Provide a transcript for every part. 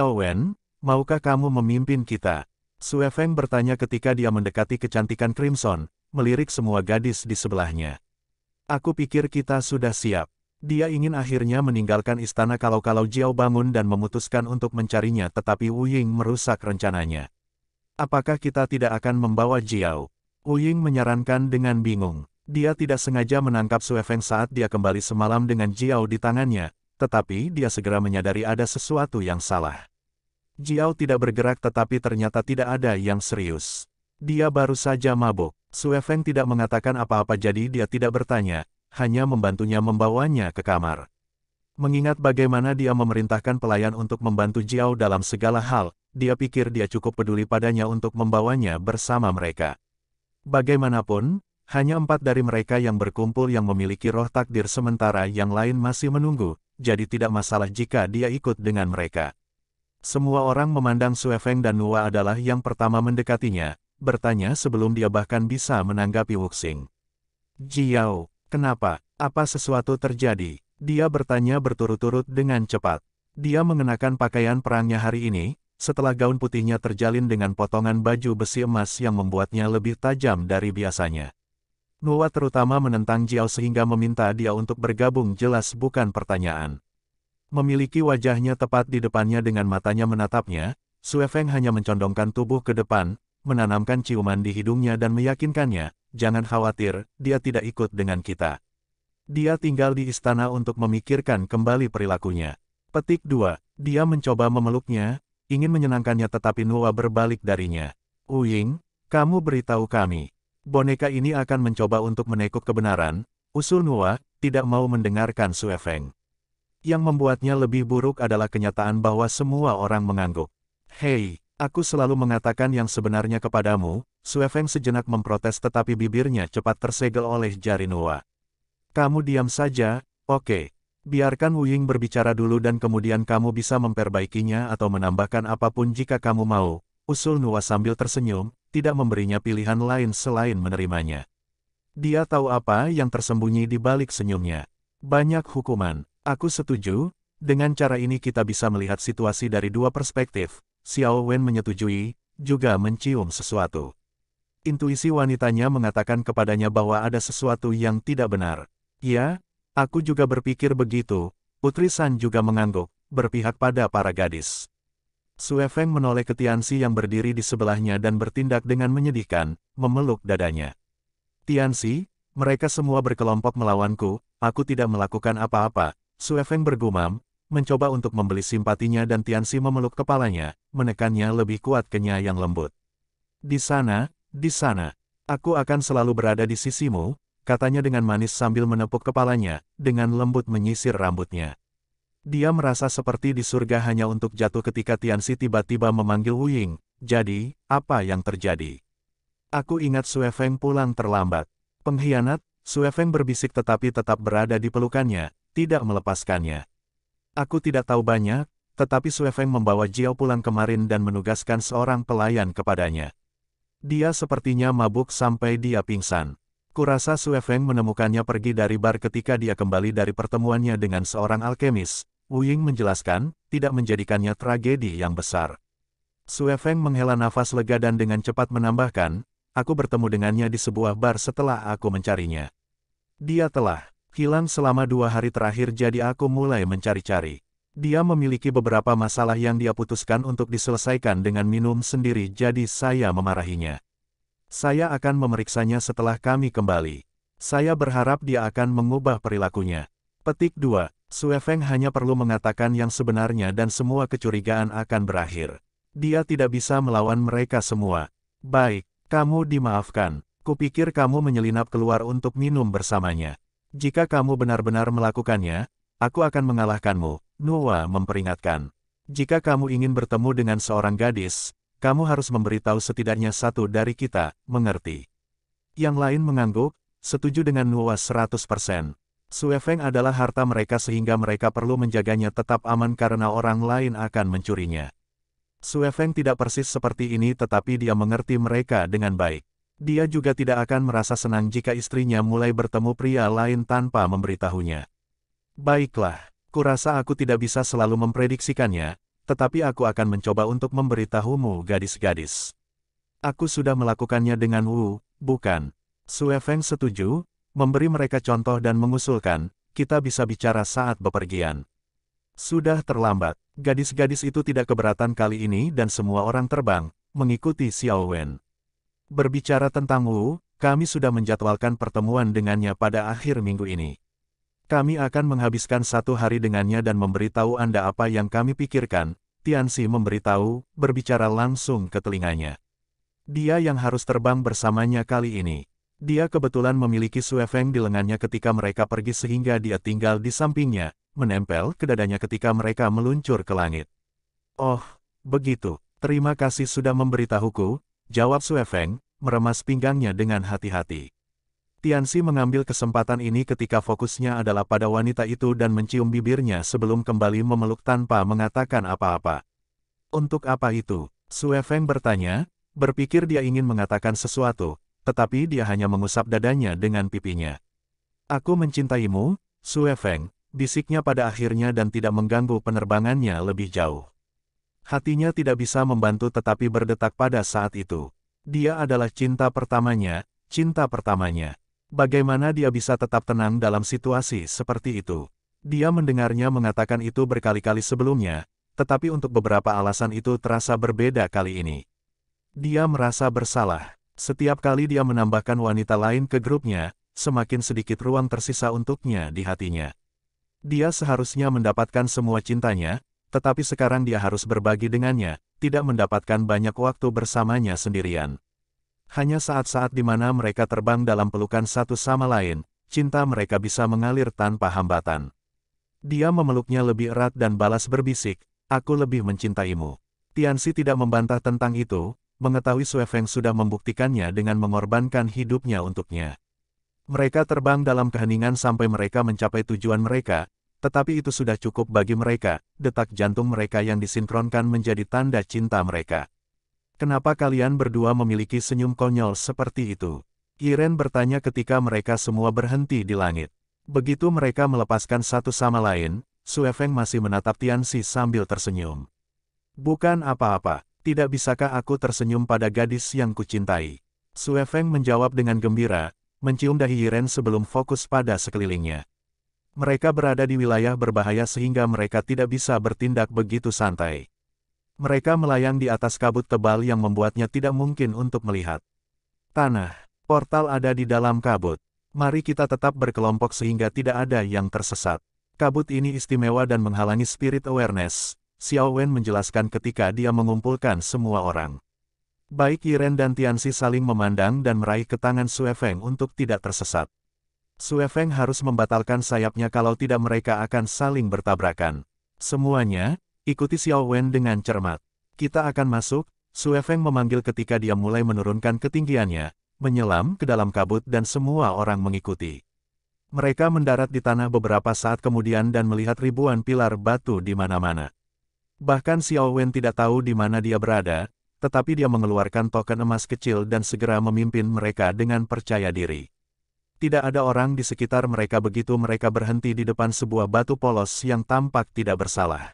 Wen, maukah kamu memimpin kita? Sue Feng bertanya ketika dia mendekati kecantikan Crimson, melirik semua gadis di sebelahnya. Aku pikir kita sudah siap. Dia ingin akhirnya meninggalkan istana kalau-kalau Jiao bangun dan memutuskan untuk mencarinya tetapi Wu Ying merusak rencananya. Apakah kita tidak akan membawa Jiao? Wu Ying menyarankan dengan bingung. Dia tidak sengaja menangkap Sue Feng saat dia kembali semalam dengan Jiao di tangannya, tetapi dia segera menyadari ada sesuatu yang salah. Jiao tidak bergerak tetapi ternyata tidak ada yang serius. Dia baru saja mabuk. Sue Feng tidak mengatakan apa-apa jadi dia tidak bertanya, hanya membantunya membawanya ke kamar. Mengingat bagaimana dia memerintahkan pelayan untuk membantu Jiao dalam segala hal, dia pikir dia cukup peduli padanya untuk membawanya bersama mereka. Bagaimanapun, hanya empat dari mereka yang berkumpul yang memiliki roh takdir sementara yang lain masih menunggu, jadi tidak masalah jika dia ikut dengan mereka. Semua orang memandang Suefeng dan Nua adalah yang pertama mendekatinya, bertanya sebelum dia bahkan bisa menanggapi Wuxing. Jiao, kenapa? Apa sesuatu terjadi? Dia bertanya berturut-turut dengan cepat. Dia mengenakan pakaian perangnya hari ini, setelah gaun putihnya terjalin dengan potongan baju besi emas yang membuatnya lebih tajam dari biasanya. Nuwa terutama menentang Jiao sehingga meminta dia untuk bergabung jelas bukan pertanyaan. Memiliki wajahnya tepat di depannya dengan matanya menatapnya, Sue Feng hanya mencondongkan tubuh ke depan, menanamkan ciuman di hidungnya dan meyakinkannya, jangan khawatir, dia tidak ikut dengan kita. Dia tinggal di istana untuk memikirkan kembali perilakunya. Petik 2. Dia mencoba memeluknya, ingin menyenangkannya tetapi Nuwa berbalik darinya. Uying, kamu beritahu kami. Boneka ini akan mencoba untuk menekuk kebenaran, usul Nuwa, tidak mau mendengarkan Su Efeng. Yang membuatnya lebih buruk adalah kenyataan bahwa semua orang mengangguk. Hei, aku selalu mengatakan yang sebenarnya kepadamu, Su Efeng sejenak memprotes tetapi bibirnya cepat tersegel oleh jari Nuwa. Kamu diam saja, oke. Biarkan Wu Ying berbicara dulu dan kemudian kamu bisa memperbaikinya atau menambahkan apapun jika kamu mau, usul Nuwa sambil tersenyum, tidak memberinya pilihan lain selain menerimanya. Dia tahu apa yang tersembunyi di balik senyumnya. Banyak hukuman. Aku setuju, dengan cara ini kita bisa melihat situasi dari dua perspektif. Xiao Wen menyetujui, juga mencium sesuatu. Intuisi wanitanya mengatakan kepadanya bahwa ada sesuatu yang tidak benar. Ya, aku juga berpikir begitu. Putri San juga mengangguk, berpihak pada para gadis. Sue Feng menoleh ke Tianxi yang berdiri di sebelahnya dan bertindak dengan menyedihkan, memeluk dadanya. Tianxi, mereka semua berkelompok melawanku, aku tidak melakukan apa-apa, Sue Feng bergumam, mencoba untuk membeli simpatinya dan Tianxi memeluk kepalanya, menekannya lebih kuat kenyal yang lembut. Di sana, di sana, aku akan selalu berada di sisimu, katanya dengan manis sambil menepuk kepalanya, dengan lembut menyisir rambutnya. Dia merasa seperti di surga hanya untuk jatuh ketika Tianxi tiba-tiba memanggil Wu Ying. Jadi, apa yang terjadi? Aku ingat Sue Feng pulang terlambat. Pengkhianat, Sue Feng berbisik tetapi tetap berada di pelukannya, tidak melepaskannya. Aku tidak tahu banyak, tetapi Sue Feng membawa Jiao pulang kemarin dan menugaskan seorang pelayan kepadanya. Dia sepertinya mabuk sampai dia pingsan. Kurasa Sue Feng menemukannya pergi dari bar ketika dia kembali dari pertemuannya dengan seorang alkemis, Wu Ying menjelaskan, tidak menjadikannya tragedi yang besar. Sue Feng menghela nafas lega dan dengan cepat menambahkan, aku bertemu dengannya di sebuah bar setelah aku mencarinya. Dia telah hilang selama dua hari terakhir jadi aku mulai mencari-cari. Dia memiliki beberapa masalah yang dia putuskan untuk diselesaikan dengan minum sendiri jadi saya memarahinya. Saya akan memeriksanya setelah kami kembali. Saya berharap dia akan mengubah perilakunya. Petik 2. Sue Feng hanya perlu mengatakan yang sebenarnya dan semua kecurigaan akan berakhir. Dia tidak bisa melawan mereka semua. Baik, kamu dimaafkan. Kupikir kamu menyelinap keluar untuk minum bersamanya. Jika kamu benar-benar melakukannya, aku akan mengalahkanmu, Nuwa memperingatkan. Jika kamu ingin bertemu dengan seorang gadis, kamu harus memberitahu setidaknya satu dari kita, mengerti. Yang lain mengangguk, setuju dengan Nuwa 100%. Suefeng adalah harta mereka sehingga mereka perlu menjaganya tetap aman karena orang lain akan mencurinya. Suefeng tidak persis seperti ini tetapi dia mengerti mereka dengan baik. Dia juga tidak akan merasa senang jika istrinya mulai bertemu pria lain tanpa memberitahunya. Baiklah, kurasa aku tidak bisa selalu memprediksikannya, tetapi aku akan mencoba untuk memberitahumu gadis-gadis. Aku sudah melakukannya dengan Wu, bukan? Suefeng setuju, memberi mereka contoh dan mengusulkan, kita bisa bicara saat bepergian. Sudah terlambat, gadis-gadis itu tidak keberatan kali ini dan semua orang terbang, mengikuti Xiao Wen. Berbicara tentang Wu, kami sudah menjadwalkan pertemuan dengannya pada akhir minggu ini. Kami akan menghabiskan satu hari dengannya dan memberitahu Anda apa yang kami pikirkan, Tian Tianxi memberitahu, berbicara langsung ke telinganya. Dia yang harus terbang bersamanya kali ini. Dia kebetulan memiliki suefeng di lengannya ketika mereka pergi sehingga dia tinggal di sampingnya, menempel ke dadanya ketika mereka meluncur ke langit. Oh, begitu. Terima kasih sudah memberitahuku, jawab suefeng, meremas pinggangnya dengan hati-hati. Tiansi mengambil kesempatan ini ketika fokusnya adalah pada wanita itu dan mencium bibirnya sebelum kembali memeluk tanpa mengatakan apa-apa. Untuk apa itu? Feng bertanya, berpikir dia ingin mengatakan sesuatu, tetapi dia hanya mengusap dadanya dengan pipinya. Aku mencintaimu, Sue Feng, bisiknya pada akhirnya dan tidak mengganggu penerbangannya lebih jauh. Hatinya tidak bisa membantu tetapi berdetak pada saat itu. Dia adalah cinta pertamanya, cinta pertamanya. Bagaimana dia bisa tetap tenang dalam situasi seperti itu? Dia mendengarnya mengatakan itu berkali-kali sebelumnya, tetapi untuk beberapa alasan itu terasa berbeda kali ini. Dia merasa bersalah. Setiap kali dia menambahkan wanita lain ke grupnya, semakin sedikit ruang tersisa untuknya di hatinya. Dia seharusnya mendapatkan semua cintanya, tetapi sekarang dia harus berbagi dengannya, tidak mendapatkan banyak waktu bersamanya sendirian. Hanya saat-saat di mana mereka terbang dalam pelukan satu sama lain, cinta mereka bisa mengalir tanpa hambatan. Dia memeluknya lebih erat dan balas berbisik, aku lebih mencintaimu. Tiansi tidak membantah tentang itu, mengetahui Sue Feng sudah membuktikannya dengan mengorbankan hidupnya untuknya. Mereka terbang dalam keheningan sampai mereka mencapai tujuan mereka, tetapi itu sudah cukup bagi mereka, detak jantung mereka yang disinkronkan menjadi tanda cinta mereka. Kenapa kalian berdua memiliki senyum konyol seperti itu? Iren bertanya ketika mereka semua berhenti di langit. Begitu mereka melepaskan satu sama lain, Feng masih menatap Tian Si sambil tersenyum. Bukan apa-apa, tidak bisakah aku tersenyum pada gadis yang kucintai? Sue Feng menjawab dengan gembira, mencium dahi Yiren sebelum fokus pada sekelilingnya. Mereka berada di wilayah berbahaya sehingga mereka tidak bisa bertindak begitu santai. Mereka melayang di atas kabut tebal yang membuatnya tidak mungkin untuk melihat. Tanah, portal ada di dalam kabut. Mari kita tetap berkelompok sehingga tidak ada yang tersesat. Kabut ini istimewa dan menghalangi spirit awareness, Xiao Wen menjelaskan ketika dia mengumpulkan semua orang. Baik Yiren dan Tianxi saling memandang dan meraih ke tangan Sue Feng untuk tidak tersesat. Sue Feng harus membatalkan sayapnya kalau tidak mereka akan saling bertabrakan. Semuanya, ikuti Xiao Wen dengan cermat. Kita akan masuk, Sue Feng memanggil ketika dia mulai menurunkan ketinggiannya, menyelam ke dalam kabut dan semua orang mengikuti. Mereka mendarat di tanah beberapa saat kemudian dan melihat ribuan pilar batu di mana-mana. Bahkan Xiao Wen tidak tahu di mana dia berada, tetapi dia mengeluarkan token emas kecil dan segera memimpin mereka dengan percaya diri. Tidak ada orang di sekitar mereka begitu mereka berhenti di depan sebuah batu polos yang tampak tidak bersalah.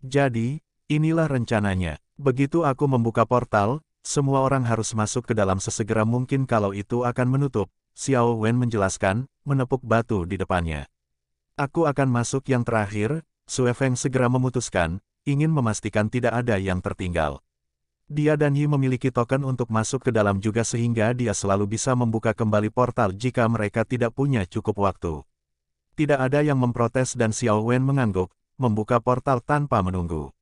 Jadi, inilah rencananya. Begitu aku membuka portal, semua orang harus masuk ke dalam sesegera mungkin kalau itu akan menutup, Xiao Wen menjelaskan, menepuk batu di depannya. Aku akan masuk yang terakhir, Sue Feng segera memutuskan, ingin memastikan tidak ada yang tertinggal. Dia dan Yi memiliki token untuk masuk ke dalam juga sehingga dia selalu bisa membuka kembali portal jika mereka tidak punya cukup waktu. Tidak ada yang memprotes dan Xiao Wen mengangguk, membuka portal tanpa menunggu.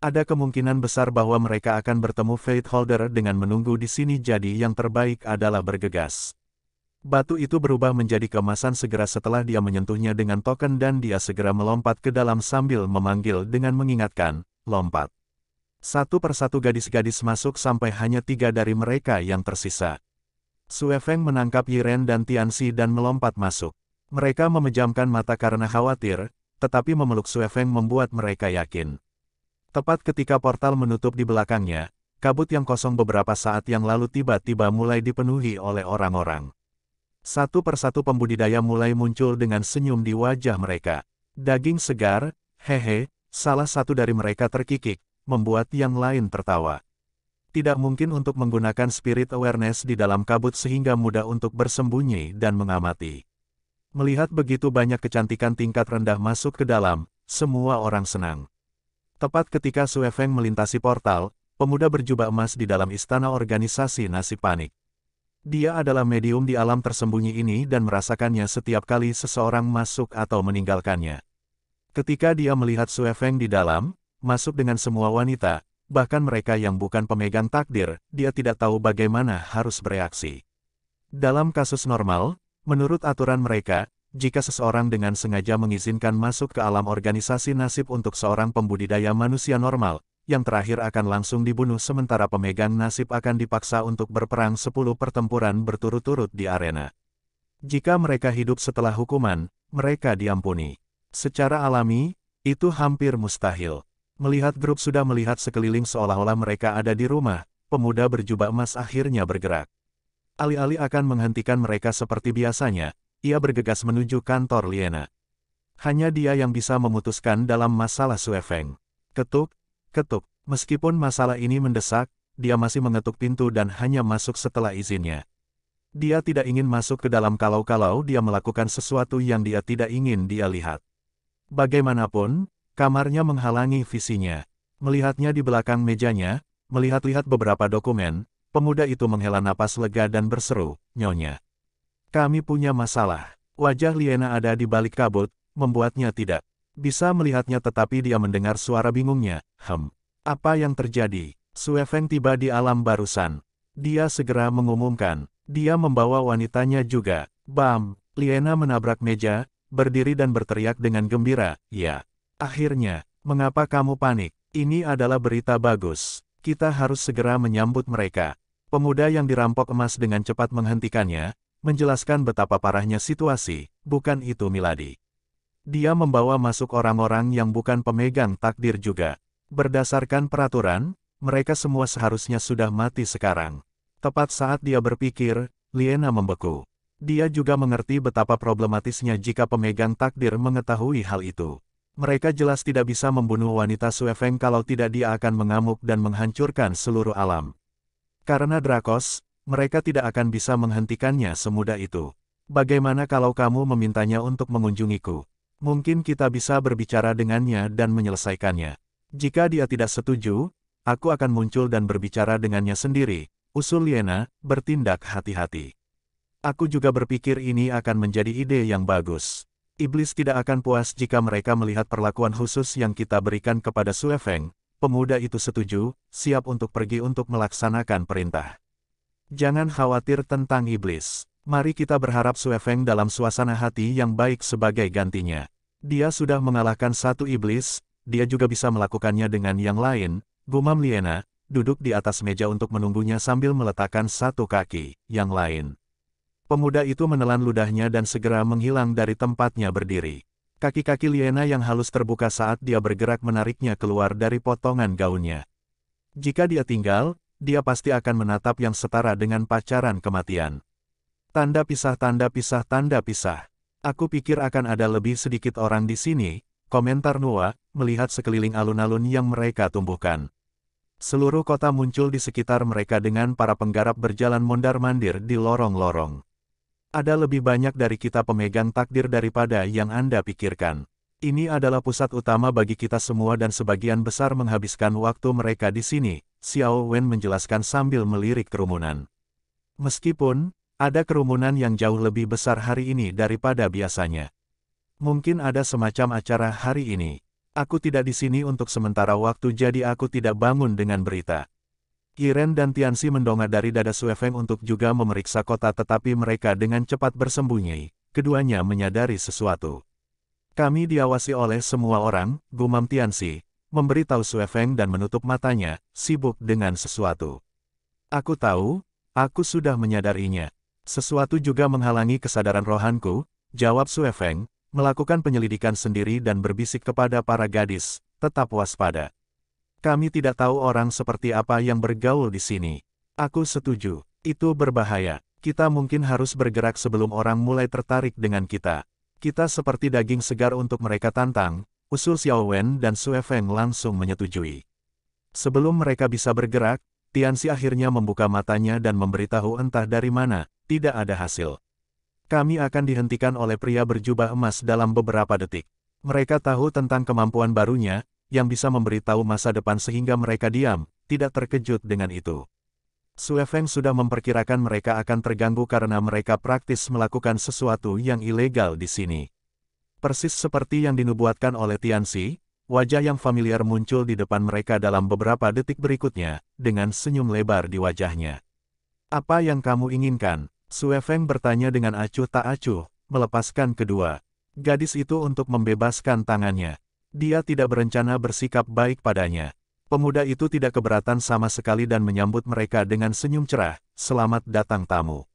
Ada kemungkinan besar bahwa mereka akan bertemu Fate Holder dengan menunggu di sini jadi yang terbaik adalah bergegas. Batu itu berubah menjadi kemasan segera setelah dia menyentuhnya dengan token dan dia segera melompat ke dalam sambil memanggil dengan mengingatkan, lompat. Satu persatu gadis-gadis masuk sampai hanya tiga dari mereka yang tersisa. Suefeng menangkap Yiren dan Tianxi dan melompat masuk. Mereka memejamkan mata karena khawatir, tetapi memeluk Suefeng membuat mereka yakin. Tepat ketika portal menutup di belakangnya, kabut yang kosong beberapa saat yang lalu tiba-tiba mulai dipenuhi oleh orang-orang. Satu persatu pembudidaya mulai muncul dengan senyum di wajah mereka. Daging segar, hehe, salah satu dari mereka terkikik, membuat yang lain tertawa. Tidak mungkin untuk menggunakan spirit awareness di dalam kabut sehingga mudah untuk bersembunyi dan mengamati. Melihat begitu banyak kecantikan tingkat rendah masuk ke dalam, semua orang senang. Tepat ketika Su Feng melintasi portal, pemuda berjubah emas di dalam istana organisasi nasi panik. Dia adalah medium di alam tersembunyi ini dan merasakannya setiap kali seseorang masuk atau meninggalkannya. Ketika dia melihat Sue Feng di dalam, masuk dengan semua wanita, bahkan mereka yang bukan pemegang takdir, dia tidak tahu bagaimana harus bereaksi. Dalam kasus normal, menurut aturan mereka, jika seseorang dengan sengaja mengizinkan masuk ke alam organisasi nasib untuk seorang pembudidaya manusia normal, yang terakhir akan langsung dibunuh sementara pemegang nasib akan dipaksa untuk berperang 10 pertempuran berturut-turut di arena. Jika mereka hidup setelah hukuman, mereka diampuni. Secara alami, itu hampir mustahil. Melihat grup sudah melihat sekeliling seolah-olah mereka ada di rumah, pemuda berjubah emas akhirnya bergerak. Alih-alih akan menghentikan mereka seperti biasanya, ia bergegas menuju kantor Liena. Hanya dia yang bisa memutuskan dalam masalah Feng. Ketuk, Ketuk. Meskipun masalah ini mendesak, dia masih mengetuk pintu dan hanya masuk setelah izinnya. Dia tidak ingin masuk ke dalam kalau-kalau dia melakukan sesuatu yang dia tidak ingin dia lihat. Bagaimanapun, kamarnya menghalangi visinya. Melihatnya di belakang mejanya, melihat-lihat beberapa dokumen, pemuda itu menghela napas lega dan berseru, Nyonya. Kami punya masalah. Wajah Liena ada di balik kabut, membuatnya tidak bisa melihatnya tetapi dia mendengar suara bingungnya, hem. Apa yang terjadi? Sue Feng tiba di alam barusan. Dia segera mengumumkan, dia membawa wanitanya juga. Bam! Liena menabrak meja, berdiri dan berteriak dengan gembira, ya. Akhirnya, mengapa kamu panik? Ini adalah berita bagus. Kita harus segera menyambut mereka. Pemuda yang dirampok emas dengan cepat menghentikannya, menjelaskan betapa parahnya situasi, bukan itu Miladi. Dia membawa masuk orang-orang yang bukan pemegang takdir juga. Berdasarkan peraturan, mereka semua seharusnya sudah mati sekarang. Tepat saat dia berpikir, Liena membeku. Dia juga mengerti betapa problematisnya jika pemegang takdir mengetahui hal itu. Mereka jelas tidak bisa membunuh wanita Suefeng kalau tidak dia akan mengamuk dan menghancurkan seluruh alam. Karena Drakos, mereka tidak akan bisa menghentikannya semudah itu. Bagaimana kalau kamu memintanya untuk mengunjungiku? mungkin kita bisa berbicara dengannya dan menyelesaikannya. Jika dia tidak setuju, aku akan muncul dan berbicara dengannya sendiri, usul Liena, bertindak hati-hati. Aku juga berpikir ini akan menjadi ide yang bagus. Iblis tidak akan puas jika mereka melihat perlakuan khusus yang kita berikan kepada Feng. pemuda itu setuju, siap untuk pergi untuk melaksanakan perintah. Jangan khawatir tentang iblis. Mari kita berharap Sue Feng dalam suasana hati yang baik sebagai gantinya. Dia sudah mengalahkan satu iblis, dia juga bisa melakukannya dengan yang lain, gumam Liena, duduk di atas meja untuk menunggunya sambil meletakkan satu kaki, yang lain. Pemuda itu menelan ludahnya dan segera menghilang dari tempatnya berdiri. Kaki-kaki Liena yang halus terbuka saat dia bergerak menariknya keluar dari potongan gaunnya. Jika dia tinggal, dia pasti akan menatap yang setara dengan pacaran kematian. Tanda pisah tanda pisah tanda pisah. Aku pikir akan ada lebih sedikit orang di sini, komentar Nua, melihat sekeliling alun-alun yang mereka tumbuhkan. Seluruh kota muncul di sekitar mereka dengan para penggarap berjalan mondar-mandir di lorong-lorong. Ada lebih banyak dari kita pemegang takdir daripada yang Anda pikirkan. Ini adalah pusat utama bagi kita semua dan sebagian besar menghabiskan waktu mereka di sini, Xiao Wen menjelaskan sambil melirik kerumunan. Meskipun, ada kerumunan yang jauh lebih besar hari ini daripada biasanya. Mungkin ada semacam acara hari ini. Aku tidak di sini untuk sementara waktu jadi aku tidak bangun dengan berita. Iren dan Tiansi mendongak dari dada Suefeng untuk juga memeriksa kota tetapi mereka dengan cepat bersembunyi. Keduanya menyadari sesuatu. Kami diawasi oleh semua orang, gumam Tiansi, memberitahu Suefeng dan menutup matanya, sibuk dengan sesuatu. Aku tahu, aku sudah menyadarinya. Sesuatu juga menghalangi kesadaran rohanku, jawab Sue Feng, melakukan penyelidikan sendiri dan berbisik kepada para gadis, tetap waspada. Kami tidak tahu orang seperti apa yang bergaul di sini. Aku setuju, itu berbahaya. Kita mungkin harus bergerak sebelum orang mulai tertarik dengan kita. Kita seperti daging segar untuk mereka tantang, usul Xiao Wen dan Sue Feng langsung menyetujui. Sebelum mereka bisa bergerak, Tiansi akhirnya membuka matanya dan memberitahu entah dari mana, tidak ada hasil. Kami akan dihentikan oleh pria berjubah emas dalam beberapa detik. Mereka tahu tentang kemampuan barunya, yang bisa memberitahu masa depan sehingga mereka diam, tidak terkejut dengan itu. Sue Feng sudah memperkirakan mereka akan terganggu karena mereka praktis melakukan sesuatu yang ilegal di sini. Persis seperti yang dinubuatkan oleh Tianxi, Wajah yang familiar muncul di depan mereka dalam beberapa detik berikutnya, dengan senyum lebar di wajahnya. Apa yang kamu inginkan? Sue Feng bertanya dengan acuh tak acuh, melepaskan kedua. Gadis itu untuk membebaskan tangannya. Dia tidak berencana bersikap baik padanya. Pemuda itu tidak keberatan sama sekali dan menyambut mereka dengan senyum cerah, selamat datang tamu.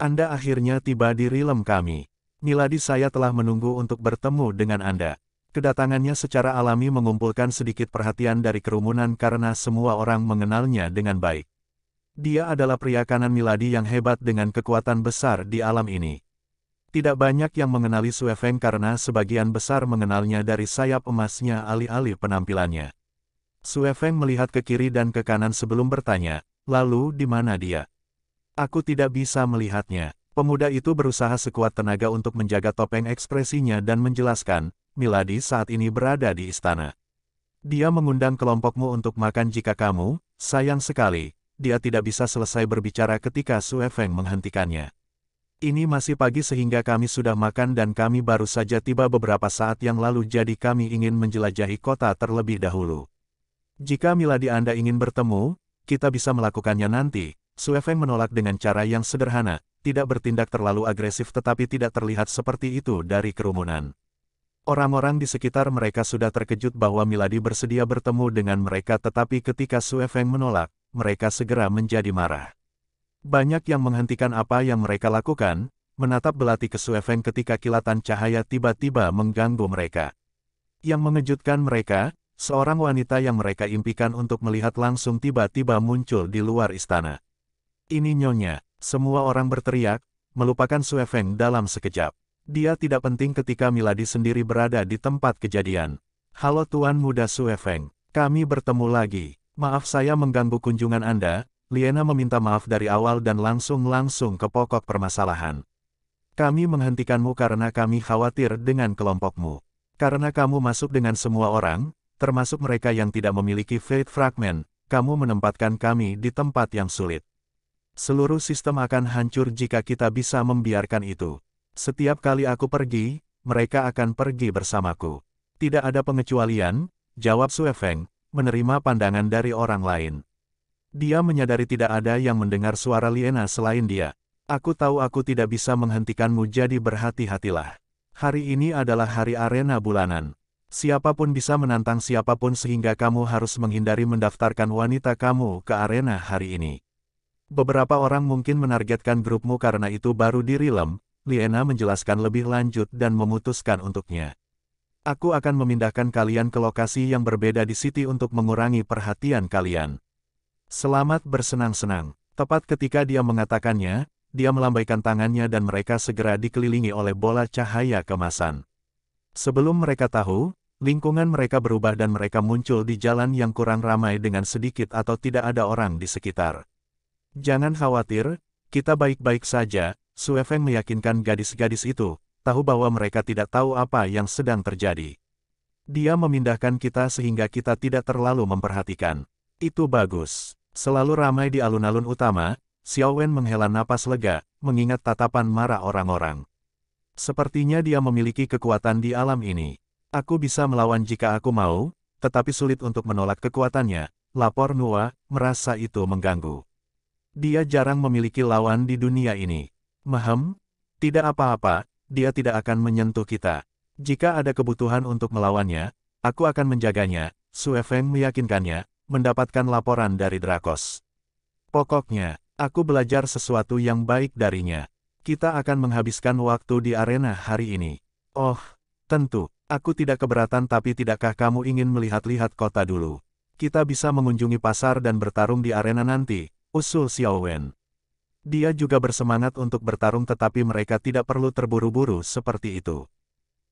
Anda akhirnya tiba di rilem kami. Miladi saya telah menunggu untuk bertemu dengan Anda. Kedatangannya secara alami mengumpulkan sedikit perhatian dari kerumunan karena semua orang mengenalnya dengan baik. Dia adalah pria kanan Miladi yang hebat dengan kekuatan besar di alam ini. Tidak banyak yang mengenali Sue karena sebagian besar mengenalnya dari sayap emasnya alih-alih penampilannya. Sue melihat ke kiri dan ke kanan sebelum bertanya, lalu di mana dia? Aku tidak bisa melihatnya. Pemuda itu berusaha sekuat tenaga untuk menjaga topeng ekspresinya dan menjelaskan, Miladi saat ini berada di istana. Dia mengundang kelompokmu untuk makan jika kamu, sayang sekali, dia tidak bisa selesai berbicara ketika Sue Feng menghentikannya. Ini masih pagi sehingga kami sudah makan dan kami baru saja tiba beberapa saat yang lalu jadi kami ingin menjelajahi kota terlebih dahulu. Jika Miladi Anda ingin bertemu, kita bisa melakukannya nanti. Sue Feng menolak dengan cara yang sederhana, tidak bertindak terlalu agresif tetapi tidak terlihat seperti itu dari kerumunan. Orang-orang di sekitar mereka sudah terkejut bahwa Miladi bersedia bertemu dengan mereka tetapi ketika Sue Feng menolak, mereka segera menjadi marah. Banyak yang menghentikan apa yang mereka lakukan, menatap belati ke Sue Feng ketika kilatan cahaya tiba-tiba mengganggu mereka. Yang mengejutkan mereka, seorang wanita yang mereka impikan untuk melihat langsung tiba-tiba muncul di luar istana. Ini nyonya, semua orang berteriak, melupakan Sue Feng dalam sekejap. Dia tidak penting ketika Miladi sendiri berada di tempat kejadian. Halo Tuan Muda Suefeng, kami bertemu lagi. Maaf saya mengganggu kunjungan Anda, Liena meminta maaf dari awal dan langsung-langsung ke pokok permasalahan. Kami menghentikanmu karena kami khawatir dengan kelompokmu. Karena kamu masuk dengan semua orang, termasuk mereka yang tidak memiliki Fate Fragment, kamu menempatkan kami di tempat yang sulit. Seluruh sistem akan hancur jika kita bisa membiarkan itu. Setiap kali aku pergi, mereka akan pergi bersamaku. Tidak ada pengecualian, jawab Suefeng, menerima pandangan dari orang lain. Dia menyadari tidak ada yang mendengar suara Liena selain dia. Aku tahu aku tidak bisa menghentikanmu jadi berhati-hatilah. Hari ini adalah hari arena bulanan. Siapapun bisa menantang siapapun sehingga kamu harus menghindari mendaftarkan wanita kamu ke arena hari ini. Beberapa orang mungkin menargetkan grupmu karena itu baru dirilem, Liena menjelaskan lebih lanjut dan memutuskan untuknya. Aku akan memindahkan kalian ke lokasi yang berbeda di City untuk mengurangi perhatian kalian. Selamat bersenang-senang. Tepat ketika dia mengatakannya, dia melambaikan tangannya dan mereka segera dikelilingi oleh bola cahaya kemasan. Sebelum mereka tahu, lingkungan mereka berubah dan mereka muncul di jalan yang kurang ramai dengan sedikit atau tidak ada orang di sekitar. Jangan khawatir, kita baik-baik saja, Su Feng meyakinkan gadis-gadis itu, tahu bahwa mereka tidak tahu apa yang sedang terjadi. Dia memindahkan kita sehingga kita tidak terlalu memperhatikan. Itu bagus. Selalu ramai di alun-alun utama, Xiao Wen menghela napas lega, mengingat tatapan marah orang-orang. Sepertinya dia memiliki kekuatan di alam ini. Aku bisa melawan jika aku mau, tetapi sulit untuk menolak kekuatannya, lapor Nua, merasa itu mengganggu. Dia jarang memiliki lawan di dunia ini. Mahem? Tidak apa-apa, dia tidak akan menyentuh kita. Jika ada kebutuhan untuk melawannya, aku akan menjaganya, Suefeng meyakinkannya, mendapatkan laporan dari Drakos. Pokoknya, aku belajar sesuatu yang baik darinya. Kita akan menghabiskan waktu di arena hari ini. Oh, tentu, aku tidak keberatan tapi tidakkah kamu ingin melihat-lihat kota dulu? Kita bisa mengunjungi pasar dan bertarung di arena nanti, usul Xiao Wen. Dia juga bersemangat untuk bertarung tetapi mereka tidak perlu terburu-buru seperti itu.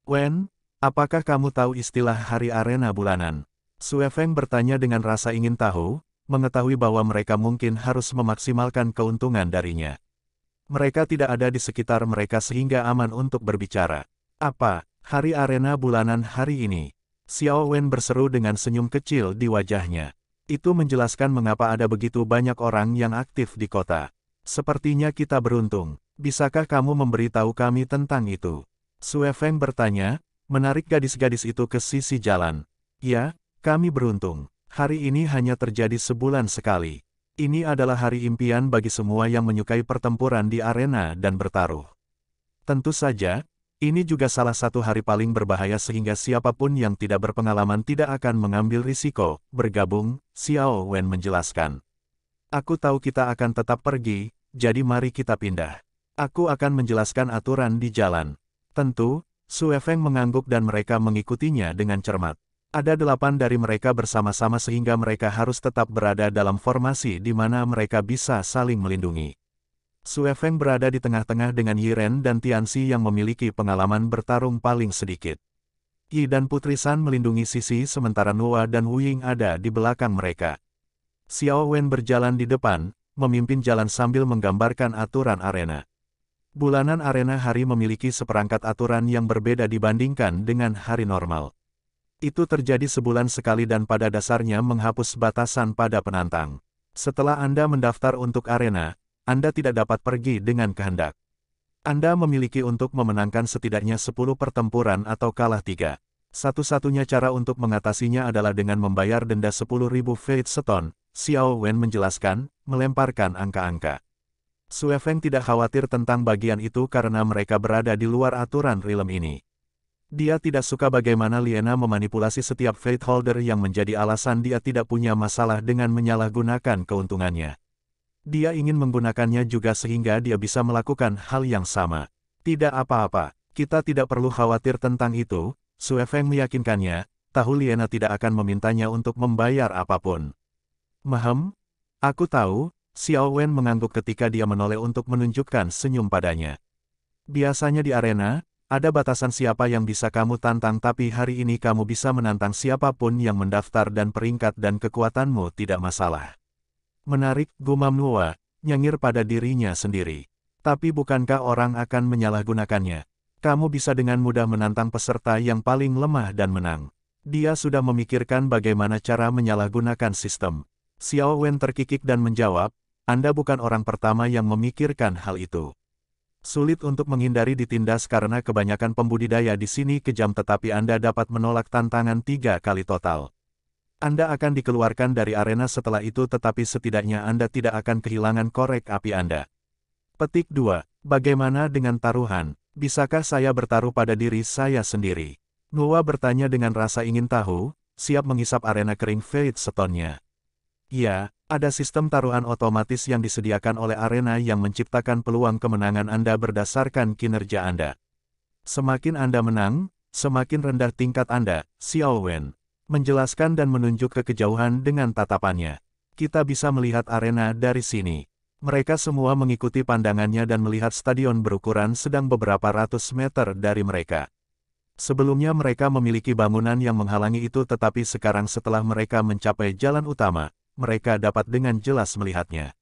Wen, apakah kamu tahu istilah hari arena bulanan? Feng bertanya dengan rasa ingin tahu, mengetahui bahwa mereka mungkin harus memaksimalkan keuntungan darinya. Mereka tidak ada di sekitar mereka sehingga aman untuk berbicara. Apa, hari arena bulanan hari ini? Xiao Wen berseru dengan senyum kecil di wajahnya. Itu menjelaskan mengapa ada begitu banyak orang yang aktif di kota. Sepertinya kita beruntung. Bisakah kamu memberitahu kami tentang itu? Sue Feng bertanya, menarik gadis-gadis itu ke sisi jalan. Ya, kami beruntung. Hari ini hanya terjadi sebulan sekali. Ini adalah hari impian bagi semua yang menyukai pertempuran di arena dan bertaruh. Tentu saja, ini juga salah satu hari paling berbahaya sehingga siapapun yang tidak berpengalaman tidak akan mengambil risiko, bergabung, Xiao Wen menjelaskan. Aku tahu kita akan tetap pergi, jadi mari kita pindah. Aku akan menjelaskan aturan di jalan. Tentu, Su Feng mengangguk dan mereka mengikutinya dengan cermat. Ada delapan dari mereka bersama-sama sehingga mereka harus tetap berada dalam formasi di mana mereka bisa saling melindungi. Su Feng berada di tengah-tengah dengan Yiren dan Tianxi yang memiliki pengalaman bertarung paling sedikit. Yi dan Putri San melindungi Sisi sementara Nuwa dan Wuying ada di belakang mereka. Xiao Wen berjalan di depan, memimpin jalan sambil menggambarkan aturan arena. Bulanan arena hari memiliki seperangkat aturan yang berbeda dibandingkan dengan hari normal. Itu terjadi sebulan sekali dan pada dasarnya menghapus batasan pada penantang. Setelah Anda mendaftar untuk arena, Anda tidak dapat pergi dengan kehendak. Anda memiliki untuk memenangkan setidaknya 10 pertempuran atau kalah tiga. Satu-satunya cara untuk mengatasinya adalah dengan membayar denda 10.000 Fate Seton, Xiao Wen menjelaskan, melemparkan angka-angka. Sue Feng tidak khawatir tentang bagian itu karena mereka berada di luar aturan realm ini. Dia tidak suka bagaimana Liena memanipulasi setiap Fate Holder yang menjadi alasan dia tidak punya masalah dengan menyalahgunakan keuntungannya. Dia ingin menggunakannya juga sehingga dia bisa melakukan hal yang sama. Tidak apa-apa, kita tidak perlu khawatir tentang itu, Sue Feng meyakinkannya, tahu Liena tidak akan memintanya untuk membayar apapun. Mehem? Aku tahu, Xiao Wen mengangguk ketika dia menoleh untuk menunjukkan senyum padanya. Biasanya di arena, ada batasan siapa yang bisa kamu tantang tapi hari ini kamu bisa menantang siapapun yang mendaftar dan peringkat dan kekuatanmu tidak masalah. Menarik, gumam Nuwa, nyengir pada dirinya sendiri. Tapi bukankah orang akan menyalahgunakannya? Kamu bisa dengan mudah menantang peserta yang paling lemah dan menang. Dia sudah memikirkan bagaimana cara menyalahgunakan sistem. Xiao Wen terkikik dan menjawab, Anda bukan orang pertama yang memikirkan hal itu. Sulit untuk menghindari ditindas karena kebanyakan pembudidaya di sini kejam tetapi Anda dapat menolak tantangan tiga kali total. Anda akan dikeluarkan dari arena setelah itu tetapi setidaknya Anda tidak akan kehilangan korek api Anda. Petik 2. Bagaimana dengan taruhan? Bisakah saya bertaruh pada diri saya sendiri? Nuwa bertanya dengan rasa ingin tahu, siap menghisap arena kering Fate setonnya. Ya, ada sistem taruhan otomatis yang disediakan oleh arena yang menciptakan peluang kemenangan Anda berdasarkan kinerja Anda. Semakin Anda menang, semakin rendah tingkat Anda, Xiao Wen. Menjelaskan dan menunjuk ke kejauhan dengan tatapannya. Kita bisa melihat arena dari sini. Mereka semua mengikuti pandangannya dan melihat stadion berukuran sedang beberapa ratus meter dari mereka. Sebelumnya mereka memiliki bangunan yang menghalangi itu tetapi sekarang setelah mereka mencapai jalan utama, mereka dapat dengan jelas melihatnya.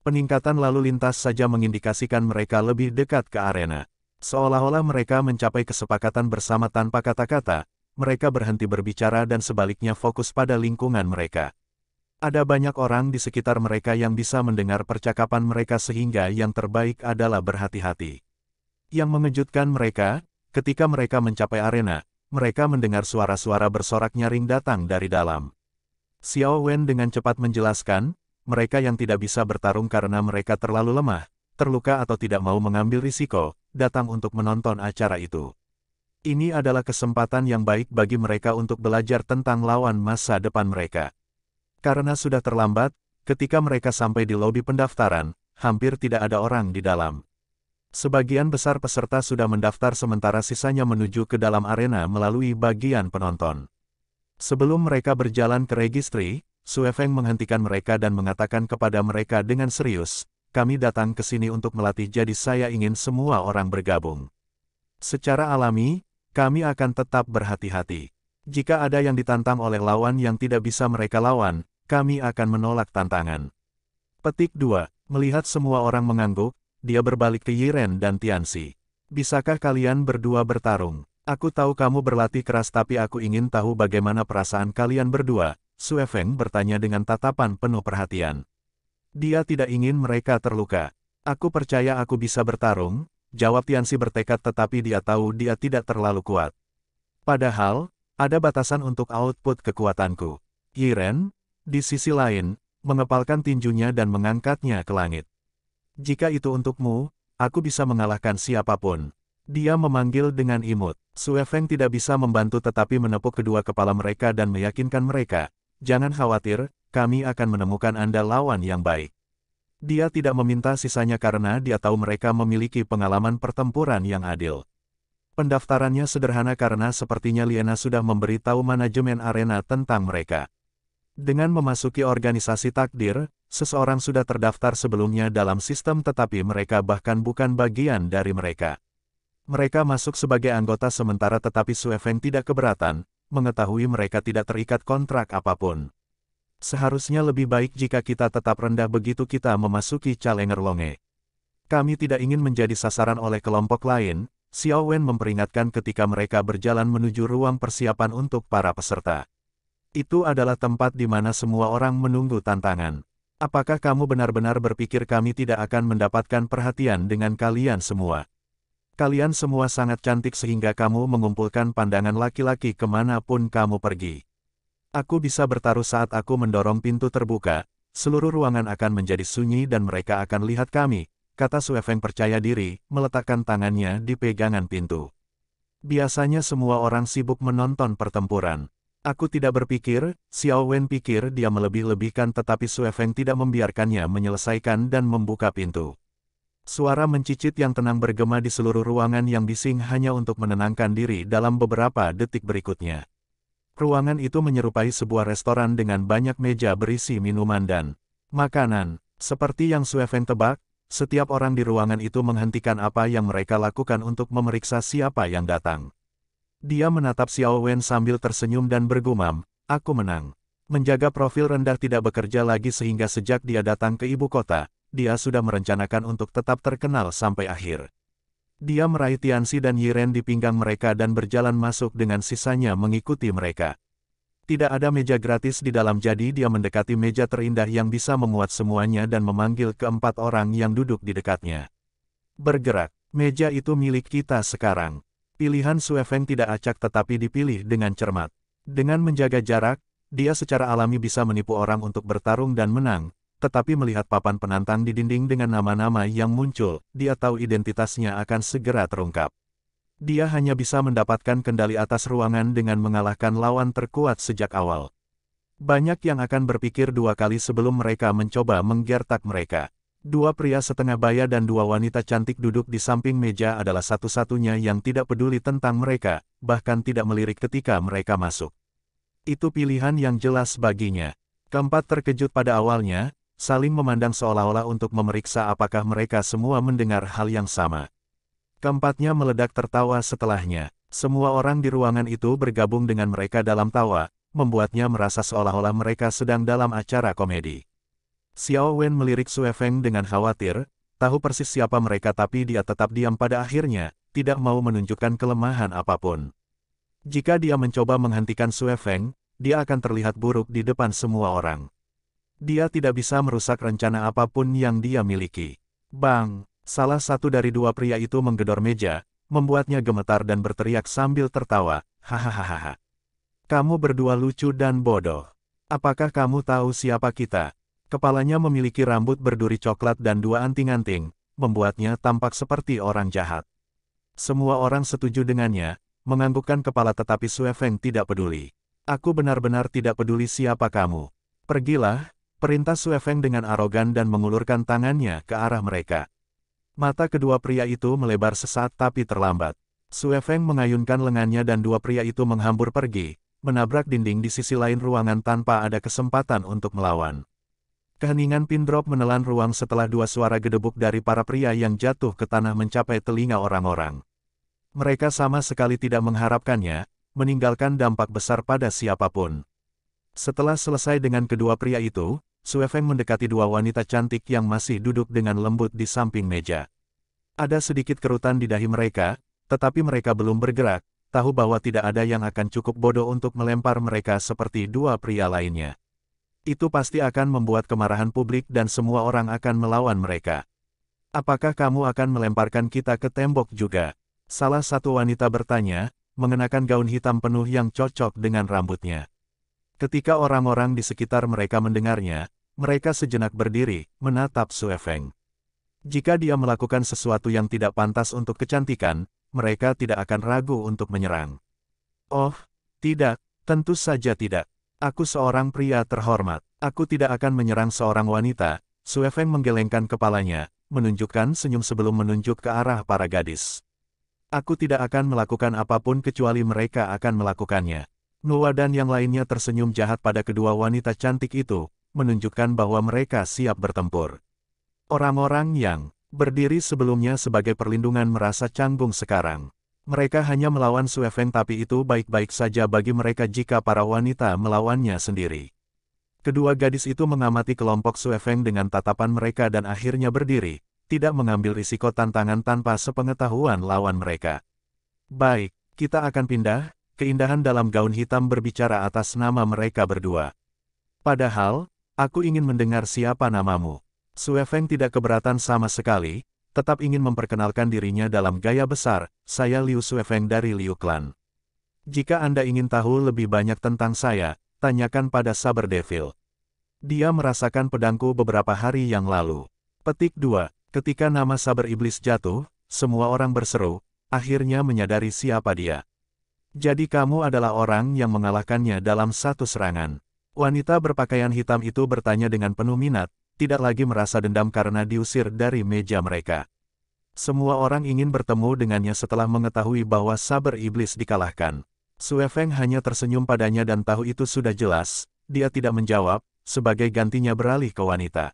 Peningkatan lalu lintas saja mengindikasikan mereka lebih dekat ke arena. Seolah-olah mereka mencapai kesepakatan bersama tanpa kata-kata, mereka berhenti berbicara dan sebaliknya fokus pada lingkungan mereka. Ada banyak orang di sekitar mereka yang bisa mendengar percakapan mereka sehingga yang terbaik adalah berhati-hati. Yang mengejutkan mereka, ketika mereka mencapai arena, mereka mendengar suara-suara bersorak nyaring datang dari dalam. Xiao Wen dengan cepat menjelaskan, mereka yang tidak bisa bertarung karena mereka terlalu lemah, terluka atau tidak mau mengambil risiko, datang untuk menonton acara itu. Ini adalah kesempatan yang baik bagi mereka untuk belajar tentang lawan masa depan mereka. Karena sudah terlambat, ketika mereka sampai di lobi pendaftaran, hampir tidak ada orang di dalam. Sebagian besar peserta sudah mendaftar sementara sisanya menuju ke dalam arena melalui bagian penonton. Sebelum mereka berjalan ke registry, Suefeng menghentikan mereka dan mengatakan kepada mereka dengan serius, kami datang ke sini untuk melatih jadi saya ingin semua orang bergabung. Secara alami, kami akan tetap berhati-hati. Jika ada yang ditantang oleh lawan yang tidak bisa mereka lawan, kami akan menolak tantangan. Petik 2. Melihat semua orang mengangguk, dia berbalik ke Yiren dan Tianxi. Bisakah kalian berdua bertarung? Aku tahu kamu berlatih keras tapi aku ingin tahu bagaimana perasaan kalian berdua, Sue Feng bertanya dengan tatapan penuh perhatian. Dia tidak ingin mereka terluka. Aku percaya aku bisa bertarung, jawab Tianxi bertekad tetapi dia tahu dia tidak terlalu kuat. Padahal, ada batasan untuk output kekuatanku. Yiren, di sisi lain, mengepalkan tinjunya dan mengangkatnya ke langit. Jika itu untukmu, aku bisa mengalahkan siapapun. Dia memanggil dengan imut. Suefeng tidak bisa membantu tetapi menepuk kedua kepala mereka dan meyakinkan mereka, Jangan khawatir, kami akan menemukan Anda lawan yang baik. Dia tidak meminta sisanya karena dia tahu mereka memiliki pengalaman pertempuran yang adil. Pendaftarannya sederhana karena sepertinya Liena sudah memberitahu manajemen arena tentang mereka. Dengan memasuki organisasi takdir, seseorang sudah terdaftar sebelumnya dalam sistem tetapi mereka bahkan bukan bagian dari mereka. Mereka masuk sebagai anggota sementara tetapi Su Feng tidak keberatan, mengetahui mereka tidak terikat kontrak apapun. Seharusnya lebih baik jika kita tetap rendah begitu kita memasuki Calenger Longe. Kami tidak ingin menjadi sasaran oleh kelompok lain, Xiao Wen memperingatkan ketika mereka berjalan menuju ruang persiapan untuk para peserta. Itu adalah tempat di mana semua orang menunggu tantangan. Apakah kamu benar-benar berpikir kami tidak akan mendapatkan perhatian dengan kalian semua? Kalian semua sangat cantik sehingga kamu mengumpulkan pandangan laki-laki kemanapun kamu pergi. Aku bisa bertaruh saat aku mendorong pintu terbuka, seluruh ruangan akan menjadi sunyi dan mereka akan lihat kami, kata Suefeng percaya diri, meletakkan tangannya di pegangan pintu. Biasanya semua orang sibuk menonton pertempuran. Aku tidak berpikir, Xiao Wen pikir dia melebih-lebihkan tetapi Su Feng tidak membiarkannya menyelesaikan dan membuka pintu. Suara mencicit yang tenang bergema di seluruh ruangan yang bising hanya untuk menenangkan diri dalam beberapa detik berikutnya. Ruangan itu menyerupai sebuah restoran dengan banyak meja berisi minuman dan makanan. Seperti yang Sueven tebak, setiap orang di ruangan itu menghentikan apa yang mereka lakukan untuk memeriksa siapa yang datang. Dia menatap Xiao Wen sambil tersenyum dan bergumam, aku menang. Menjaga profil rendah tidak bekerja lagi sehingga sejak dia datang ke ibu kota, dia sudah merencanakan untuk tetap terkenal sampai akhir. Dia meraih Tianxi dan Yiren di pinggang mereka dan berjalan masuk dengan sisanya mengikuti mereka. Tidak ada meja gratis di dalam jadi dia mendekati meja terindah yang bisa memuat semuanya dan memanggil keempat orang yang duduk di dekatnya. Bergerak, meja itu milik kita sekarang. Pilihan Suefeng tidak acak tetapi dipilih dengan cermat. Dengan menjaga jarak, dia secara alami bisa menipu orang untuk bertarung dan menang, tetapi melihat papan penantang di dinding dengan nama-nama yang muncul, dia tahu identitasnya akan segera terungkap. Dia hanya bisa mendapatkan kendali atas ruangan dengan mengalahkan lawan terkuat sejak awal. Banyak yang akan berpikir dua kali sebelum mereka mencoba menggertak mereka. Dua pria setengah baya dan dua wanita cantik duduk di samping meja adalah satu-satunya yang tidak peduli tentang mereka, bahkan tidak melirik ketika mereka masuk. Itu pilihan yang jelas baginya. Keempat terkejut pada awalnya, saling memandang seolah-olah untuk memeriksa apakah mereka semua mendengar hal yang sama. Keempatnya meledak tertawa setelahnya. Semua orang di ruangan itu bergabung dengan mereka dalam tawa, membuatnya merasa seolah-olah mereka sedang dalam acara komedi. Xiao Wen melirik Sue Feng dengan khawatir, tahu persis siapa mereka tapi dia tetap diam pada akhirnya, tidak mau menunjukkan kelemahan apapun. Jika dia mencoba menghentikan Sue Feng, dia akan terlihat buruk di depan semua orang. Dia tidak bisa merusak rencana apapun yang dia miliki. Bang, salah satu dari dua pria itu menggedor meja, membuatnya gemetar dan berteriak sambil tertawa, hahaha. Kamu berdua lucu dan bodoh. Apakah kamu tahu siapa kita? Kepalanya memiliki rambut berduri coklat dan dua anting-anting, membuatnya tampak seperti orang jahat. Semua orang setuju dengannya, menganggukkan kepala tetapi Sue Feng tidak peduli. Aku benar-benar tidak peduli siapa kamu. Pergilah, Perintah Su Feng dengan arogan dan mengulurkan tangannya ke arah mereka. Mata kedua pria itu melebar sesaat, tapi terlambat. Su Feng mengayunkan lengannya dan dua pria itu menghambur pergi, menabrak dinding di sisi lain ruangan tanpa ada kesempatan untuk melawan. Keheningan pindrop menelan ruang setelah dua suara gedebuk dari para pria yang jatuh ke tanah mencapai telinga orang-orang. Mereka sama sekali tidak mengharapkannya, meninggalkan dampak besar pada siapapun. Setelah selesai dengan kedua pria itu, Suefeng mendekati dua wanita cantik yang masih duduk dengan lembut di samping meja. Ada sedikit kerutan di dahi mereka, tetapi mereka belum bergerak, tahu bahwa tidak ada yang akan cukup bodoh untuk melempar mereka seperti dua pria lainnya. Itu pasti akan membuat kemarahan publik dan semua orang akan melawan mereka. Apakah kamu akan melemparkan kita ke tembok juga? Salah satu wanita bertanya, mengenakan gaun hitam penuh yang cocok dengan rambutnya. Ketika orang-orang di sekitar mereka mendengarnya, mereka sejenak berdiri, menatap Su Suefeng. Jika dia melakukan sesuatu yang tidak pantas untuk kecantikan, mereka tidak akan ragu untuk menyerang. Oh, tidak, tentu saja tidak. Aku seorang pria terhormat. Aku tidak akan menyerang seorang wanita. Su Suefeng menggelengkan kepalanya, menunjukkan senyum sebelum menunjuk ke arah para gadis. Aku tidak akan melakukan apapun kecuali mereka akan melakukannya. Nuwa dan yang lainnya tersenyum jahat pada kedua wanita cantik itu, menunjukkan bahwa mereka siap bertempur. Orang-orang yang berdiri sebelumnya sebagai perlindungan merasa canggung sekarang. Mereka hanya melawan Sueveng tapi itu baik-baik saja bagi mereka jika para wanita melawannya sendiri. Kedua gadis itu mengamati kelompok Sueveng dengan tatapan mereka dan akhirnya berdiri, tidak mengambil risiko tantangan tanpa sepengetahuan lawan mereka. Baik, kita akan pindah, keindahan dalam gaun hitam berbicara atas nama mereka berdua. Padahal, Aku ingin mendengar siapa namamu. Sue Feng tidak keberatan sama sekali, tetap ingin memperkenalkan dirinya dalam gaya besar, saya Liu Sue Feng dari Liu Clan. Jika Anda ingin tahu lebih banyak tentang saya, tanyakan pada Saber Devil. Dia merasakan pedangku beberapa hari yang lalu. Petik 2. Ketika nama Saber Iblis jatuh, semua orang berseru, akhirnya menyadari siapa dia. Jadi kamu adalah orang yang mengalahkannya dalam satu serangan. Wanita berpakaian hitam itu bertanya dengan penuh minat, tidak lagi merasa dendam karena diusir dari meja mereka. Semua orang ingin bertemu dengannya setelah mengetahui bahwa sabar iblis dikalahkan. Sue Feng hanya tersenyum padanya dan tahu itu sudah jelas, dia tidak menjawab, sebagai gantinya beralih ke wanita.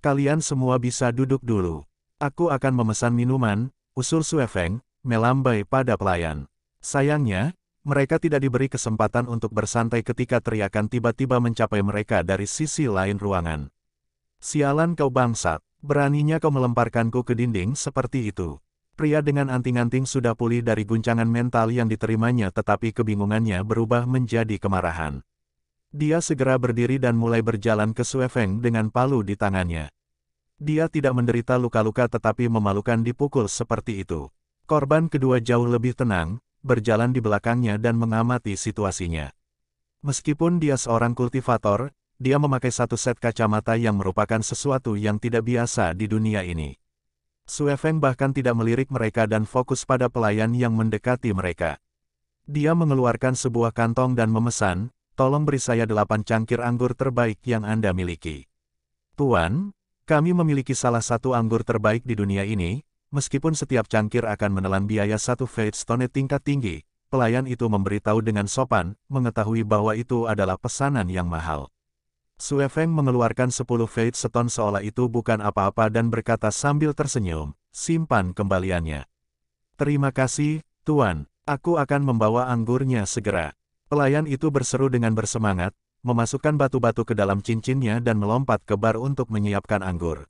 Kalian semua bisa duduk dulu. Aku akan memesan minuman, usul Sue Feng, melambai pada pelayan. Sayangnya, mereka tidak diberi kesempatan untuk bersantai ketika teriakan tiba-tiba mencapai mereka dari sisi lain ruangan. Sialan kau bangsat, beraninya kau melemparkanku ke dinding seperti itu. Pria dengan anting-anting sudah pulih dari guncangan mental yang diterimanya tetapi kebingungannya berubah menjadi kemarahan. Dia segera berdiri dan mulai berjalan ke Suefeng dengan palu di tangannya. Dia tidak menderita luka-luka tetapi memalukan dipukul seperti itu. Korban kedua jauh lebih tenang, berjalan di belakangnya dan mengamati situasinya. Meskipun dia seorang kultivator, dia memakai satu set kacamata yang merupakan sesuatu yang tidak biasa di dunia ini. Suefeng bahkan tidak melirik mereka dan fokus pada pelayan yang mendekati mereka. Dia mengeluarkan sebuah kantong dan memesan, tolong beri saya delapan cangkir anggur terbaik yang Anda miliki. Tuan, kami memiliki salah satu anggur terbaik di dunia ini, Meskipun setiap cangkir akan menelan biaya satu Fate tingkat tinggi, pelayan itu memberitahu dengan sopan, mengetahui bahwa itu adalah pesanan yang mahal. Sue Feng mengeluarkan 10 Fate Stone seolah itu bukan apa-apa dan berkata sambil tersenyum, simpan kembaliannya. Terima kasih, Tuan, aku akan membawa anggurnya segera. Pelayan itu berseru dengan bersemangat, memasukkan batu-batu ke dalam cincinnya dan melompat ke bar untuk menyiapkan anggur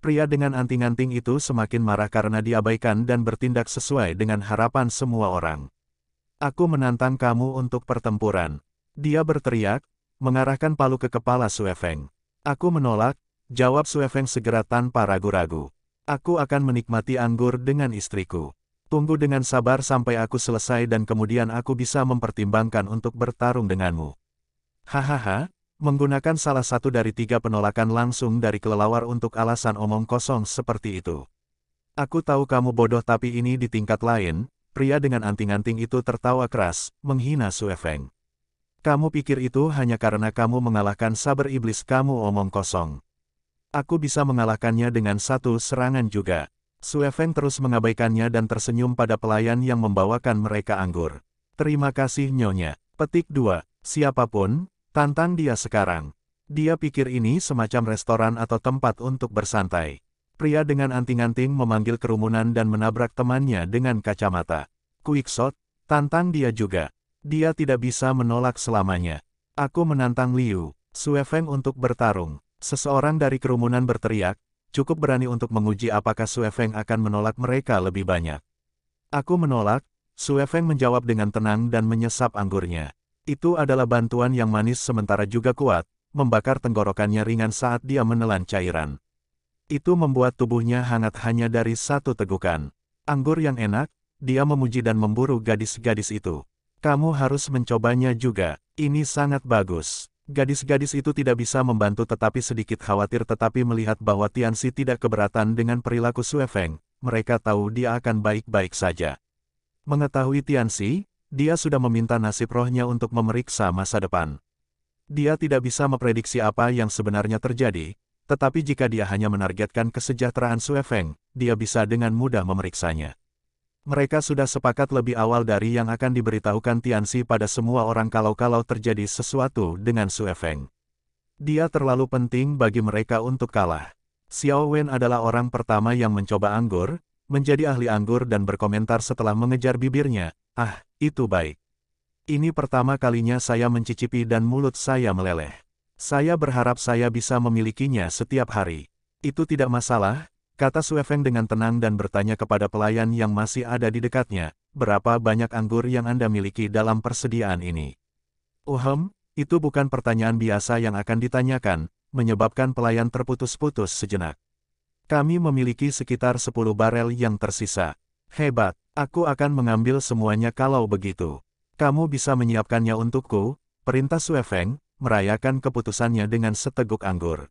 pria dengan anting-anting itu semakin marah karena diabaikan dan bertindak sesuai dengan harapan semua orang. Aku menantang kamu untuk pertempuran. Dia berteriak, mengarahkan palu ke kepala Suefeng. Aku menolak, jawab Suefeng segera tanpa ragu-ragu. Aku akan menikmati anggur dengan istriku. Tunggu dengan sabar sampai aku selesai dan kemudian aku bisa mempertimbangkan untuk bertarung denganmu. Hahaha, Menggunakan salah satu dari tiga penolakan langsung dari kelelawar untuk alasan omong kosong seperti itu. Aku tahu kamu bodoh tapi ini di tingkat lain, pria dengan anting-anting itu tertawa keras, menghina Suefeng. Kamu pikir itu hanya karena kamu mengalahkan saber iblis kamu omong kosong. Aku bisa mengalahkannya dengan satu serangan juga. Suefeng terus mengabaikannya dan tersenyum pada pelayan yang membawakan mereka anggur. Terima kasih Nyonya. Petik 2. Siapapun, Tantang dia sekarang. Dia pikir ini semacam restoran atau tempat untuk bersantai. Pria dengan anting-anting memanggil kerumunan dan menabrak temannya dengan kacamata. Quickshot, tantang dia juga. Dia tidak bisa menolak selamanya. Aku menantang Liu, Suefeng untuk bertarung. Seseorang dari kerumunan berteriak, cukup berani untuk menguji apakah Suefeng akan menolak mereka lebih banyak. Aku menolak, Suefeng menjawab dengan tenang dan menyesap anggurnya. Itu adalah bantuan yang manis sementara juga kuat, membakar tenggorokannya ringan saat dia menelan cairan. Itu membuat tubuhnya hangat hanya dari satu tegukan. Anggur yang enak, dia memuji dan memburu gadis-gadis itu. Kamu harus mencobanya juga, ini sangat bagus. Gadis-gadis itu tidak bisa membantu tetapi sedikit khawatir tetapi melihat bahwa Tianxi tidak keberatan dengan perilaku Sue Feng, mereka tahu dia akan baik-baik saja. Mengetahui Tianxi, dia sudah meminta nasib rohnya untuk memeriksa masa depan. Dia tidak bisa memprediksi apa yang sebenarnya terjadi, tetapi jika dia hanya menargetkan kesejahteraan Sue Feng, dia bisa dengan mudah memeriksanya. Mereka sudah sepakat lebih awal dari yang akan diberitahukan Tianxi pada semua orang kalau-kalau terjadi sesuatu dengan Sue Feng. Dia terlalu penting bagi mereka untuk kalah. Xiao Wen adalah orang pertama yang mencoba anggur, menjadi ahli anggur dan berkomentar setelah mengejar bibirnya, ah, itu baik. Ini pertama kalinya saya mencicipi dan mulut saya meleleh. Saya berharap saya bisa memilikinya setiap hari. Itu tidak masalah, kata Suefeng dengan tenang dan bertanya kepada pelayan yang masih ada di dekatnya, berapa banyak anggur yang Anda miliki dalam persediaan ini? Uhem, itu bukan pertanyaan biasa yang akan ditanyakan, menyebabkan pelayan terputus-putus sejenak. Kami memiliki sekitar 10 barel yang tersisa, Hebat, aku akan mengambil semuanya kalau begitu. Kamu bisa menyiapkannya untukku, perintah Sue merayakan keputusannya dengan seteguk anggur.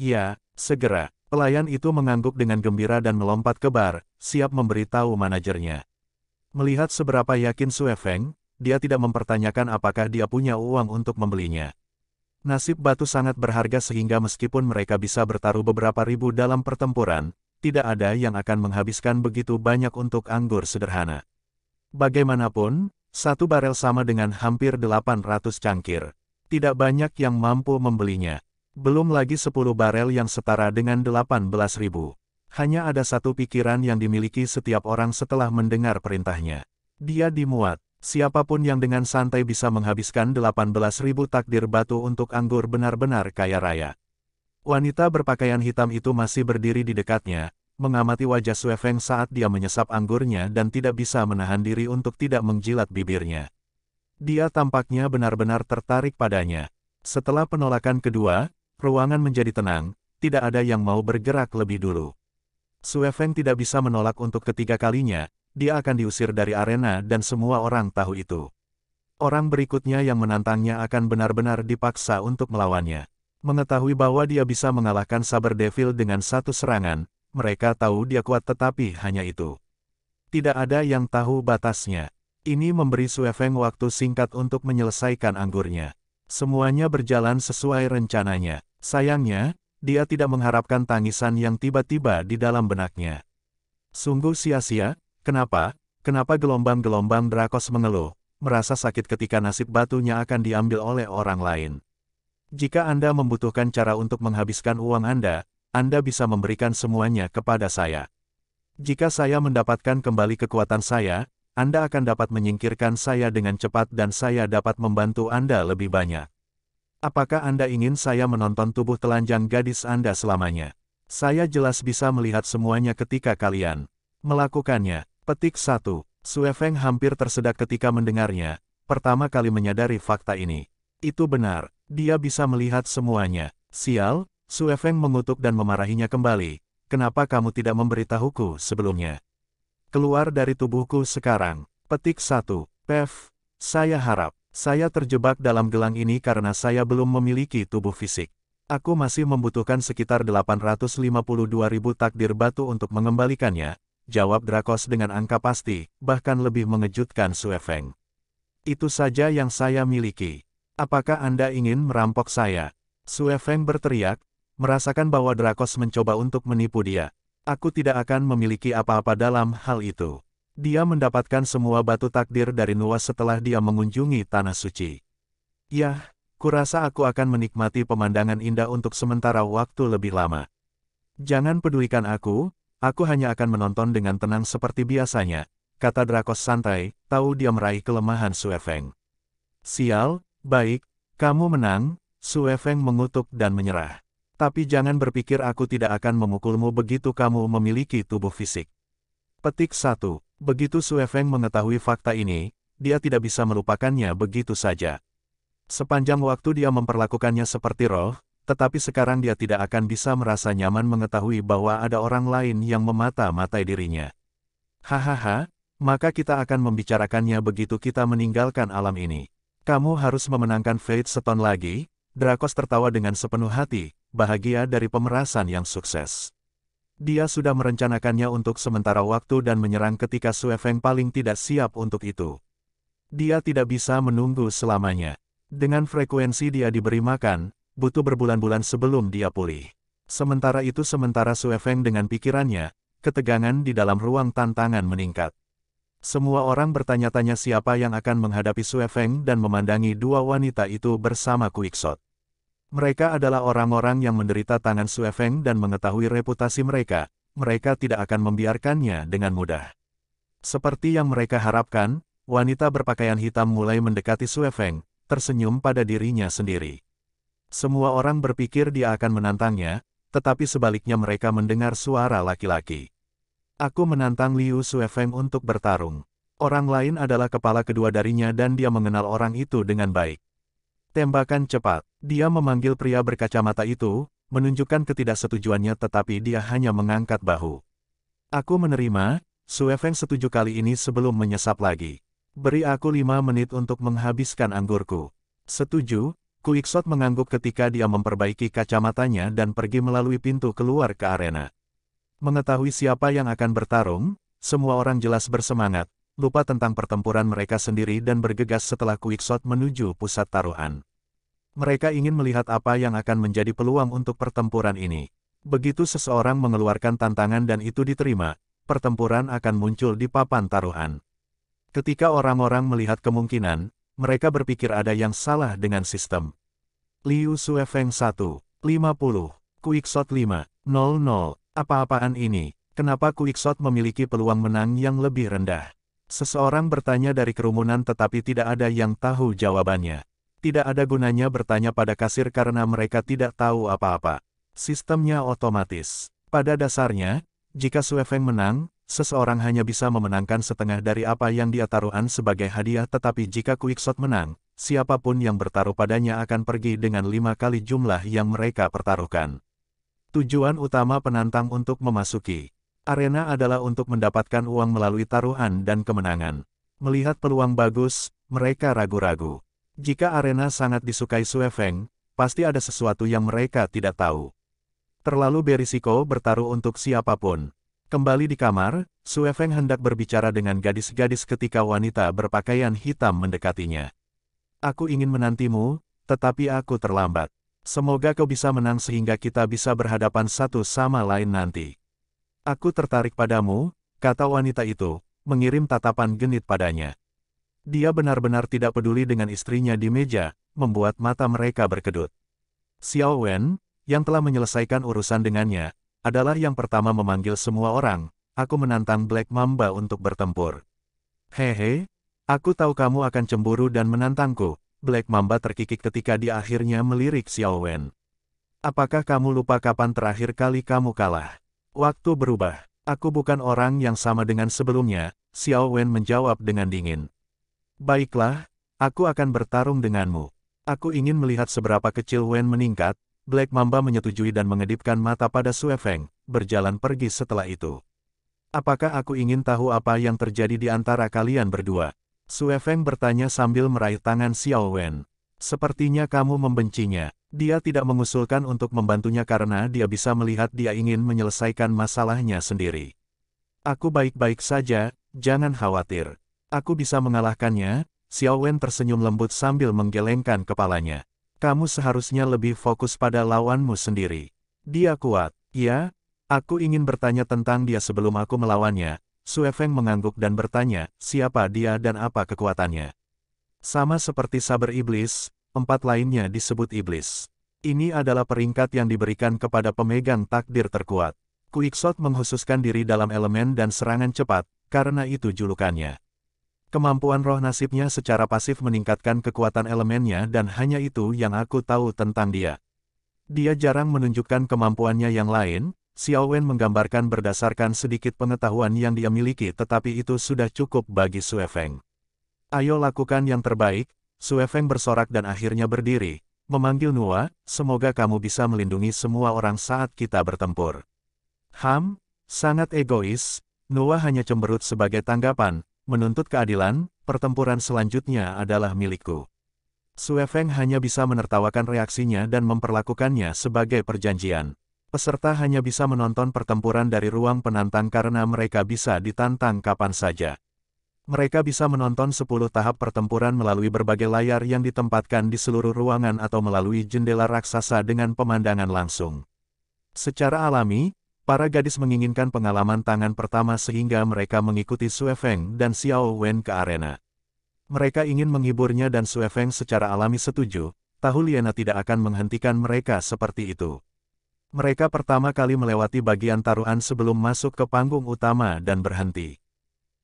Ya, segera, pelayan itu mengangguk dengan gembira dan melompat ke bar, siap memberitahu manajernya. Melihat seberapa yakin Sue dia tidak mempertanyakan apakah dia punya uang untuk membelinya. Nasib batu sangat berharga sehingga meskipun mereka bisa bertaruh beberapa ribu dalam pertempuran, tidak ada yang akan menghabiskan begitu banyak untuk anggur sederhana. Bagaimanapun, satu barel sama dengan hampir 800 cangkir. Tidak banyak yang mampu membelinya. Belum lagi 10 barel yang setara dengan 18 ribu. Hanya ada satu pikiran yang dimiliki setiap orang setelah mendengar perintahnya. Dia dimuat. Siapapun yang dengan santai bisa menghabiskan 18.000 takdir batu untuk anggur benar-benar kaya raya. Wanita berpakaian hitam itu masih berdiri di dekatnya, mengamati wajah Sue Feng saat dia menyesap anggurnya dan tidak bisa menahan diri untuk tidak menjilat bibirnya. Dia tampaknya benar-benar tertarik padanya. Setelah penolakan kedua, ruangan menjadi tenang, tidak ada yang mau bergerak lebih dulu. Sue Feng tidak bisa menolak untuk ketiga kalinya, dia akan diusir dari arena dan semua orang tahu itu. Orang berikutnya yang menantangnya akan benar-benar dipaksa untuk melawannya. Mengetahui bahwa dia bisa mengalahkan Saber Devil dengan satu serangan, mereka tahu dia kuat tetapi hanya itu. Tidak ada yang tahu batasnya. Ini memberi Suefeng waktu singkat untuk menyelesaikan anggurnya. Semuanya berjalan sesuai rencananya. Sayangnya, dia tidak mengharapkan tangisan yang tiba-tiba di dalam benaknya. Sungguh sia-sia, kenapa? Kenapa gelombang-gelombang Drakos mengeluh, merasa sakit ketika nasib batunya akan diambil oleh orang lain. Jika Anda membutuhkan cara untuk menghabiskan uang Anda, Anda bisa memberikan semuanya kepada saya. Jika saya mendapatkan kembali kekuatan saya, Anda akan dapat menyingkirkan saya dengan cepat dan saya dapat membantu Anda lebih banyak. Apakah Anda ingin saya menonton tubuh telanjang gadis Anda selamanya? Saya jelas bisa melihat semuanya ketika kalian melakukannya. Petik 1. Feng hampir tersedak ketika mendengarnya, pertama kali menyadari fakta ini. Itu benar, dia bisa melihat semuanya. Sial, Su Efeng mengutuk dan memarahinya kembali. Kenapa kamu tidak memberitahuku sebelumnya? Keluar dari tubuhku sekarang. Petik satu Pef. Saya harap, saya terjebak dalam gelang ini karena saya belum memiliki tubuh fisik. Aku masih membutuhkan sekitar 852 ribu takdir batu untuk mengembalikannya, jawab Drakos dengan angka pasti, bahkan lebih mengejutkan Su Efeng. Itu saja yang saya miliki. Apakah Anda ingin merampok saya? Sue Feng berteriak, merasakan bahwa Drakos mencoba untuk menipu dia. Aku tidak akan memiliki apa-apa dalam hal itu. Dia mendapatkan semua batu takdir dari Nuwa setelah dia mengunjungi Tanah Suci. Yah, kurasa aku akan menikmati pemandangan indah untuk sementara waktu lebih lama. Jangan pedulikan aku, aku hanya akan menonton dengan tenang seperti biasanya, kata Drakos santai, tahu dia meraih kelemahan Sue Feng. Sial, Baik, kamu menang, Su Feng mengutuk dan menyerah. Tapi jangan berpikir aku tidak akan memukulmu begitu kamu memiliki tubuh fisik. Petik satu. Begitu Su Feng mengetahui fakta ini, dia tidak bisa melupakannya begitu saja. Sepanjang waktu dia memperlakukannya seperti roh, tetapi sekarang dia tidak akan bisa merasa nyaman mengetahui bahwa ada orang lain yang memata-matai dirinya. Hahaha, maka kita akan membicarakannya begitu kita meninggalkan alam ini. Kamu harus memenangkan Fate Stone lagi, Drakos tertawa dengan sepenuh hati, bahagia dari pemerasan yang sukses. Dia sudah merencanakannya untuk sementara waktu dan menyerang ketika Suefeng paling tidak siap untuk itu. Dia tidak bisa menunggu selamanya. Dengan frekuensi dia diberi makan, butuh berbulan-bulan sebelum dia pulih. Sementara itu sementara Suefeng dengan pikirannya, ketegangan di dalam ruang tantangan meningkat. Semua orang bertanya-tanya siapa yang akan menghadapi Sue Feng dan memandangi dua wanita itu bersama Kuiksot. Mereka adalah orang-orang yang menderita tangan Sue Feng dan mengetahui reputasi mereka, mereka tidak akan membiarkannya dengan mudah. Seperti yang mereka harapkan, wanita berpakaian hitam mulai mendekati Sue Feng, tersenyum pada dirinya sendiri. Semua orang berpikir dia akan menantangnya, tetapi sebaliknya mereka mendengar suara laki-laki. Aku menantang Liu Suefeng untuk bertarung. Orang lain adalah kepala kedua darinya dan dia mengenal orang itu dengan baik. Tembakan cepat. Dia memanggil pria berkacamata itu, menunjukkan ketidaksetujuannya tetapi dia hanya mengangkat bahu. Aku menerima, Suefeng setuju kali ini sebelum menyesap lagi. Beri aku lima menit untuk menghabiskan anggurku. Setuju, Kuiksot mengangguk ketika dia memperbaiki kacamatanya dan pergi melalui pintu keluar ke arena. Mengetahui siapa yang akan bertarung, semua orang jelas bersemangat, lupa tentang pertempuran mereka sendiri dan bergegas setelah Quickshot menuju pusat taruhan. Mereka ingin melihat apa yang akan menjadi peluang untuk pertempuran ini. Begitu seseorang mengeluarkan tantangan dan itu diterima, pertempuran akan muncul di papan taruhan. Ketika orang-orang melihat kemungkinan, mereka berpikir ada yang salah dengan sistem. Liu Suefeng 1, 50, Quickshot 5, 00, apa-apaan ini? Kenapa Kuiksot memiliki peluang menang yang lebih rendah? Seseorang bertanya dari kerumunan tetapi tidak ada yang tahu jawabannya. Tidak ada gunanya bertanya pada kasir karena mereka tidak tahu apa-apa. Sistemnya otomatis. Pada dasarnya, jika Suefeng menang, seseorang hanya bisa memenangkan setengah dari apa yang dia taruhan sebagai hadiah tetapi jika Kuiksot menang, siapapun yang bertaruh padanya akan pergi dengan lima kali jumlah yang mereka pertaruhkan. Tujuan utama penantang untuk memasuki arena adalah untuk mendapatkan uang melalui taruhan dan kemenangan. Melihat peluang bagus, mereka ragu-ragu. Jika arena sangat disukai Suefeng, pasti ada sesuatu yang mereka tidak tahu. Terlalu berisiko bertaruh untuk siapapun. Kembali di kamar, Suefeng hendak berbicara dengan gadis-gadis ketika wanita berpakaian hitam mendekatinya. Aku ingin menantimu, tetapi aku terlambat. Semoga kau bisa menang sehingga kita bisa berhadapan satu sama lain nanti. Aku tertarik padamu, kata wanita itu, mengirim tatapan genit padanya. Dia benar-benar tidak peduli dengan istrinya di meja, membuat mata mereka berkedut. Xiao Wen, yang telah menyelesaikan urusan dengannya, adalah yang pertama memanggil semua orang, aku menantang Black Mamba untuk bertempur. Hehe, aku tahu kamu akan cemburu dan menantangku, Black Mamba terkikik ketika dia akhirnya melirik Xiao Wen. Apakah kamu lupa kapan terakhir kali kamu kalah? Waktu berubah. Aku bukan orang yang sama dengan sebelumnya, Xiao Wen menjawab dengan dingin. Baiklah, aku akan bertarung denganmu. Aku ingin melihat seberapa kecil Wen meningkat, Black Mamba menyetujui dan mengedipkan mata pada Sue Feng, berjalan pergi setelah itu. Apakah aku ingin tahu apa yang terjadi di antara kalian berdua? Sue Feng bertanya sambil meraih tangan Xiao Wen. Sepertinya kamu membencinya. Dia tidak mengusulkan untuk membantunya karena dia bisa melihat dia ingin menyelesaikan masalahnya sendiri. Aku baik-baik saja, jangan khawatir. Aku bisa mengalahkannya, Xiao Wen tersenyum lembut sambil menggelengkan kepalanya. Kamu seharusnya lebih fokus pada lawanmu sendiri. Dia kuat, ya? Aku ingin bertanya tentang dia sebelum aku melawannya, Sue Feng mengangguk dan bertanya, siapa dia dan apa kekuatannya. Sama seperti saber iblis, empat lainnya disebut iblis. Ini adalah peringkat yang diberikan kepada pemegang takdir terkuat. Kuiksot menghususkan diri dalam elemen dan serangan cepat, karena itu julukannya. Kemampuan roh nasibnya secara pasif meningkatkan kekuatan elemennya dan hanya itu yang aku tahu tentang dia. Dia jarang menunjukkan kemampuannya yang lain, Xiao Wen menggambarkan berdasarkan sedikit pengetahuan yang dia miliki tetapi itu sudah cukup bagi Su Feng. Ayo lakukan yang terbaik, Su Feng bersorak dan akhirnya berdiri, memanggil Nua, semoga kamu bisa melindungi semua orang saat kita bertempur. Ham, sangat egois, Nua hanya cemberut sebagai tanggapan, menuntut keadilan, pertempuran selanjutnya adalah milikku. Su Feng hanya bisa menertawakan reaksinya dan memperlakukannya sebagai perjanjian. Peserta hanya bisa menonton pertempuran dari ruang penantang karena mereka bisa ditantang kapan saja. Mereka bisa menonton 10 tahap pertempuran melalui berbagai layar yang ditempatkan di seluruh ruangan atau melalui jendela raksasa dengan pemandangan langsung. Secara alami, para gadis menginginkan pengalaman tangan pertama sehingga mereka mengikuti Sue Feng dan Xiao Wen ke arena. Mereka ingin menghiburnya dan Sue Feng secara alami setuju, Tahu Liana tidak akan menghentikan mereka seperti itu. Mereka pertama kali melewati bagian taruhan sebelum masuk ke panggung utama dan berhenti.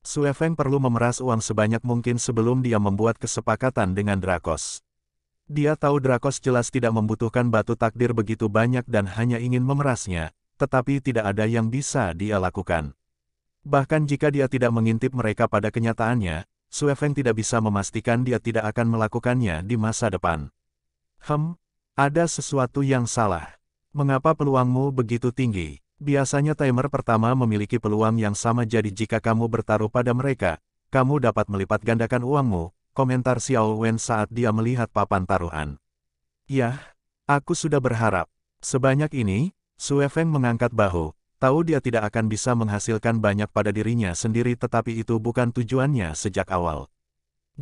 Suefeng perlu memeras uang sebanyak mungkin sebelum dia membuat kesepakatan dengan Drakos. Dia tahu Drakos jelas tidak membutuhkan batu takdir begitu banyak dan hanya ingin memerasnya, tetapi tidak ada yang bisa dia lakukan. Bahkan jika dia tidak mengintip mereka pada kenyataannya, Suefeng tidak bisa memastikan dia tidak akan melakukannya di masa depan. Hem, ada sesuatu yang salah. Mengapa peluangmu begitu tinggi? Biasanya timer pertama memiliki peluang yang sama jadi jika kamu bertaruh pada mereka, kamu dapat melipat gandakan uangmu, komentar Xiao Wen saat dia melihat papan taruhan. Yah, aku sudah berharap. Sebanyak ini, Sue Feng mengangkat bahu, tahu dia tidak akan bisa menghasilkan banyak pada dirinya sendiri tetapi itu bukan tujuannya sejak awal.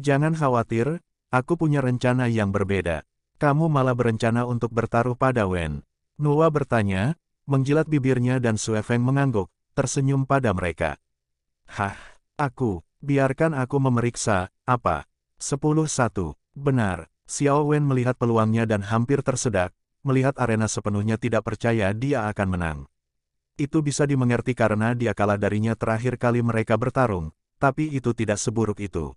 Jangan khawatir, aku punya rencana yang berbeda. Kamu malah berencana untuk bertaruh pada Wen. Nuwa bertanya, menjilat bibirnya dan Suefeng mengangguk, tersenyum pada mereka. Hah, aku, biarkan aku memeriksa, apa? 10-1, benar, Xiao Wen melihat peluangnya dan hampir tersedak, melihat arena sepenuhnya tidak percaya dia akan menang. Itu bisa dimengerti karena dia kalah darinya terakhir kali mereka bertarung, tapi itu tidak seburuk itu.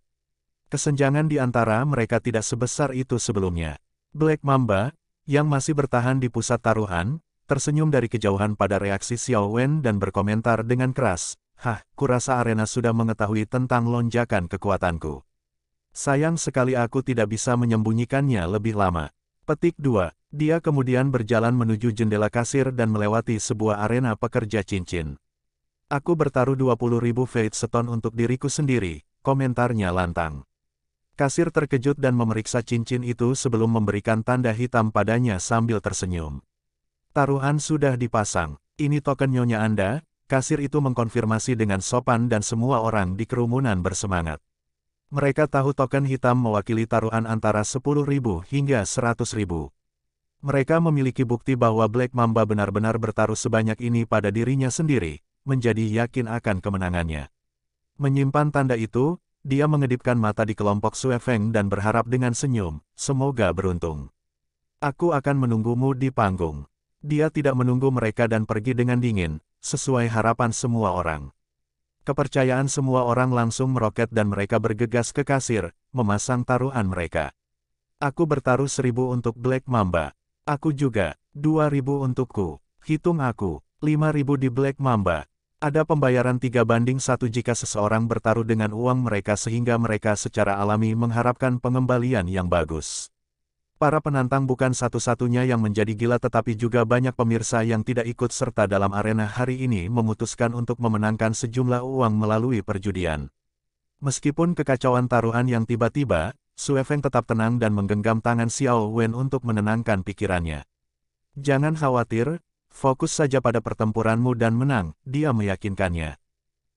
Kesenjangan di antara mereka tidak sebesar itu sebelumnya. Black Mamba, yang masih bertahan di pusat taruhan, tersenyum dari kejauhan pada reaksi Xiao Wen dan berkomentar dengan keras, Hah, kurasa arena sudah mengetahui tentang lonjakan kekuatanku. Sayang sekali aku tidak bisa menyembunyikannya lebih lama. Petik 2. Dia kemudian berjalan menuju jendela kasir dan melewati sebuah arena pekerja cincin. Aku bertaruh 20.000 fate seton untuk diriku sendiri, komentarnya lantang. Kasir terkejut dan memeriksa cincin itu sebelum memberikan tanda hitam padanya sambil tersenyum. Taruhan sudah dipasang. Ini token nyonya Anda, kasir itu mengkonfirmasi dengan sopan dan semua orang di kerumunan bersemangat. Mereka tahu token hitam mewakili taruhan antara 10.000 hingga 100.000. Mereka memiliki bukti bahwa Black Mamba benar-benar bertaruh sebanyak ini pada dirinya sendiri, menjadi yakin akan kemenangannya. Menyimpan tanda itu, dia mengedipkan mata di kelompok Sue Feng dan berharap dengan senyum, semoga beruntung. Aku akan menunggumu di panggung. Dia tidak menunggu mereka dan pergi dengan dingin, sesuai harapan semua orang. Kepercayaan semua orang langsung meroket dan mereka bergegas ke kasir, memasang taruhan mereka. Aku bertaruh seribu untuk Black Mamba. Aku juga, dua ribu untukku. Hitung aku, lima ribu di Black Mamba, ada pembayaran tiga banding satu jika seseorang bertaruh dengan uang mereka sehingga mereka secara alami mengharapkan pengembalian yang bagus. Para penantang bukan satu-satunya yang menjadi gila tetapi juga banyak pemirsa yang tidak ikut serta dalam arena hari ini memutuskan untuk memenangkan sejumlah uang melalui perjudian. Meskipun kekacauan taruhan yang tiba-tiba, Su Feng tetap tenang dan menggenggam tangan Xiao Wen untuk menenangkan pikirannya. Jangan khawatir, fokus saja pada pertempuranmu dan menang, dia meyakinkannya.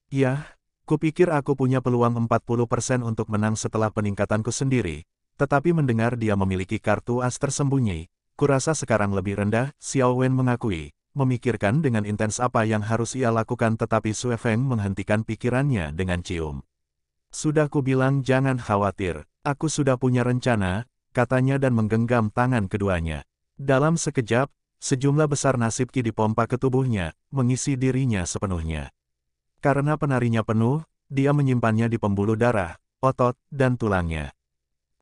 Yah, kupikir aku punya peluang 40% untuk menang setelah peningkatanku sendiri, tetapi mendengar dia memiliki kartu as tersembunyi, kurasa sekarang lebih rendah, Xiao Wen mengakui, memikirkan dengan intens apa yang harus ia lakukan tetapi Sue Feng menghentikan pikirannya dengan cium. Sudah kubilang jangan khawatir, aku sudah punya rencana, katanya dan menggenggam tangan keduanya. Dalam sekejap, sejumlah besar nasib ki dipompa ke tubuhnya, mengisi dirinya sepenuhnya. Karena penarinya penuh, dia menyimpannya di pembuluh darah, otot, dan tulangnya.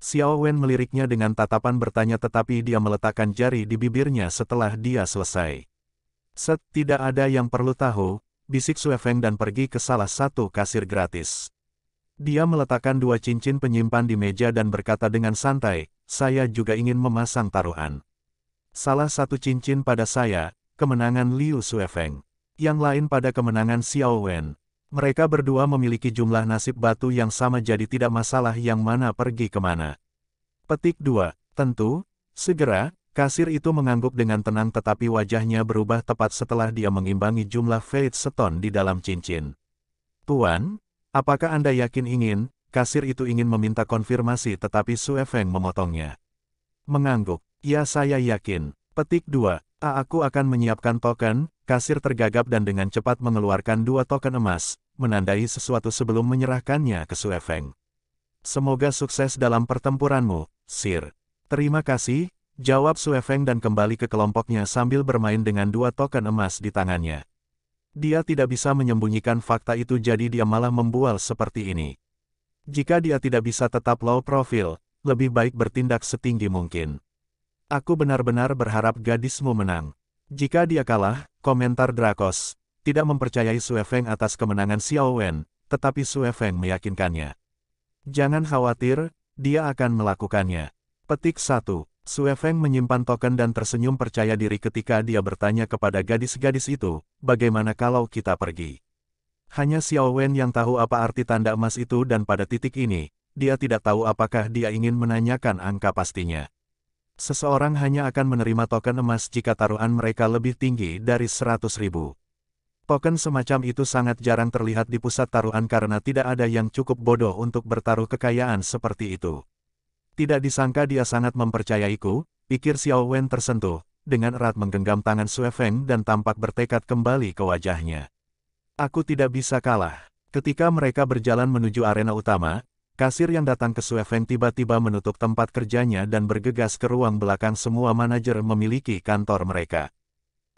Xiao Wen meliriknya dengan tatapan bertanya tetapi dia meletakkan jari di bibirnya setelah dia selesai. Set, tidak ada yang perlu tahu, bisik Sue Feng dan pergi ke salah satu kasir gratis. Dia meletakkan dua cincin penyimpan di meja dan berkata dengan santai, saya juga ingin memasang taruhan. Salah satu cincin pada saya, kemenangan Liu Suefeng. Yang lain pada kemenangan Xiao Wen. Mereka berdua memiliki jumlah nasib batu yang sama jadi tidak masalah yang mana pergi kemana. Petik 2. Tentu, segera, kasir itu mengangguk dengan tenang tetapi wajahnya berubah tepat setelah dia mengimbangi jumlah fate seton di dalam cincin. Tuan, apakah Anda yakin ingin, kasir itu ingin meminta konfirmasi tetapi Su Efeng memotongnya. Mengangguk, Ya saya yakin. Petik 2. A aku akan menyiapkan token, kasir tergagap dan dengan cepat mengeluarkan dua token emas, menandai sesuatu sebelum menyerahkannya ke Suefeng. Semoga sukses dalam pertempuranmu, Sir. Terima kasih, jawab Suefeng dan kembali ke kelompoknya sambil bermain dengan dua token emas di tangannya. Dia tidak bisa menyembunyikan fakta itu jadi dia malah membual seperti ini. Jika dia tidak bisa tetap low profile, lebih baik bertindak setinggi mungkin. Aku benar-benar berharap gadismu menang. Jika dia kalah, komentar Drakos, tidak mempercayai Sue Feng atas kemenangan Xiao Wen, tetapi Sue Feng meyakinkannya. Jangan khawatir, dia akan melakukannya. Petik 1. Sue Feng menyimpan token dan tersenyum percaya diri ketika dia bertanya kepada gadis-gadis itu, bagaimana kalau kita pergi? Hanya Xiao Wen yang tahu apa arti tanda emas itu dan pada titik ini, dia tidak tahu apakah dia ingin menanyakan angka pastinya. Seseorang hanya akan menerima token emas jika taruhan mereka lebih tinggi dari 100 ribu. Token semacam itu sangat jarang terlihat di pusat taruhan karena tidak ada yang cukup bodoh untuk bertaruh kekayaan seperti itu. Tidak disangka dia sangat mempercayaiku, pikir Xiao Wen tersentuh, dengan erat menggenggam tangan Sue Feng dan tampak bertekad kembali ke wajahnya. Aku tidak bisa kalah. Ketika mereka berjalan menuju arena utama, Kasir yang datang ke Sueven tiba-tiba menutup tempat kerjanya dan bergegas ke ruang belakang semua manajer memiliki kantor mereka.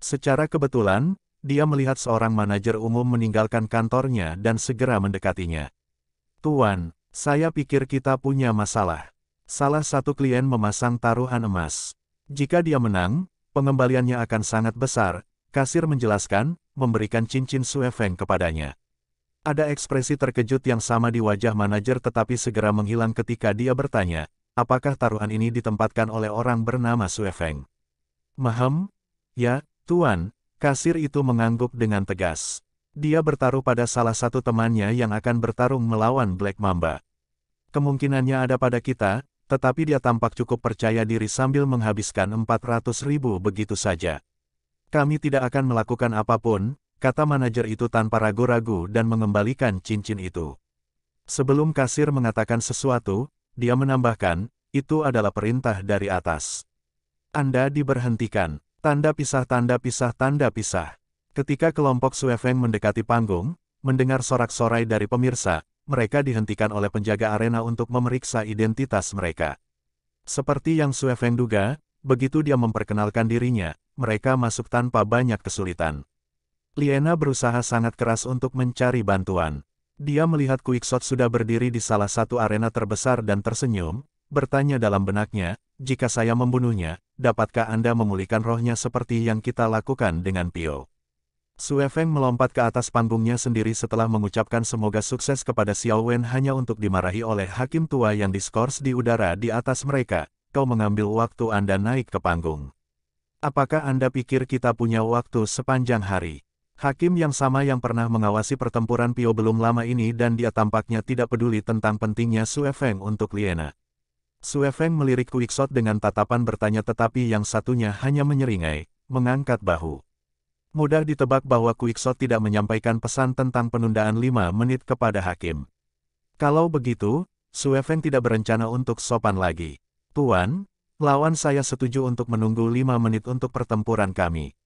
Secara kebetulan, dia melihat seorang manajer umum meninggalkan kantornya dan segera mendekatinya. Tuan, saya pikir kita punya masalah. Salah satu klien memasang taruhan emas. Jika dia menang, pengembaliannya akan sangat besar, kasir menjelaskan, memberikan cincin Sueven kepadanya. Ada ekspresi terkejut yang sama di wajah manajer tetapi segera menghilang ketika dia bertanya, apakah taruhan ini ditempatkan oleh orang bernama Suefeng? Mahem? Ya, Tuan, kasir itu mengangguk dengan tegas. Dia bertaruh pada salah satu temannya yang akan bertarung melawan Black Mamba. Kemungkinannya ada pada kita, tetapi dia tampak cukup percaya diri sambil menghabiskan 400 ribu begitu saja. Kami tidak akan melakukan apapun, kata manajer itu tanpa ragu-ragu dan mengembalikan cincin itu. Sebelum kasir mengatakan sesuatu, dia menambahkan, itu adalah perintah dari atas. Anda diberhentikan, tanda pisah tanda pisah tanda pisah. Ketika kelompok Suefeng mendekati panggung, mendengar sorak-sorai dari pemirsa, mereka dihentikan oleh penjaga arena untuk memeriksa identitas mereka. Seperti yang Suefeng duga, begitu dia memperkenalkan dirinya, mereka masuk tanpa banyak kesulitan. Liena berusaha sangat keras untuk mencari bantuan. Dia melihat Quixote sudah berdiri di salah satu arena terbesar dan tersenyum, bertanya dalam benaknya, jika saya membunuhnya, dapatkah Anda memulihkan rohnya seperti yang kita lakukan dengan Pio? Suefeng melompat ke atas panggungnya sendiri setelah mengucapkan semoga sukses kepada Xiao Wen hanya untuk dimarahi oleh hakim tua yang diskors di udara di atas mereka, kau mengambil waktu Anda naik ke panggung. Apakah Anda pikir kita punya waktu sepanjang hari? Hakim yang sama yang pernah mengawasi pertempuran Pio belum lama ini dan dia tampaknya tidak peduli tentang pentingnya Sue Feng untuk Liena. Sue Feng melirik Kuiksot dengan tatapan bertanya tetapi yang satunya hanya menyeringai, mengangkat bahu. Mudah ditebak bahwa Kuiksot tidak menyampaikan pesan tentang penundaan lima menit kepada Hakim. Kalau begitu, Sue Feng tidak berencana untuk sopan lagi. Tuan, lawan saya setuju untuk menunggu lima menit untuk pertempuran kami.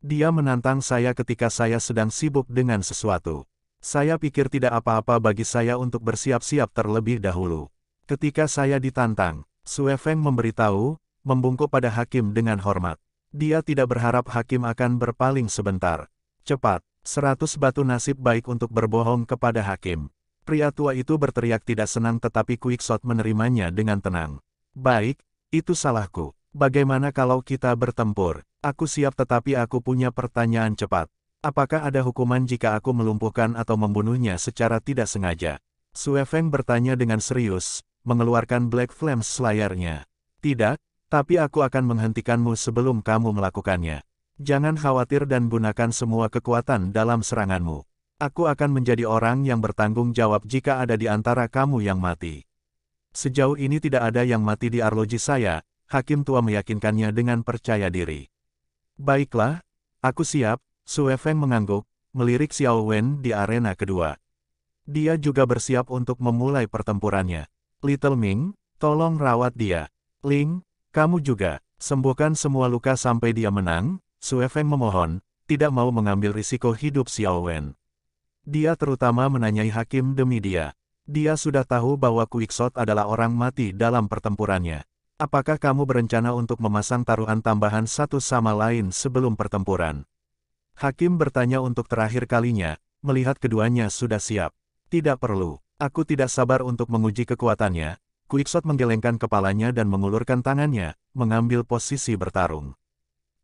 Dia menantang saya ketika saya sedang sibuk dengan sesuatu. Saya pikir tidak apa-apa bagi saya untuk bersiap-siap terlebih dahulu. Ketika saya ditantang, Sue Feng memberitahu, membungkuk pada hakim dengan hormat. Dia tidak berharap hakim akan berpaling sebentar. Cepat, seratus batu nasib baik untuk berbohong kepada hakim. Pria tua itu berteriak tidak senang tetapi Quixote menerimanya dengan tenang. Baik, itu salahku. Bagaimana kalau kita bertempur? Aku siap tetapi aku punya pertanyaan cepat. Apakah ada hukuman jika aku melumpuhkan atau membunuhnya secara tidak sengaja? Sue Feng bertanya dengan serius, mengeluarkan Black Flames selayarnya. Tidak, tapi aku akan menghentikanmu sebelum kamu melakukannya. Jangan khawatir dan gunakan semua kekuatan dalam seranganmu. Aku akan menjadi orang yang bertanggung jawab jika ada di antara kamu yang mati. Sejauh ini tidak ada yang mati di arloji saya, hakim tua meyakinkannya dengan percaya diri. Baiklah, aku siap, Su Feng mengangguk, melirik Xiao Wen di arena kedua. Dia juga bersiap untuk memulai pertempurannya. Little Ming, tolong rawat dia. Ling, kamu juga, sembuhkan semua luka sampai dia menang, Su Feng memohon, tidak mau mengambil risiko hidup Xiao Wen. Dia terutama menanyai hakim demi dia. Dia sudah tahu bahwa Quixote adalah orang mati dalam pertempurannya. Apakah kamu berencana untuk memasang taruhan tambahan satu sama lain sebelum pertempuran? Hakim bertanya untuk terakhir kalinya, melihat keduanya sudah siap. Tidak perlu, aku tidak sabar untuk menguji kekuatannya. Kuiksot menggelengkan kepalanya dan mengulurkan tangannya, mengambil posisi bertarung.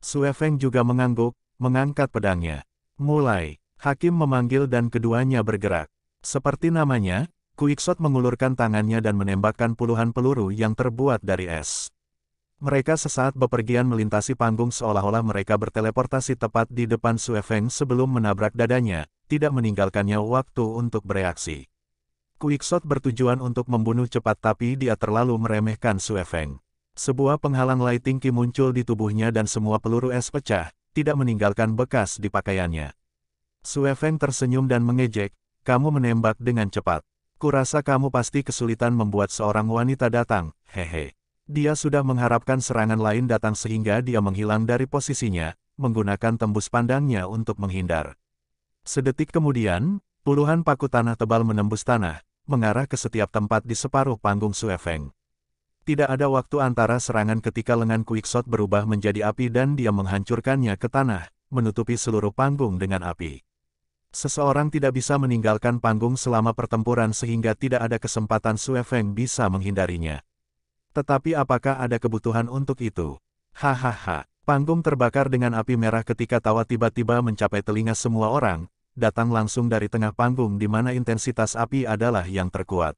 Suefeng juga mengangguk, mengangkat pedangnya. Mulai, Hakim memanggil dan keduanya bergerak. Seperti namanya, Kuiksot mengulurkan tangannya dan menembakkan puluhan peluru yang terbuat dari es. Mereka sesaat bepergian melintasi panggung seolah-olah mereka berteleportasi tepat di depan Sue sebelum menabrak dadanya, tidak meninggalkannya waktu untuk bereaksi. Kuiksot bertujuan untuk membunuh cepat tapi dia terlalu meremehkan Sue Sebuah penghalang lighting ki muncul di tubuhnya dan semua peluru es pecah, tidak meninggalkan bekas di pakaiannya. Sue tersenyum dan mengejek, kamu menembak dengan cepat. Kurasa kamu pasti kesulitan membuat seorang wanita datang, hehe. Dia sudah mengharapkan serangan lain datang sehingga dia menghilang dari posisinya, menggunakan tembus pandangnya untuk menghindar. Sedetik kemudian, puluhan paku tanah tebal menembus tanah, mengarah ke setiap tempat di separuh panggung Suefeng. Tidak ada waktu antara serangan ketika lengan Quixote berubah menjadi api dan dia menghancurkannya ke tanah, menutupi seluruh panggung dengan api. Seseorang tidak bisa meninggalkan panggung selama pertempuran sehingga tidak ada kesempatan Sue Feng bisa menghindarinya. Tetapi apakah ada kebutuhan untuk itu? Hahaha, panggung terbakar dengan api merah ketika tawa tiba-tiba mencapai telinga semua orang, datang langsung dari tengah panggung di mana intensitas api adalah yang terkuat.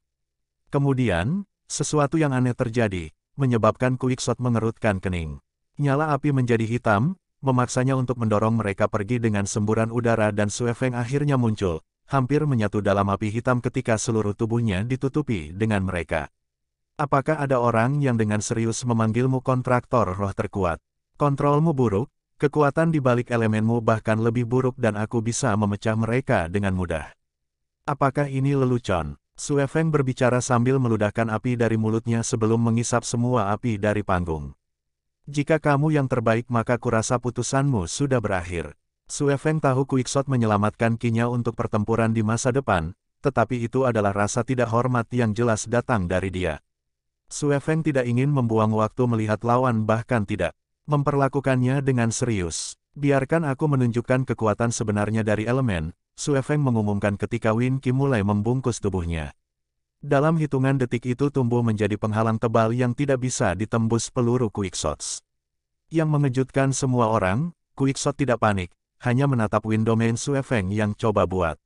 Kemudian, sesuatu yang aneh terjadi, menyebabkan Quickshot mengerutkan kening. Nyala api menjadi hitam, memaksanya untuk mendorong mereka pergi dengan semburan udara dan Suefeng akhirnya muncul, hampir menyatu dalam api hitam ketika seluruh tubuhnya ditutupi dengan mereka. Apakah ada orang yang dengan serius memanggilmu kontraktor roh terkuat? Kontrolmu buruk, kekuatan di balik elemenmu bahkan lebih buruk dan aku bisa memecah mereka dengan mudah. Apakah ini lelucon? Suefeng berbicara sambil meludahkan api dari mulutnya sebelum mengisap semua api dari panggung. Jika kamu yang terbaik maka kurasa putusanmu sudah berakhir. Sue Feng tahu Kuiksot menyelamatkan Kinya untuk pertempuran di masa depan, tetapi itu adalah rasa tidak hormat yang jelas datang dari dia. Sue Feng tidak ingin membuang waktu melihat lawan bahkan tidak memperlakukannya dengan serius. Biarkan aku menunjukkan kekuatan sebenarnya dari elemen, Sue Feng mengumumkan ketika Win Qi mulai membungkus tubuhnya. Dalam hitungan detik itu tumbuh menjadi penghalang tebal yang tidak bisa ditembus peluru Quickshots. Yang mengejutkan semua orang, Quickshot tidak panik, hanya menatap Windomain Suefeng yang coba buat.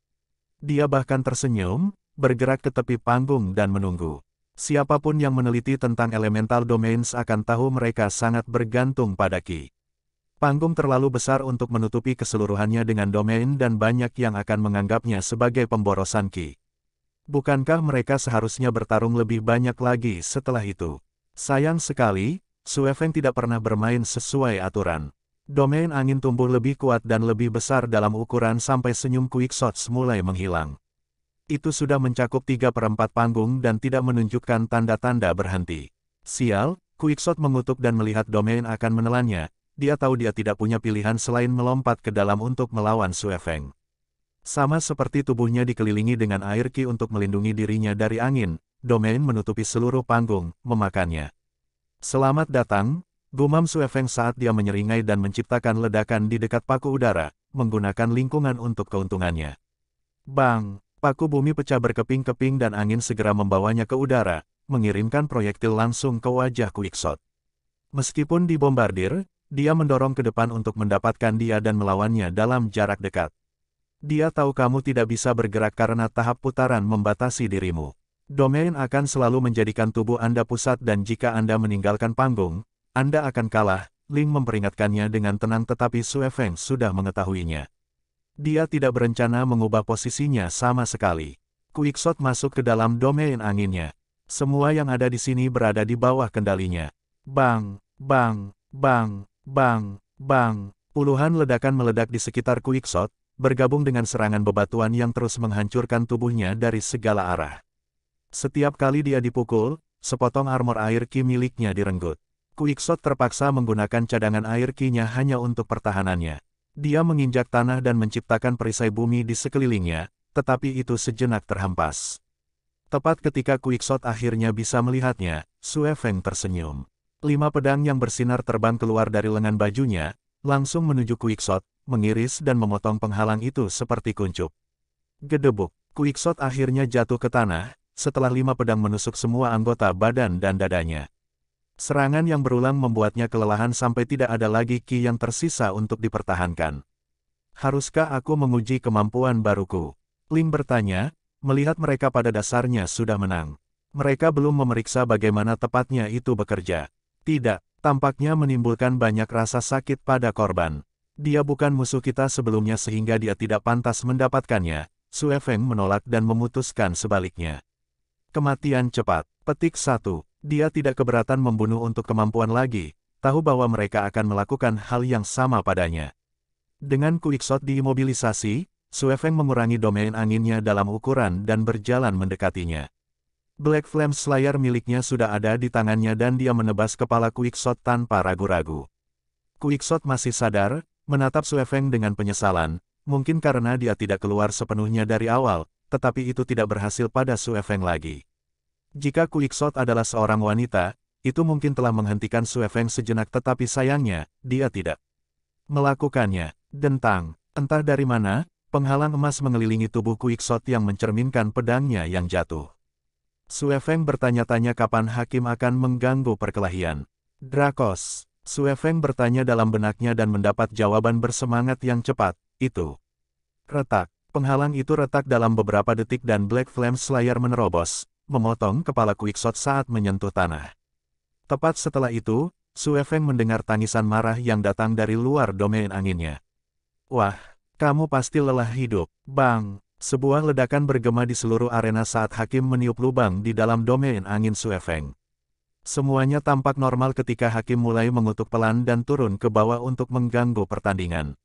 Dia bahkan tersenyum, bergerak ke tepi panggung dan menunggu. Siapapun yang meneliti tentang elemental domains akan tahu mereka sangat bergantung pada Ki. Panggung terlalu besar untuk menutupi keseluruhannya dengan domain dan banyak yang akan menganggapnya sebagai pemborosan Ki. Bukankah mereka seharusnya bertarung lebih banyak lagi setelah itu? Sayang sekali, Suefeng tidak pernah bermain sesuai aturan. Domain angin tumbuh lebih kuat dan lebih besar dalam ukuran sampai senyum Quickshots mulai menghilang. Itu sudah mencakup tiga perempat panggung dan tidak menunjukkan tanda-tanda berhenti. Sial, Quickshot mengutuk dan melihat domain akan menelannya, dia tahu dia tidak punya pilihan selain melompat ke dalam untuk melawan Suefeng. Sama seperti tubuhnya dikelilingi dengan air ki untuk melindungi dirinya dari angin, domain menutupi seluruh panggung, memakannya. Selamat datang, gumam Suefeng saat dia menyeringai dan menciptakan ledakan di dekat paku udara, menggunakan lingkungan untuk keuntungannya. Bang, paku bumi pecah berkeping-keping dan angin segera membawanya ke udara, mengirimkan proyektil langsung ke wajah Kuiksot. Meskipun dibombardir, dia mendorong ke depan untuk mendapatkan dia dan melawannya dalam jarak dekat. Dia tahu kamu tidak bisa bergerak karena tahap putaran membatasi dirimu. Domain akan selalu menjadikan tubuh Anda pusat dan jika Anda meninggalkan panggung, Anda akan kalah, Ling memperingatkannya dengan tenang tetapi Sue Feng sudah mengetahuinya. Dia tidak berencana mengubah posisinya sama sekali. Quickshot masuk ke dalam domain anginnya. Semua yang ada di sini berada di bawah kendalinya. Bang, bang, bang, bang, bang. Puluhan ledakan meledak di sekitar Quickshot, bergabung dengan serangan bebatuan yang terus menghancurkan tubuhnya dari segala arah. Setiap kali dia dipukul, sepotong armor air ki miliknya direnggut. Kuiksot terpaksa menggunakan cadangan air ki-nya hanya untuk pertahanannya. Dia menginjak tanah dan menciptakan perisai bumi di sekelilingnya, tetapi itu sejenak terhempas. Tepat ketika Kuiksot akhirnya bisa melihatnya, Sue Feng tersenyum. Lima pedang yang bersinar terbang keluar dari lengan bajunya, Langsung menuju Quixote, mengiris dan memotong penghalang itu seperti kuncup. Gedebuk, Quixote akhirnya jatuh ke tanah, setelah lima pedang menusuk semua anggota badan dan dadanya. Serangan yang berulang membuatnya kelelahan sampai tidak ada lagi ki yang tersisa untuk dipertahankan. Haruskah aku menguji kemampuan baruku? Lim bertanya, melihat mereka pada dasarnya sudah menang. Mereka belum memeriksa bagaimana tepatnya itu bekerja. Tidak, tampaknya menimbulkan banyak rasa sakit pada korban. Dia bukan musuh kita sebelumnya sehingga dia tidak pantas mendapatkannya. Sue Feng menolak dan memutuskan sebaliknya. Kematian cepat. Petik satu. Dia tidak keberatan membunuh untuk kemampuan lagi, tahu bahwa mereka akan melakukan hal yang sama padanya. Dengan kuiksot diimobilisasi, Sue Feng mengurangi domain anginnya dalam ukuran dan berjalan mendekatinya. Black Flame Slayer miliknya sudah ada di tangannya dan dia menebas kepala Quicksot tanpa ragu-ragu. Quicksot masih sadar, menatap Suefeng dengan penyesalan, mungkin karena dia tidak keluar sepenuhnya dari awal, tetapi itu tidak berhasil pada Suefeng lagi. Jika Kuiksot adalah seorang wanita, itu mungkin telah menghentikan Suefeng sejenak tetapi sayangnya, dia tidak melakukannya. Dentang, entah dari mana, penghalang emas mengelilingi tubuh Kuiksot yang mencerminkan pedangnya yang jatuh. Suefeng bertanya-tanya kapan hakim akan mengganggu perkelahian. Drakos. Suefeng bertanya dalam benaknya dan mendapat jawaban bersemangat yang cepat, itu. Retak. Penghalang itu retak dalam beberapa detik dan Black Flame Slayer menerobos, memotong kepala Quickshot saat menyentuh tanah. Tepat setelah itu, Suefeng mendengar tangisan marah yang datang dari luar domain anginnya. Wah, kamu pasti lelah hidup, Bang. Sebuah ledakan bergema di seluruh arena saat hakim meniup lubang di dalam domain angin Suefeng. Semuanya tampak normal ketika hakim mulai mengutuk pelan dan turun ke bawah untuk mengganggu pertandingan.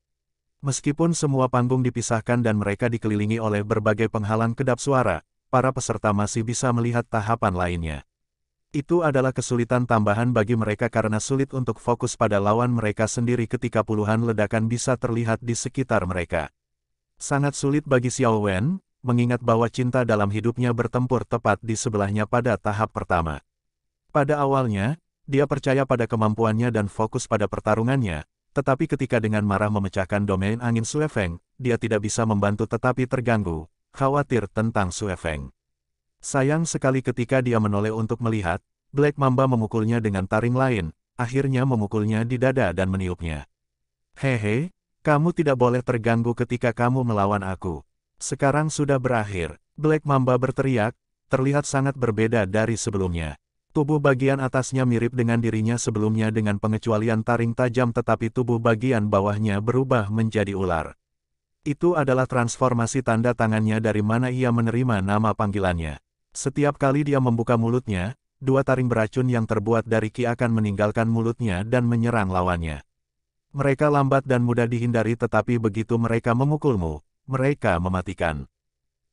Meskipun semua panggung dipisahkan dan mereka dikelilingi oleh berbagai penghalang kedap suara, para peserta masih bisa melihat tahapan lainnya. Itu adalah kesulitan tambahan bagi mereka karena sulit untuk fokus pada lawan mereka sendiri ketika puluhan ledakan bisa terlihat di sekitar mereka. Sangat sulit bagi Xiao Wen, mengingat bahwa cinta dalam hidupnya bertempur tepat di sebelahnya pada tahap pertama. Pada awalnya, dia percaya pada kemampuannya dan fokus pada pertarungannya, tetapi ketika dengan marah memecahkan domain angin Feng, dia tidak bisa membantu tetapi terganggu, khawatir tentang Feng. Sayang sekali ketika dia menoleh untuk melihat, Black Mamba memukulnya dengan taring lain, akhirnya memukulnya di dada dan meniupnya. Hehe, kamu tidak boleh terganggu ketika kamu melawan aku. Sekarang sudah berakhir, Black Mamba berteriak, terlihat sangat berbeda dari sebelumnya. Tubuh bagian atasnya mirip dengan dirinya sebelumnya dengan pengecualian taring tajam tetapi tubuh bagian bawahnya berubah menjadi ular. Itu adalah transformasi tanda tangannya dari mana ia menerima nama panggilannya. Setiap kali dia membuka mulutnya, dua taring beracun yang terbuat dari ki akan meninggalkan mulutnya dan menyerang lawannya. Mereka lambat dan mudah dihindari tetapi begitu mereka memukulmu, mereka mematikan.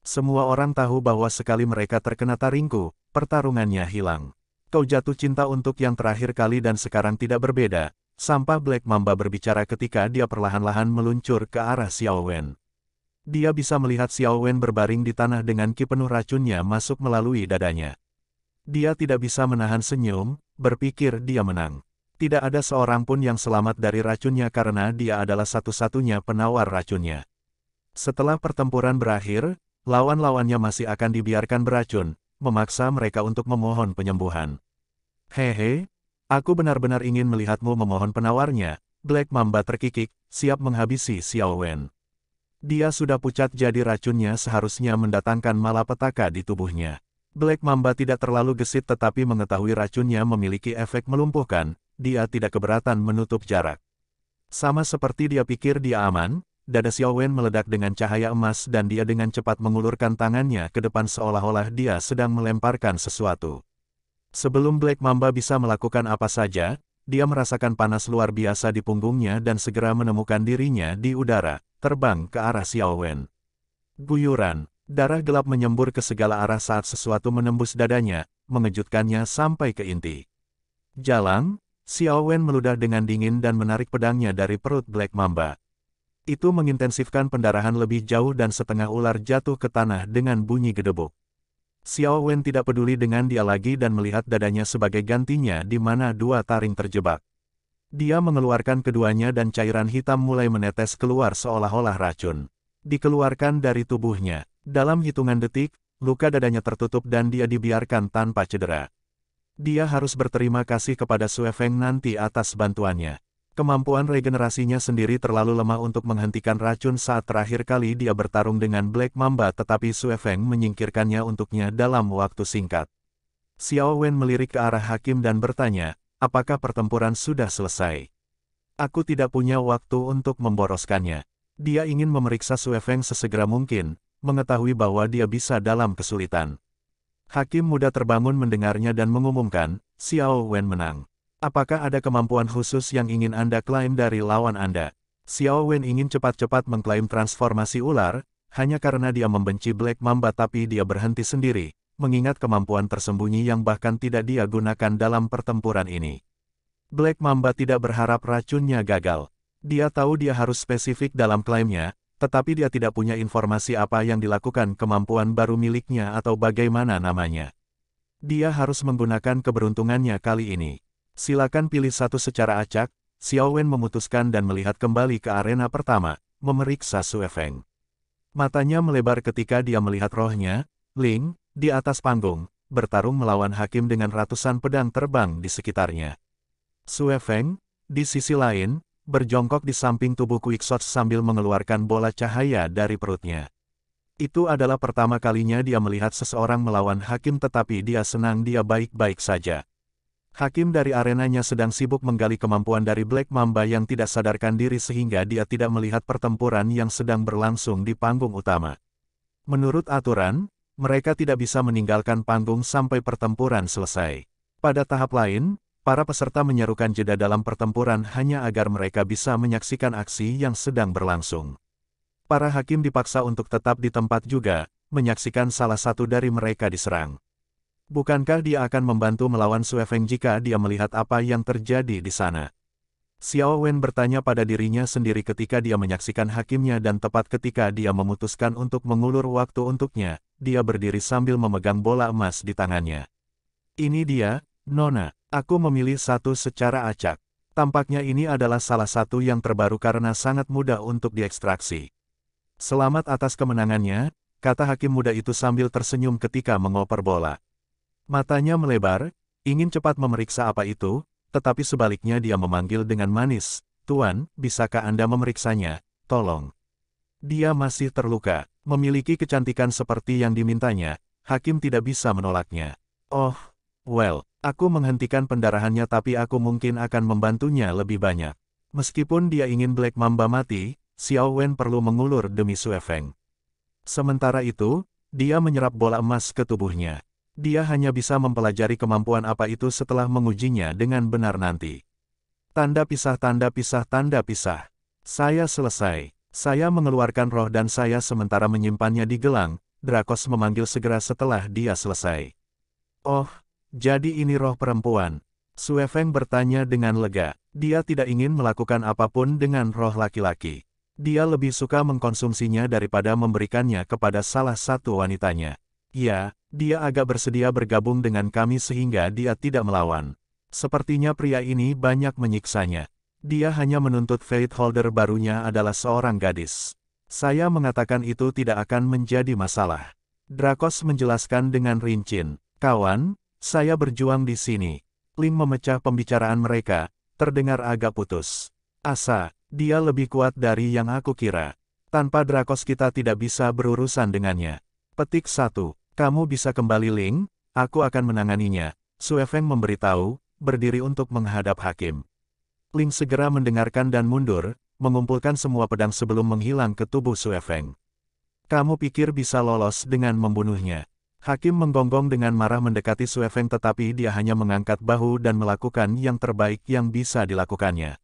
Semua orang tahu bahwa sekali mereka terkena taringku, pertarungannya hilang. Kau jatuh cinta untuk yang terakhir kali dan sekarang tidak berbeda, sampah Black Mamba berbicara ketika dia perlahan-lahan meluncur ke arah Xiao Wen. Dia bisa melihat Xiao Wen berbaring di tanah dengan ki penuh racunnya masuk melalui dadanya. Dia tidak bisa menahan senyum, berpikir dia menang. Tidak ada seorang pun yang selamat dari racunnya karena dia adalah satu-satunya penawar racunnya. Setelah pertempuran berakhir, lawan-lawannya masih akan dibiarkan beracun, memaksa mereka untuk memohon penyembuhan. Hehe, aku benar-benar ingin melihatmu memohon penawarnya, Black Mamba terkikik, siap menghabisi Xiao Wen. Dia sudah pucat jadi racunnya seharusnya mendatangkan malapetaka di tubuhnya. Black Mamba tidak terlalu gesit tetapi mengetahui racunnya memiliki efek melumpuhkan, dia tidak keberatan menutup jarak. Sama seperti dia pikir dia aman, dada Xiao Wen meledak dengan cahaya emas dan dia dengan cepat mengulurkan tangannya ke depan seolah-olah dia sedang melemparkan sesuatu. Sebelum Black Mamba bisa melakukan apa saja, dia merasakan panas luar biasa di punggungnya dan segera menemukan dirinya di udara, terbang ke arah Xiao Wen. Guyuran, darah gelap menyembur ke segala arah saat sesuatu menembus dadanya, mengejutkannya sampai ke inti. Jalang, Xiao Wen meludah dengan dingin dan menarik pedangnya dari perut Black Mamba. Itu mengintensifkan pendarahan lebih jauh dan setengah ular jatuh ke tanah dengan bunyi gedebuk. Xiao Wen tidak peduli dengan dia lagi dan melihat dadanya sebagai gantinya di mana dua taring terjebak. Dia mengeluarkan keduanya dan cairan hitam mulai menetes keluar seolah-olah racun. Dikeluarkan dari tubuhnya. Dalam hitungan detik, luka dadanya tertutup dan dia dibiarkan tanpa cedera. Dia harus berterima kasih kepada Sue Feng nanti atas bantuannya. Kemampuan regenerasinya sendiri terlalu lemah untuk menghentikan racun saat terakhir kali dia bertarung dengan Black Mamba tetapi Sue Feng menyingkirkannya untuknya dalam waktu singkat. Xiao Wen melirik ke arah hakim dan bertanya, apakah pertempuran sudah selesai? Aku tidak punya waktu untuk memboroskannya. Dia ingin memeriksa Sue Feng sesegera mungkin, mengetahui bahwa dia bisa dalam kesulitan. Hakim muda terbangun mendengarnya dan mengumumkan, Xiao Wen menang. Apakah ada kemampuan khusus yang ingin Anda klaim dari lawan Anda? Xiao Wen ingin cepat-cepat mengklaim transformasi ular, hanya karena dia membenci Black Mamba tapi dia berhenti sendiri, mengingat kemampuan tersembunyi yang bahkan tidak dia gunakan dalam pertempuran ini. Black Mamba tidak berharap racunnya gagal. Dia tahu dia harus spesifik dalam klaimnya, tetapi dia tidak punya informasi apa yang dilakukan kemampuan baru miliknya atau bagaimana namanya. Dia harus menggunakan keberuntungannya kali ini. Silakan pilih satu secara acak, Xiao Wen memutuskan dan melihat kembali ke arena pertama, memeriksa Sue Feng. Matanya melebar ketika dia melihat rohnya, Ling, di atas panggung, bertarung melawan hakim dengan ratusan pedang terbang di sekitarnya. Sue Feng, di sisi lain, berjongkok di samping tubuh Quixote sambil mengeluarkan bola cahaya dari perutnya. Itu adalah pertama kalinya dia melihat seseorang melawan Hakim tetapi dia senang dia baik-baik saja. Hakim dari arenanya sedang sibuk menggali kemampuan dari Black Mamba yang tidak sadarkan diri sehingga dia tidak melihat pertempuran yang sedang berlangsung di panggung utama. Menurut aturan, mereka tidak bisa meninggalkan panggung sampai pertempuran selesai. Pada tahap lain, para peserta menyerukan jeda dalam pertempuran hanya agar mereka bisa menyaksikan aksi yang sedang berlangsung. Para hakim dipaksa untuk tetap di tempat juga, menyaksikan salah satu dari mereka diserang. Bukankah dia akan membantu melawan Su jika dia melihat apa yang terjadi di sana? Xiao Wen bertanya pada dirinya sendiri ketika dia menyaksikan hakimnya dan tepat ketika dia memutuskan untuk mengulur waktu untuknya, dia berdiri sambil memegang bola emas di tangannya. Ini dia, Nona. Aku memilih satu secara acak. Tampaknya ini adalah salah satu yang terbaru karena sangat mudah untuk diekstraksi. Selamat atas kemenangannya, kata hakim muda itu sambil tersenyum ketika mengoper bola. Matanya melebar, ingin cepat memeriksa apa itu, tetapi sebaliknya dia memanggil dengan manis, Tuan, bisakah Anda memeriksanya, tolong. Dia masih terluka, memiliki kecantikan seperti yang dimintanya, hakim tidak bisa menolaknya. Oh, well, Aku menghentikan pendarahannya tapi aku mungkin akan membantunya lebih banyak. Meskipun dia ingin Black Mamba mati, Xiao Wen perlu mengulur demi Sue Feng. Sementara itu, dia menyerap bola emas ke tubuhnya. Dia hanya bisa mempelajari kemampuan apa itu setelah mengujinya dengan benar nanti. Tanda pisah tanda pisah tanda pisah. Saya selesai. Saya mengeluarkan roh dan saya sementara menyimpannya di gelang, Drakos memanggil segera setelah dia selesai. Oh, jadi ini roh perempuan. Feng bertanya dengan lega. Dia tidak ingin melakukan apapun dengan roh laki-laki. Dia lebih suka mengkonsumsinya daripada memberikannya kepada salah satu wanitanya. Ya, dia agak bersedia bergabung dengan kami sehingga dia tidak melawan. Sepertinya pria ini banyak menyiksanya. Dia hanya menuntut faith holder barunya adalah seorang gadis. Saya mengatakan itu tidak akan menjadi masalah. Drakos menjelaskan dengan rincin. Kawan, saya berjuang di sini. Lim memecah pembicaraan mereka, terdengar agak putus. Asa, dia lebih kuat dari yang aku kira. Tanpa Drakos kita tidak bisa berurusan dengannya. Petik 1. Kamu bisa kembali Ling, aku akan menanganinya. Suefeng memberitahu, berdiri untuk menghadap hakim. Ling segera mendengarkan dan mundur, mengumpulkan semua pedang sebelum menghilang ke tubuh Suefeng. Kamu pikir bisa lolos dengan membunuhnya? Hakim menggonggong dengan marah mendekati Suefeng tetapi dia hanya mengangkat bahu dan melakukan yang terbaik yang bisa dilakukannya.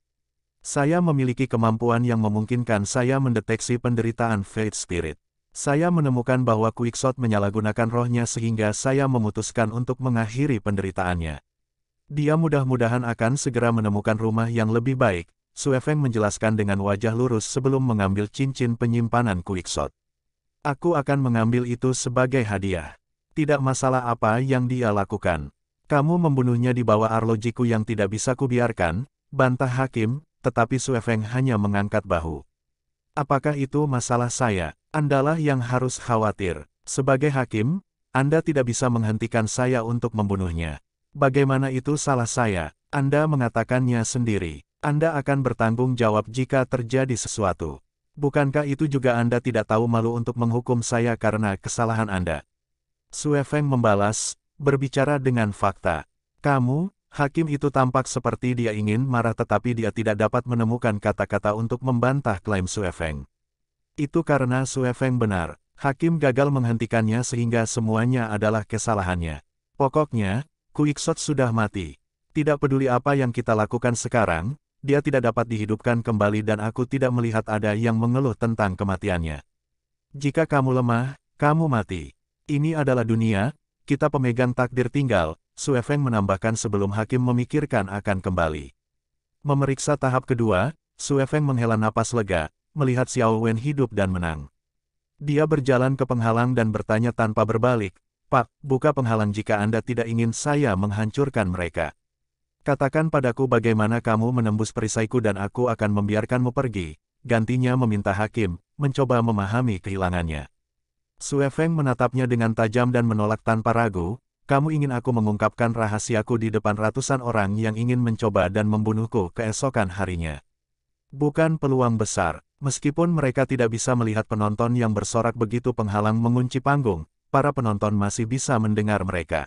Saya memiliki kemampuan yang memungkinkan saya mendeteksi penderitaan Fate Spirit. Saya menemukan bahwa Quicksort menyalahgunakan rohnya sehingga saya memutuskan untuk mengakhiri penderitaannya. Dia mudah-mudahan akan segera menemukan rumah yang lebih baik, Suefeng menjelaskan dengan wajah lurus sebelum mengambil cincin penyimpanan Quicksort. Aku akan mengambil itu sebagai hadiah. Tidak masalah apa yang dia lakukan. Kamu membunuhnya di bawah arlojiku yang tidak bisa kubiarkan, bantah hakim, tetapi Suefeng hanya mengangkat bahu. Apakah itu masalah saya? Andalah yang harus khawatir. Sebagai hakim, Anda tidak bisa menghentikan saya untuk membunuhnya. Bagaimana itu salah saya? Anda mengatakannya sendiri. Anda akan bertanggung jawab jika terjadi sesuatu. Bukankah itu juga Anda tidak tahu malu untuk menghukum saya karena kesalahan Anda? Suefeng membalas, berbicara dengan fakta. Kamu, hakim itu tampak seperti dia ingin marah tetapi dia tidak dapat menemukan kata-kata untuk membantah klaim Suefeng. Itu karena Suefeng benar, hakim gagal menghentikannya sehingga semuanya adalah kesalahannya. Pokoknya, Kuiksot sudah mati. Tidak peduli apa yang kita lakukan sekarang, dia tidak dapat dihidupkan kembali dan aku tidak melihat ada yang mengeluh tentang kematiannya. Jika kamu lemah, kamu mati. Ini adalah dunia, kita pemegang takdir tinggal, Su Suefeng menambahkan sebelum hakim memikirkan akan kembali. Memeriksa tahap kedua, Su Suefeng menghela napas lega, melihat Xiao Wen hidup dan menang. Dia berjalan ke penghalang dan bertanya tanpa berbalik, Pak, buka penghalang jika Anda tidak ingin saya menghancurkan mereka. Katakan padaku bagaimana kamu menembus perisaiku dan aku akan membiarkanmu pergi, gantinya meminta hakim, mencoba memahami kehilangannya. Sue Feng menatapnya dengan tajam dan menolak tanpa ragu, kamu ingin aku mengungkapkan rahasiaku di depan ratusan orang yang ingin mencoba dan membunuhku keesokan harinya. Bukan peluang besar, meskipun mereka tidak bisa melihat penonton yang bersorak begitu penghalang mengunci panggung, para penonton masih bisa mendengar mereka.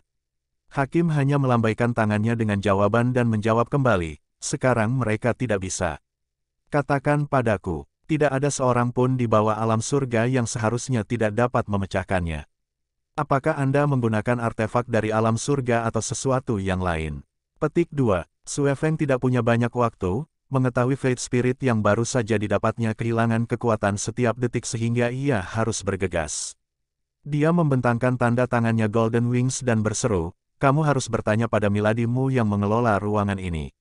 Hakim hanya melambaikan tangannya dengan jawaban dan menjawab kembali, sekarang mereka tidak bisa. Katakan padaku, tidak ada seorang pun di bawah alam surga yang seharusnya tidak dapat memecahkannya. Apakah Anda menggunakan artefak dari alam surga atau sesuatu yang lain? Petik 2. Suefeng tidak punya banyak waktu, mengetahui Fate Spirit yang baru saja didapatnya kehilangan kekuatan setiap detik sehingga ia harus bergegas. Dia membentangkan tanda tangannya Golden Wings dan berseru, kamu harus bertanya pada miladimu yang mengelola ruangan ini.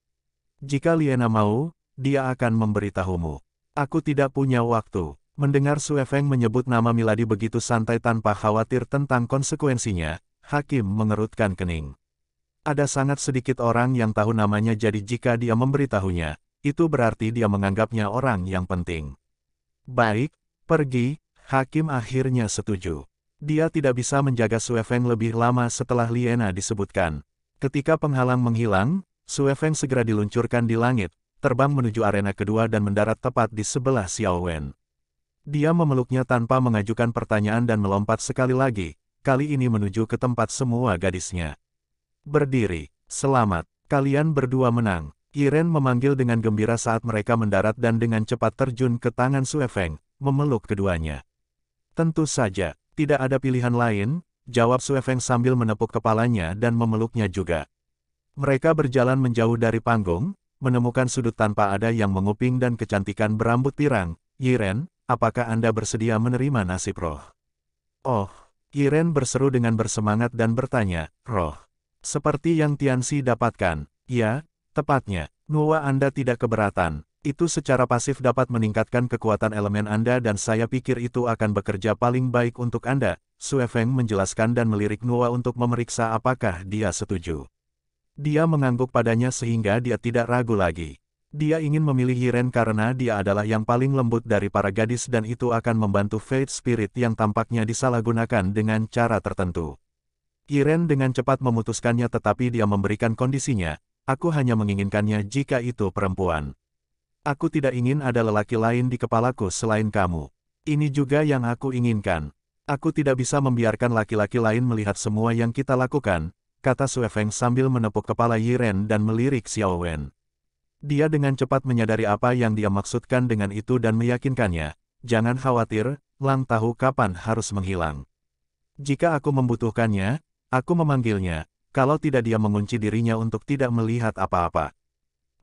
Jika Liena mau, dia akan memberitahumu. Aku tidak punya waktu. Mendengar Su Feng menyebut nama Miladi begitu santai tanpa khawatir tentang konsekuensinya, Hakim mengerutkan kening. Ada sangat sedikit orang yang tahu namanya jadi jika dia memberitahunya, itu berarti dia menganggapnya orang yang penting. Baik, pergi, Hakim akhirnya setuju. Dia tidak bisa menjaga Su Feng lebih lama setelah Liena disebutkan. Ketika penghalang menghilang, Su Feng segera diluncurkan di langit, terbang menuju arena kedua dan mendarat tepat di sebelah Xiao Wen. Dia memeluknya tanpa mengajukan pertanyaan dan melompat sekali lagi, kali ini menuju ke tempat semua gadisnya. Berdiri, selamat, kalian berdua menang. Irene memanggil dengan gembira saat mereka mendarat dan dengan cepat terjun ke tangan Sue Feng, memeluk keduanya. Tentu saja, tidak ada pilihan lain, jawab Sue Feng sambil menepuk kepalanya dan memeluknya juga. Mereka berjalan menjauh dari panggung, menemukan sudut tanpa ada yang menguping dan kecantikan berambut pirang, Yiren, apakah Anda bersedia menerima nasib roh? Oh, Yiren berseru dengan bersemangat dan bertanya, roh. Seperti yang Tianxi dapatkan, ya, tepatnya, Nuwa Anda tidak keberatan, itu secara pasif dapat meningkatkan kekuatan elemen Anda dan saya pikir itu akan bekerja paling baik untuk Anda, Su Feng menjelaskan dan melirik Nuwa untuk memeriksa apakah dia setuju. Dia mengangguk padanya sehingga dia tidak ragu lagi. Dia ingin memilih Yiren karena dia adalah yang paling lembut dari para gadis dan itu akan membantu Fate Spirit yang tampaknya disalahgunakan dengan cara tertentu. Yiren dengan cepat memutuskannya tetapi dia memberikan kondisinya, aku hanya menginginkannya jika itu perempuan. Aku tidak ingin ada lelaki lain di kepalaku selain kamu. Ini juga yang aku inginkan. Aku tidak bisa membiarkan laki-laki lain melihat semua yang kita lakukan, kata Sue Feng sambil menepuk kepala Yiren dan melirik Xiao Wen. Dia dengan cepat menyadari apa yang dia maksudkan dengan itu dan meyakinkannya, jangan khawatir, Lang tahu kapan harus menghilang. Jika aku membutuhkannya, aku memanggilnya, kalau tidak dia mengunci dirinya untuk tidak melihat apa-apa.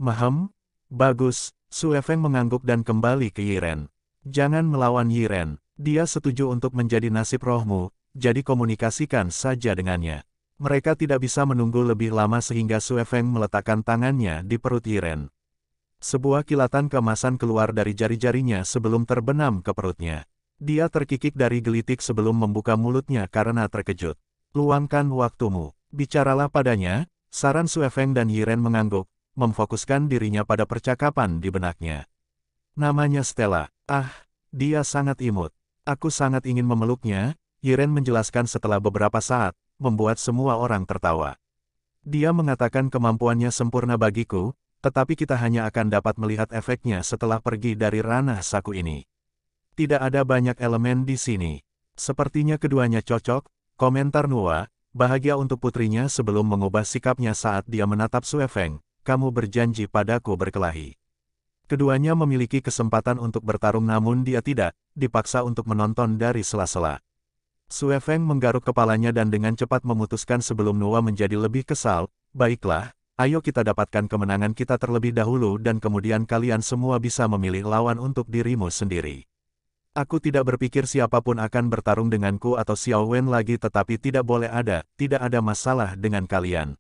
Mahem? Bagus, Su Feng mengangguk dan kembali ke Yiren. Jangan melawan Yiren, dia setuju untuk menjadi nasib rohmu, jadi komunikasikan saja dengannya. Mereka tidak bisa menunggu lebih lama sehingga Su Feng meletakkan tangannya di perut Yiren. Sebuah kilatan kemasan keluar dari jari-jarinya sebelum terbenam ke perutnya. Dia terkikik dari gelitik sebelum membuka mulutnya karena terkejut. Luangkan waktumu. Bicaralah padanya, saran Su Feng dan Yiren mengangguk, memfokuskan dirinya pada percakapan di benaknya. Namanya Stella. Ah, dia sangat imut. Aku sangat ingin memeluknya, Yiren menjelaskan setelah beberapa saat, membuat semua orang tertawa. Dia mengatakan kemampuannya sempurna bagiku, tetapi kita hanya akan dapat melihat efeknya setelah pergi dari ranah saku ini. Tidak ada banyak elemen di sini. Sepertinya keduanya cocok, komentar Nua, bahagia untuk putrinya sebelum mengubah sikapnya saat dia menatap Suefeng, kamu berjanji padaku berkelahi. Keduanya memiliki kesempatan untuk bertarung namun dia tidak, dipaksa untuk menonton dari sela-sela. Sue Feng menggaruk kepalanya dan dengan cepat memutuskan sebelum Nuwa menjadi lebih kesal, baiklah, ayo kita dapatkan kemenangan kita terlebih dahulu dan kemudian kalian semua bisa memilih lawan untuk dirimu sendiri. Aku tidak berpikir siapapun akan bertarung denganku atau Xiao Wen lagi tetapi tidak boleh ada, tidak ada masalah dengan kalian.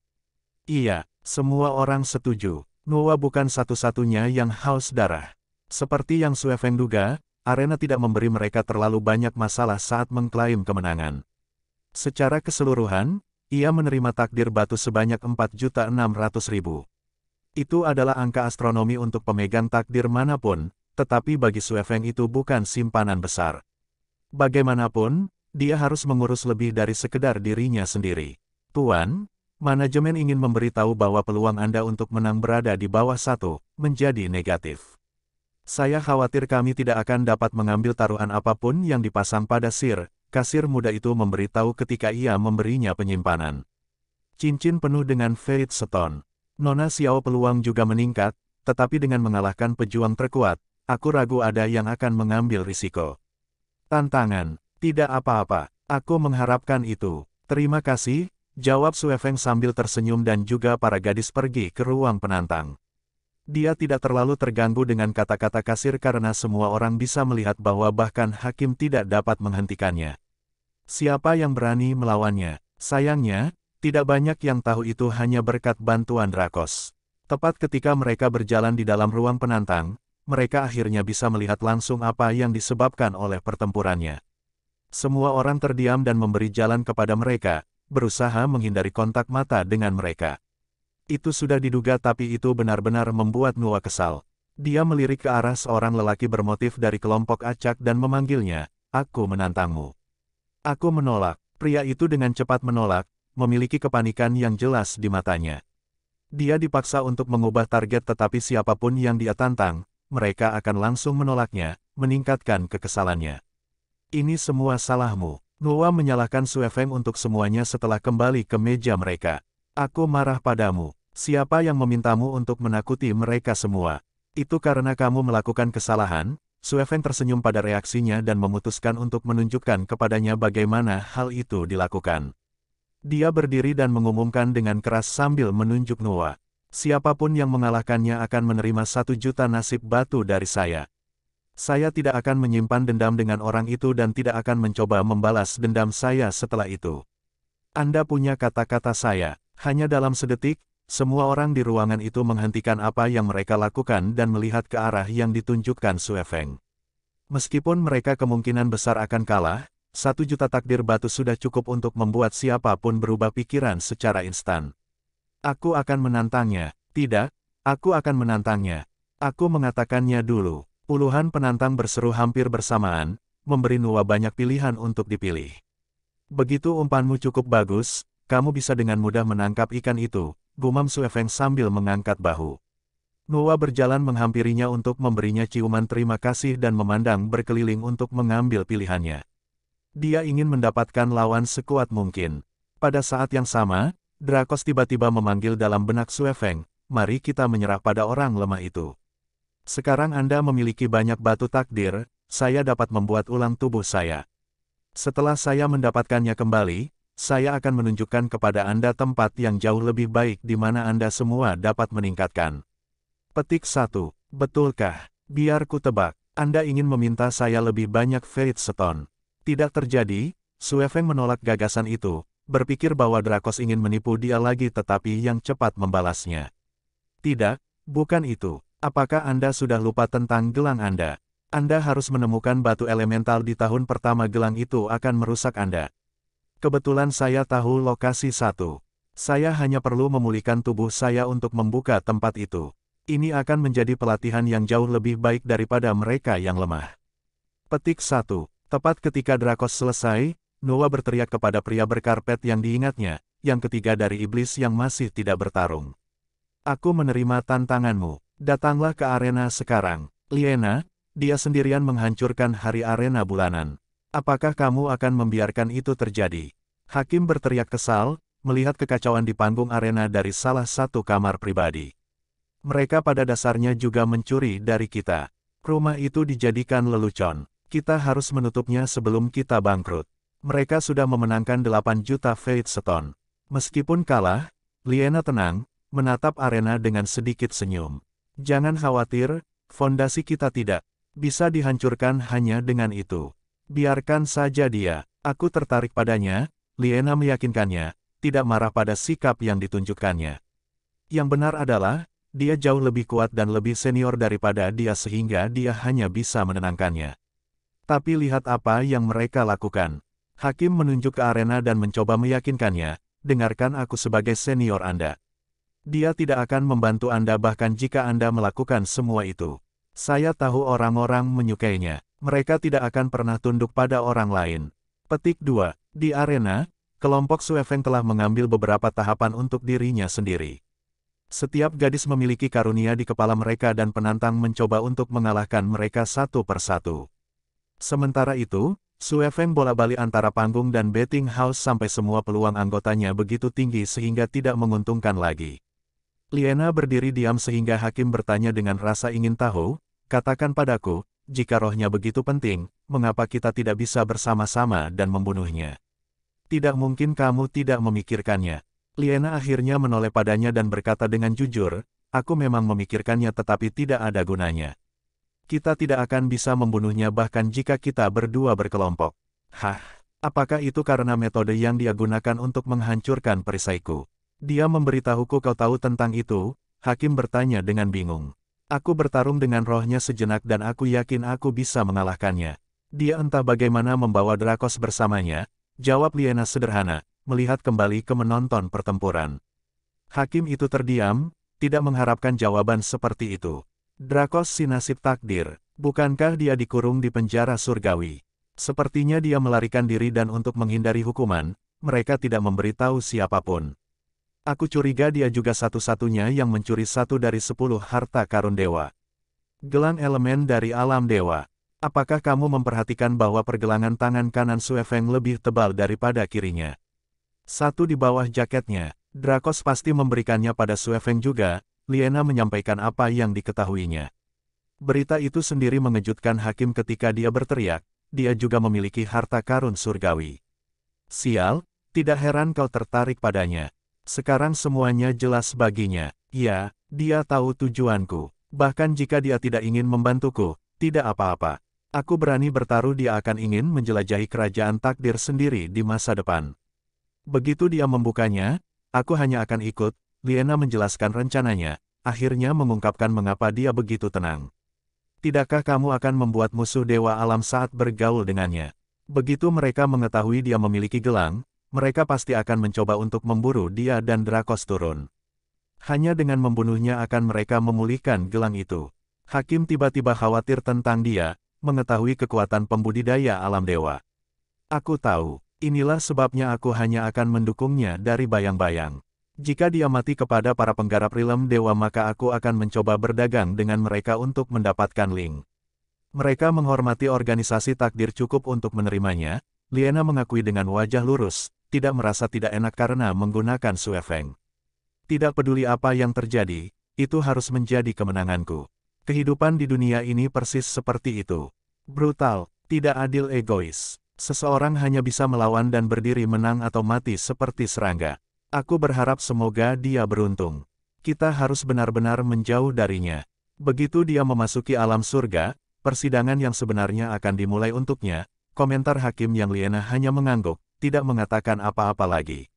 Iya, semua orang setuju, Nuwa bukan satu-satunya yang haus darah. Seperti yang Sue Feng duga, arena tidak memberi mereka terlalu banyak masalah saat mengklaim kemenangan. Secara keseluruhan, ia menerima takdir batu sebanyak 4.600.000. Itu adalah angka astronomi untuk pemegang takdir manapun, tetapi bagi Suefeng itu bukan simpanan besar. Bagaimanapun, dia harus mengurus lebih dari sekedar dirinya sendiri. Tuan, manajemen ingin memberitahu bahwa peluang Anda untuk menang berada di bawah satu, menjadi negatif. Saya khawatir kami tidak akan dapat mengambil taruhan apapun yang dipasang pada sir, kasir muda itu memberitahu ketika ia memberinya penyimpanan. Cincin penuh dengan Fate seton. Nona Xiao peluang juga meningkat, tetapi dengan mengalahkan pejuang terkuat, aku ragu ada yang akan mengambil risiko. Tantangan, tidak apa-apa, aku mengharapkan itu. Terima kasih, jawab Suefeng sambil tersenyum dan juga para gadis pergi ke ruang penantang. Dia tidak terlalu terganggu dengan kata-kata kasir karena semua orang bisa melihat bahwa bahkan hakim tidak dapat menghentikannya. Siapa yang berani melawannya? Sayangnya, tidak banyak yang tahu itu hanya berkat bantuan Rakos. Tepat ketika mereka berjalan di dalam ruang penantang, mereka akhirnya bisa melihat langsung apa yang disebabkan oleh pertempurannya. Semua orang terdiam dan memberi jalan kepada mereka, berusaha menghindari kontak mata dengan mereka. Itu sudah diduga tapi itu benar-benar membuat Nua kesal. Dia melirik ke arah seorang lelaki bermotif dari kelompok acak dan memanggilnya, Aku menantangmu. Aku menolak. Pria itu dengan cepat menolak, memiliki kepanikan yang jelas di matanya. Dia dipaksa untuk mengubah target tetapi siapapun yang dia tantang, mereka akan langsung menolaknya, meningkatkan kekesalannya. Ini semua salahmu. Nua menyalahkan Su Feng untuk semuanya setelah kembali ke meja mereka. Aku marah padamu. Siapa yang memintamu untuk menakuti mereka semua? Itu karena kamu melakukan kesalahan, Sueven tersenyum pada reaksinya dan memutuskan untuk menunjukkan kepadanya bagaimana hal itu dilakukan. Dia berdiri dan mengumumkan dengan keras sambil menunjuk Nuwa. Siapapun yang mengalahkannya akan menerima satu juta nasib batu dari saya. Saya tidak akan menyimpan dendam dengan orang itu dan tidak akan mencoba membalas dendam saya setelah itu. Anda punya kata-kata saya. Hanya dalam sedetik, semua orang di ruangan itu menghentikan apa yang mereka lakukan dan melihat ke arah yang ditunjukkan Sue Feng. Meskipun mereka kemungkinan besar akan kalah, satu juta takdir batu sudah cukup untuk membuat siapapun berubah pikiran secara instan. Aku akan menantangnya. Tidak, aku akan menantangnya. Aku mengatakannya dulu. Puluhan penantang berseru hampir bersamaan, memberi Nuwa banyak pilihan untuk dipilih. Begitu umpanmu cukup bagus, kamu bisa dengan mudah menangkap ikan itu, gumam Suefeng sambil mengangkat bahu. Nuwa berjalan menghampirinya untuk memberinya ciuman terima kasih dan memandang berkeliling untuk mengambil pilihannya. Dia ingin mendapatkan lawan sekuat mungkin. Pada saat yang sama, Drakos tiba-tiba memanggil dalam benak Suefeng, mari kita menyerah pada orang lemah itu. Sekarang Anda memiliki banyak batu takdir, saya dapat membuat ulang tubuh saya. Setelah saya mendapatkannya kembali, saya akan menunjukkan kepada Anda tempat yang jauh lebih baik di mana Anda semua dapat meningkatkan. Petik 1. Betulkah? Biar ku tebak, Anda ingin meminta saya lebih banyak Ferit Seton. Tidak terjadi, Suefeng menolak gagasan itu, berpikir bahwa Drakos ingin menipu dia lagi tetapi yang cepat membalasnya. Tidak, bukan itu. Apakah Anda sudah lupa tentang gelang Anda? Anda harus menemukan batu elemental di tahun pertama gelang itu akan merusak Anda. Kebetulan saya tahu lokasi satu. Saya hanya perlu memulihkan tubuh saya untuk membuka tempat itu. Ini akan menjadi pelatihan yang jauh lebih baik daripada mereka yang lemah. Petik satu. Tepat ketika Drakos selesai, Noah berteriak kepada pria berkarpet yang diingatnya, yang ketiga dari iblis yang masih tidak bertarung. Aku menerima tantanganmu. Datanglah ke arena sekarang. Liena, dia sendirian menghancurkan hari arena bulanan. Apakah kamu akan membiarkan itu terjadi? Hakim berteriak kesal, melihat kekacauan di panggung arena dari salah satu kamar pribadi. Mereka pada dasarnya juga mencuri dari kita. Rumah itu dijadikan lelucon. Kita harus menutupnya sebelum kita bangkrut. Mereka sudah memenangkan 8 juta Fate Stone. Meskipun kalah, Liena tenang, menatap arena dengan sedikit senyum. Jangan khawatir, fondasi kita tidak bisa dihancurkan hanya dengan itu. Biarkan saja dia, aku tertarik padanya, Liena meyakinkannya, tidak marah pada sikap yang ditunjukkannya. Yang benar adalah, dia jauh lebih kuat dan lebih senior daripada dia sehingga dia hanya bisa menenangkannya. Tapi lihat apa yang mereka lakukan. Hakim menunjuk ke arena dan mencoba meyakinkannya, dengarkan aku sebagai senior Anda. Dia tidak akan membantu Anda bahkan jika Anda melakukan semua itu. Saya tahu orang-orang menyukainya mereka tidak akan pernah tunduk pada orang lain. Petik 2. Di arena, kelompok Sueveng telah mengambil beberapa tahapan untuk dirinya sendiri. Setiap gadis memiliki karunia di kepala mereka dan penantang mencoba untuk mengalahkan mereka satu persatu. Sementara itu, Suefeng bola bali antara panggung dan betting house sampai semua peluang anggotanya begitu tinggi sehingga tidak menguntungkan lagi. Liena berdiri diam sehingga hakim bertanya dengan rasa ingin tahu, katakan padaku, jika rohnya begitu penting, mengapa kita tidak bisa bersama-sama dan membunuhnya? Tidak mungkin kamu tidak memikirkannya. Liena akhirnya menoleh padanya dan berkata dengan jujur, aku memang memikirkannya tetapi tidak ada gunanya. Kita tidak akan bisa membunuhnya bahkan jika kita berdua berkelompok. Hah, apakah itu karena metode yang dia gunakan untuk menghancurkan perisaiku? Dia memberitahuku kau tahu tentang itu, Hakim bertanya dengan bingung. Aku bertarung dengan rohnya sejenak dan aku yakin aku bisa mengalahkannya. Dia entah bagaimana membawa Drakos bersamanya, jawab Liena sederhana, melihat kembali ke menonton pertempuran. Hakim itu terdiam, tidak mengharapkan jawaban seperti itu. Drakos sinasib takdir, bukankah dia dikurung di penjara surgawi? Sepertinya dia melarikan diri dan untuk menghindari hukuman, mereka tidak memberitahu siapapun. Aku curiga dia juga satu-satunya yang mencuri satu dari sepuluh harta karun dewa. Gelang elemen dari alam dewa. Apakah kamu memperhatikan bahwa pergelangan tangan kanan Suefeng lebih tebal daripada kirinya? Satu di bawah jaketnya, Drakos pasti memberikannya pada Suefeng juga, Liena menyampaikan apa yang diketahuinya. Berita itu sendiri mengejutkan hakim ketika dia berteriak, dia juga memiliki harta karun surgawi. Sial, tidak heran kau tertarik padanya. Sekarang semuanya jelas baginya. Ya, dia tahu tujuanku. Bahkan jika dia tidak ingin membantuku, tidak apa-apa. Aku berani bertaruh dia akan ingin menjelajahi kerajaan takdir sendiri di masa depan. Begitu dia membukanya, aku hanya akan ikut, Liena menjelaskan rencananya, akhirnya mengungkapkan mengapa dia begitu tenang. Tidakkah kamu akan membuat musuh dewa alam saat bergaul dengannya? Begitu mereka mengetahui dia memiliki gelang, mereka pasti akan mencoba untuk memburu dia dan Drakos turun. Hanya dengan membunuhnya akan mereka memulihkan gelang itu. Hakim tiba-tiba khawatir tentang dia, mengetahui kekuatan pembudidaya alam dewa. Aku tahu, inilah sebabnya aku hanya akan mendukungnya dari bayang-bayang. Jika dia mati kepada para penggarap rilem dewa maka aku akan mencoba berdagang dengan mereka untuk mendapatkan link. Mereka menghormati organisasi takdir cukup untuk menerimanya, Liena mengakui dengan wajah lurus, tidak merasa tidak enak karena menggunakan Suefeng. Tidak peduli apa yang terjadi, itu harus menjadi kemenanganku. Kehidupan di dunia ini persis seperti itu. Brutal, tidak adil egois. Seseorang hanya bisa melawan dan berdiri menang atau mati seperti serangga. Aku berharap semoga dia beruntung. Kita harus benar-benar menjauh darinya. Begitu dia memasuki alam surga, persidangan yang sebenarnya akan dimulai untuknya, Komentar hakim yang Liena hanya mengangguk, tidak mengatakan apa-apa lagi.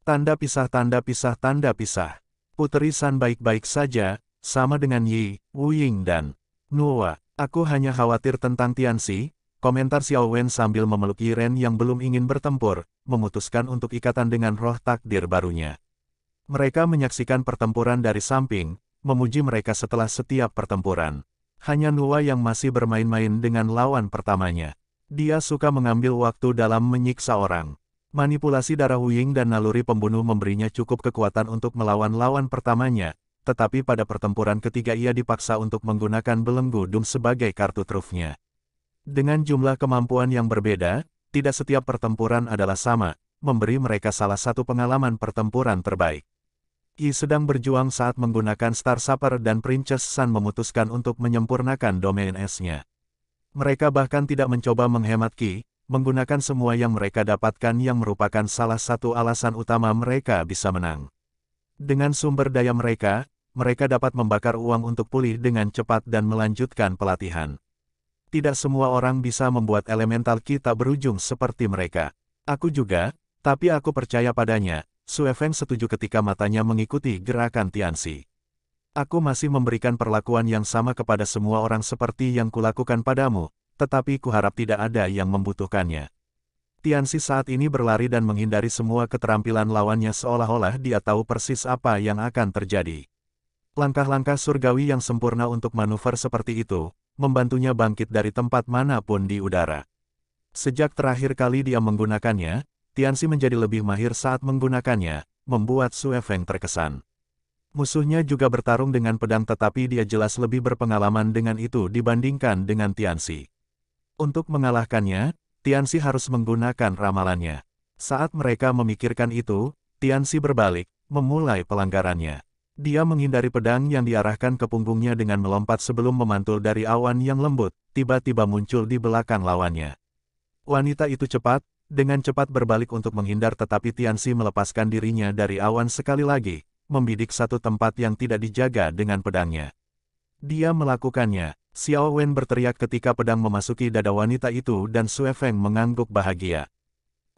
Tanda pisah tanda pisah tanda pisah. Putri San baik-baik saja, sama dengan Yi, Wu Ying dan Nuwa. Aku hanya khawatir tentang Tian Tianxi, komentar Xiao Wen sambil memeluk Yiren yang belum ingin bertempur, memutuskan untuk ikatan dengan roh takdir barunya. Mereka menyaksikan pertempuran dari samping, memuji mereka setelah setiap pertempuran. Hanya Nuwa yang masih bermain-main dengan lawan pertamanya. Dia suka mengambil waktu dalam menyiksa orang. Manipulasi darah Wuying dan naluri pembunuh memberinya cukup kekuatan untuk melawan lawan pertamanya, tetapi pada pertempuran ketiga ia dipaksa untuk menggunakan belenggu Dum sebagai kartu trufnya. Dengan jumlah kemampuan yang berbeda, tidak setiap pertempuran adalah sama, memberi mereka salah satu pengalaman pertempuran terbaik. I sedang berjuang saat menggunakan Star Sapper dan Princess Sun memutuskan untuk menyempurnakan domain S-nya. Mereka bahkan tidak mencoba menghemat ki, menggunakan semua yang mereka dapatkan yang merupakan salah satu alasan utama mereka bisa menang. Dengan sumber daya mereka, mereka dapat membakar uang untuk pulih dengan cepat dan melanjutkan pelatihan. Tidak semua orang bisa membuat elemental kita tak berujung seperti mereka. Aku juga, tapi aku percaya padanya, Su Feng setuju ketika matanya mengikuti gerakan Tianxi aku masih memberikan perlakuan yang sama kepada semua orang seperti yang kulakukan padamu, tetapi kuharap tidak ada yang membutuhkannya. Tiansi saat ini berlari dan menghindari semua keterampilan lawannya seolah-olah dia tahu persis apa yang akan terjadi. Langkah-langkah surgawi yang sempurna untuk manuver seperti itu, membantunya bangkit dari tempat manapun di udara. Sejak terakhir kali dia menggunakannya, Tiansi menjadi lebih mahir saat menggunakannya, membuat Su Feng terkesan. Musuhnya juga bertarung dengan pedang tetapi dia jelas lebih berpengalaman dengan itu dibandingkan dengan Tianxi. Untuk mengalahkannya, Tianxi harus menggunakan ramalannya. Saat mereka memikirkan itu, Tianxi berbalik, memulai pelanggarannya. Dia menghindari pedang yang diarahkan ke punggungnya dengan melompat sebelum memantul dari awan yang lembut, tiba-tiba muncul di belakang lawannya. Wanita itu cepat, dengan cepat berbalik untuk menghindar tetapi Tianxi melepaskan dirinya dari awan sekali lagi, membidik satu tempat yang tidak dijaga dengan pedangnya. Dia melakukannya, Xiao Wen berteriak ketika pedang memasuki dada wanita itu dan Sue Feng mengangguk bahagia.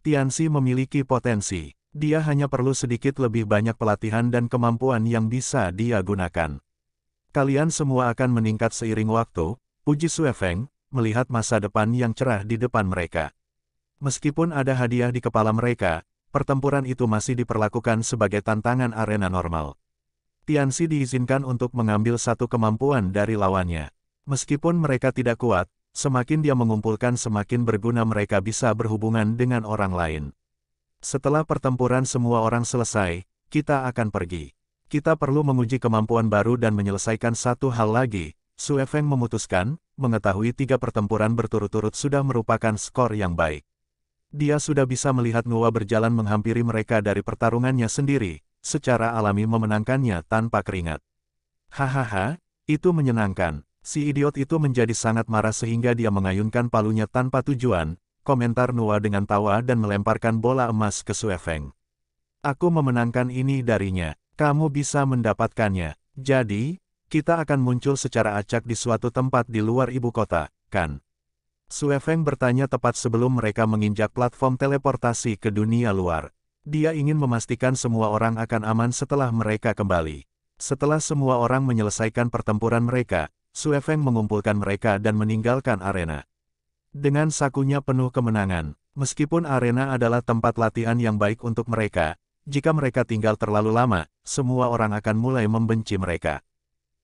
Tianxi memiliki potensi, dia hanya perlu sedikit lebih banyak pelatihan dan kemampuan yang bisa dia gunakan. Kalian semua akan meningkat seiring waktu, Puji Sue Feng, melihat masa depan yang cerah di depan mereka. Meskipun ada hadiah di kepala mereka, pertempuran itu masih diperlakukan sebagai tantangan arena normal. Tianxi diizinkan untuk mengambil satu kemampuan dari lawannya. Meskipun mereka tidak kuat, semakin dia mengumpulkan semakin berguna mereka bisa berhubungan dengan orang lain. Setelah pertempuran semua orang selesai, kita akan pergi. Kita perlu menguji kemampuan baru dan menyelesaikan satu hal lagi, Su Feng memutuskan, mengetahui tiga pertempuran berturut-turut sudah merupakan skor yang baik. Dia sudah bisa melihat Nuwa berjalan menghampiri mereka dari pertarungannya sendiri, secara alami memenangkannya tanpa keringat. Hahaha, itu menyenangkan. Si idiot itu menjadi sangat marah sehingga dia mengayunkan palunya tanpa tujuan, komentar Nuwa dengan tawa dan melemparkan bola emas ke Suefeng. Aku memenangkan ini darinya, kamu bisa mendapatkannya. Jadi, kita akan muncul secara acak di suatu tempat di luar ibu kota, kan? Feng bertanya tepat sebelum mereka menginjak platform teleportasi ke dunia luar. Dia ingin memastikan semua orang akan aman setelah mereka kembali. Setelah semua orang menyelesaikan pertempuran mereka, Feng mengumpulkan mereka dan meninggalkan arena. Dengan sakunya penuh kemenangan, meskipun arena adalah tempat latihan yang baik untuk mereka, jika mereka tinggal terlalu lama, semua orang akan mulai membenci mereka.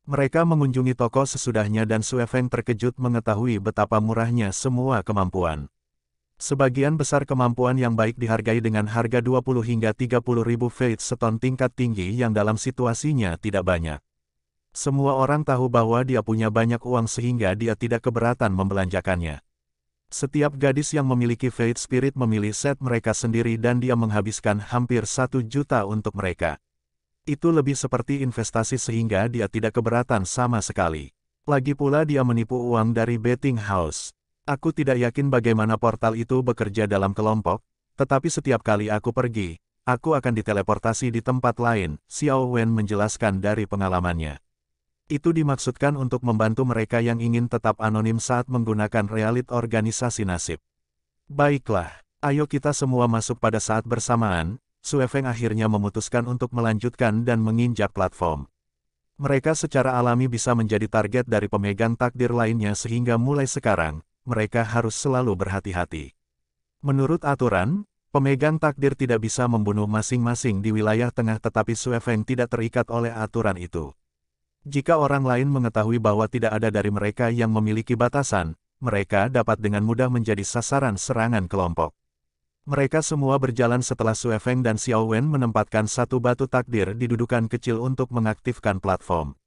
Mereka mengunjungi toko sesudahnya dan Suefeng terkejut mengetahui betapa murahnya semua kemampuan. Sebagian besar kemampuan yang baik dihargai dengan harga 20 hingga 30 ribu feet seton tingkat tinggi yang dalam situasinya tidak banyak. Semua orang tahu bahwa dia punya banyak uang sehingga dia tidak keberatan membelanjakannya. Setiap gadis yang memiliki Fate Spirit memilih set mereka sendiri dan dia menghabiskan hampir satu juta untuk mereka. Itu lebih seperti investasi sehingga dia tidak keberatan sama sekali. Lagi pula dia menipu uang dari betting house. Aku tidak yakin bagaimana portal itu bekerja dalam kelompok, tetapi setiap kali aku pergi, aku akan diteleportasi di tempat lain, Xiao Wen menjelaskan dari pengalamannya. Itu dimaksudkan untuk membantu mereka yang ingin tetap anonim saat menggunakan realit organisasi nasib. Baiklah, ayo kita semua masuk pada saat bersamaan, Sue Feng akhirnya memutuskan untuk melanjutkan dan menginjak platform. Mereka secara alami bisa menjadi target dari pemegang takdir lainnya sehingga mulai sekarang, mereka harus selalu berhati-hati. Menurut aturan, pemegang takdir tidak bisa membunuh masing-masing di wilayah tengah tetapi Sue Feng tidak terikat oleh aturan itu. Jika orang lain mengetahui bahwa tidak ada dari mereka yang memiliki batasan, mereka dapat dengan mudah menjadi sasaran serangan kelompok. Mereka semua berjalan setelah Su Feng dan Xiao Wen menempatkan satu batu takdir di dudukan kecil untuk mengaktifkan platform.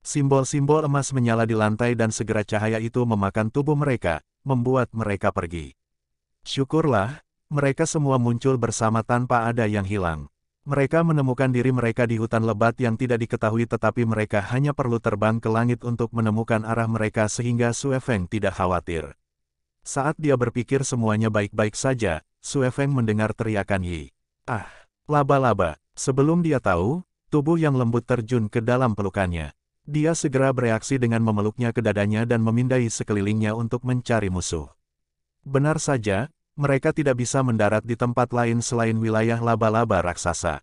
Simbol-simbol emas menyala di lantai dan segera cahaya itu memakan tubuh mereka, membuat mereka pergi. Syukurlah, mereka semua muncul bersama tanpa ada yang hilang. Mereka menemukan diri mereka di hutan lebat yang tidak diketahui tetapi mereka hanya perlu terbang ke langit untuk menemukan arah mereka sehingga Su Feng tidak khawatir. Saat dia berpikir semuanya baik-baik saja, Feng mendengar teriakan Yi. Ah, laba-laba. Sebelum dia tahu, tubuh yang lembut terjun ke dalam pelukannya. Dia segera bereaksi dengan memeluknya ke dadanya dan memindai sekelilingnya untuk mencari musuh. Benar saja, mereka tidak bisa mendarat di tempat lain selain wilayah laba-laba raksasa.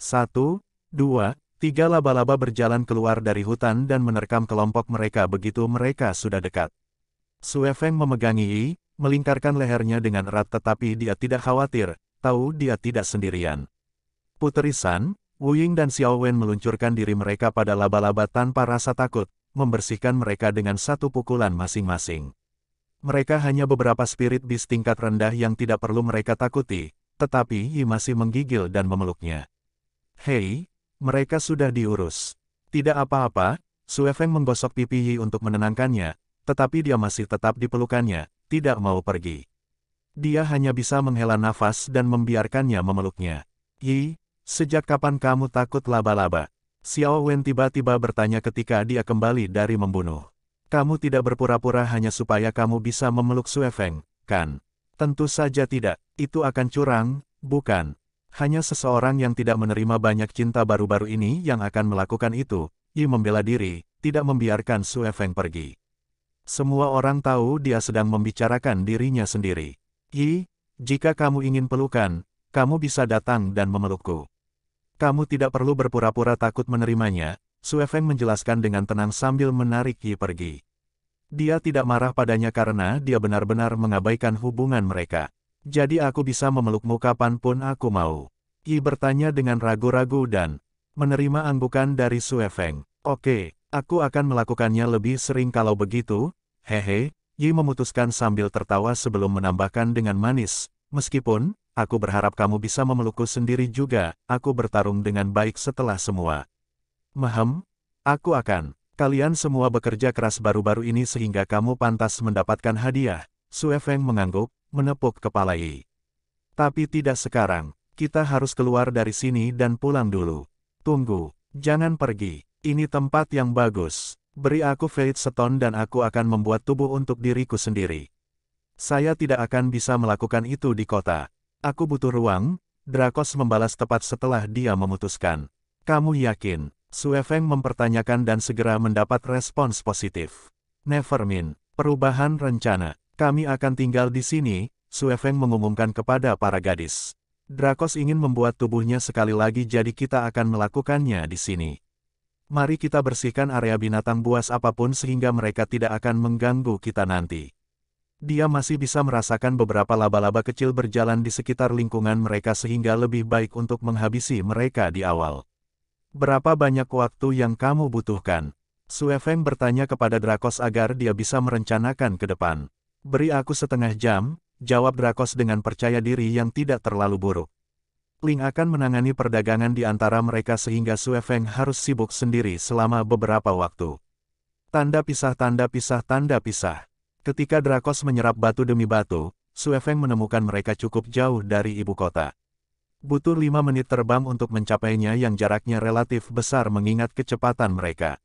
Satu, dua, tiga laba-laba berjalan keluar dari hutan dan menerkam kelompok mereka begitu mereka sudah dekat. Sue Feng memegangi Yi, melingkarkan lehernya dengan erat tetapi dia tidak khawatir, tahu dia tidak sendirian. Putri San, Wu Ying dan Xiao Wen meluncurkan diri mereka pada laba-laba tanpa rasa takut, membersihkan mereka dengan satu pukulan masing-masing. Mereka hanya beberapa spirit di tingkat rendah yang tidak perlu mereka takuti, tetapi Yi masih menggigil dan memeluknya. Hei, mereka sudah diurus. Tidak apa-apa, Sue Feng menggosok pipi Yi untuk menenangkannya, tetapi dia masih tetap di pelukannya, tidak mau pergi. Dia hanya bisa menghela nafas dan membiarkannya memeluknya. Yi, sejak kapan kamu takut laba-laba? Xiao Wen tiba-tiba bertanya ketika dia kembali dari membunuh. Kamu tidak berpura-pura hanya supaya kamu bisa memeluk Sue Feng, kan? Tentu saja tidak, itu akan curang, bukan? Hanya seseorang yang tidak menerima banyak cinta baru-baru ini yang akan melakukan itu. Yi membela diri, tidak membiarkan Sue Feng pergi. Semua orang tahu dia sedang membicarakan dirinya sendiri. Yi, jika kamu ingin pelukan, kamu bisa datang dan memelukku. Kamu tidak perlu berpura-pura takut menerimanya, Sue Feng menjelaskan dengan tenang sambil menarik Yi pergi. Dia tidak marah padanya karena dia benar-benar mengabaikan hubungan mereka. Jadi aku bisa memelukmu kapanpun aku mau. Yi bertanya dengan ragu-ragu dan menerima anggukan dari Sue Feng. Oke, Aku akan melakukannya lebih sering kalau begitu, hehe, Yi memutuskan sambil tertawa sebelum menambahkan dengan manis, meskipun, aku berharap kamu bisa memelukku sendiri juga, aku bertarung dengan baik setelah semua. Mahem, aku akan, kalian semua bekerja keras baru-baru ini sehingga kamu pantas mendapatkan hadiah, Sue Feng mengangguk, menepuk kepala Yi. Tapi tidak sekarang, kita harus keluar dari sini dan pulang dulu. Tunggu, jangan pergi. Ini tempat yang bagus. Beri aku Fate Stone dan aku akan membuat tubuh untuk diriku sendiri. Saya tidak akan bisa melakukan itu di kota. Aku butuh ruang, Drakos membalas tepat setelah dia memutuskan. Kamu yakin? Suefeng mempertanyakan dan segera mendapat respons positif. Nevermin, perubahan rencana. Kami akan tinggal di sini, Suefeng mengumumkan kepada para gadis. Drakos ingin membuat tubuhnya sekali lagi jadi kita akan melakukannya di sini. Mari kita bersihkan area binatang buas apapun sehingga mereka tidak akan mengganggu kita nanti. Dia masih bisa merasakan beberapa laba-laba kecil berjalan di sekitar lingkungan mereka sehingga lebih baik untuk menghabisi mereka di awal. Berapa banyak waktu yang kamu butuhkan? Suefeng bertanya kepada Drakos agar dia bisa merencanakan ke depan. Beri aku setengah jam, jawab Drakos dengan percaya diri yang tidak terlalu buruk. Ling akan menangani perdagangan di antara mereka sehingga Sue Feng harus sibuk sendiri selama beberapa waktu. Tanda pisah tanda pisah tanda pisah. Ketika Drakos menyerap batu demi batu, Sue Feng menemukan mereka cukup jauh dari ibu kota. Butuh lima menit terbang untuk mencapainya yang jaraknya relatif besar mengingat kecepatan mereka.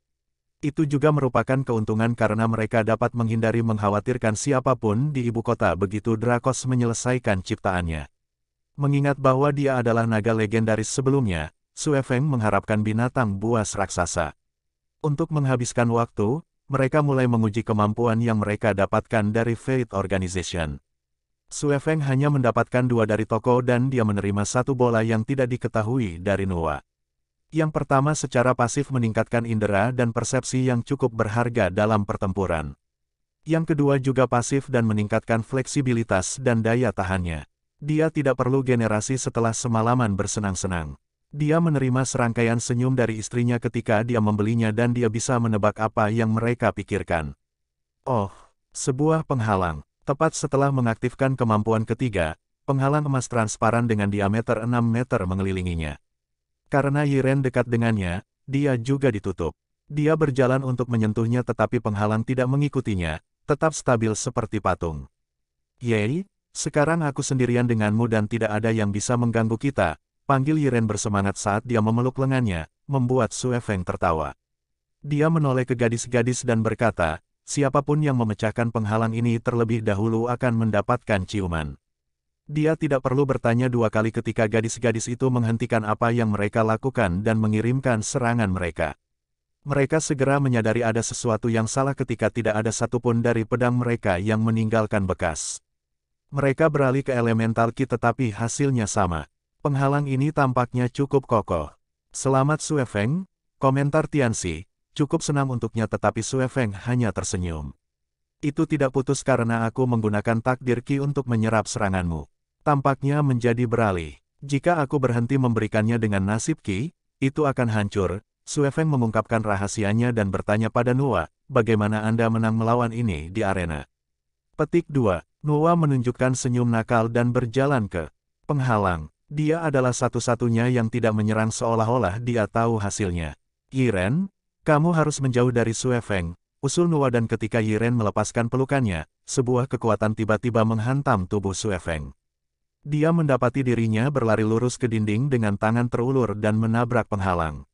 Itu juga merupakan keuntungan karena mereka dapat menghindari mengkhawatirkan siapapun di ibu kota begitu Drakos menyelesaikan ciptaannya. Mengingat bahwa dia adalah naga legendaris sebelumnya, Sue Feng mengharapkan binatang buas raksasa. Untuk menghabiskan waktu, mereka mulai menguji kemampuan yang mereka dapatkan dari Fate Organization. Sue Feng hanya mendapatkan dua dari toko dan dia menerima satu bola yang tidak diketahui dari Nuwa. Yang pertama secara pasif meningkatkan indera dan persepsi yang cukup berharga dalam pertempuran. Yang kedua juga pasif dan meningkatkan fleksibilitas dan daya tahannya. Dia tidak perlu generasi setelah semalaman bersenang-senang. Dia menerima serangkaian senyum dari istrinya ketika dia membelinya dan dia bisa menebak apa yang mereka pikirkan. Oh, sebuah penghalang. Tepat setelah mengaktifkan kemampuan ketiga, penghalang emas transparan dengan diameter 6 meter mengelilinginya. Karena Yiren dekat dengannya, dia juga ditutup. Dia berjalan untuk menyentuhnya tetapi penghalang tidak mengikutinya, tetap stabil seperti patung. Yei, sekarang aku sendirian denganmu dan tidak ada yang bisa mengganggu kita, panggil Yiren bersemangat saat dia memeluk lengannya, membuat Sue Feng tertawa. Dia menoleh ke gadis-gadis dan berkata, siapapun yang memecahkan penghalang ini terlebih dahulu akan mendapatkan ciuman. Dia tidak perlu bertanya dua kali ketika gadis-gadis itu menghentikan apa yang mereka lakukan dan mengirimkan serangan mereka. Mereka segera menyadari ada sesuatu yang salah ketika tidak ada satupun dari pedang mereka yang meninggalkan bekas. Mereka beralih ke elemental ki tetapi hasilnya sama. Penghalang ini tampaknya cukup kokoh. Selamat Sue Feng, komentar Tianxi. Cukup senang untuknya tetapi Sue Feng hanya tersenyum. Itu tidak putus karena aku menggunakan takdir ki untuk menyerap seranganmu. Tampaknya menjadi beralih. Jika aku berhenti memberikannya dengan nasib ki, itu akan hancur. Sue Feng mengungkapkan rahasianya dan bertanya pada Nua, bagaimana Anda menang melawan ini di arena. Petik 2. Noah menunjukkan senyum nakal dan berjalan ke penghalang. Dia adalah satu-satunya yang tidak menyerang seolah-olah dia tahu hasilnya. Yiren, kamu harus menjauh dari Suefeng, usul Noah dan ketika Yiren melepaskan pelukannya, sebuah kekuatan tiba-tiba menghantam tubuh Suefeng. Dia mendapati dirinya berlari lurus ke dinding dengan tangan terulur dan menabrak penghalang.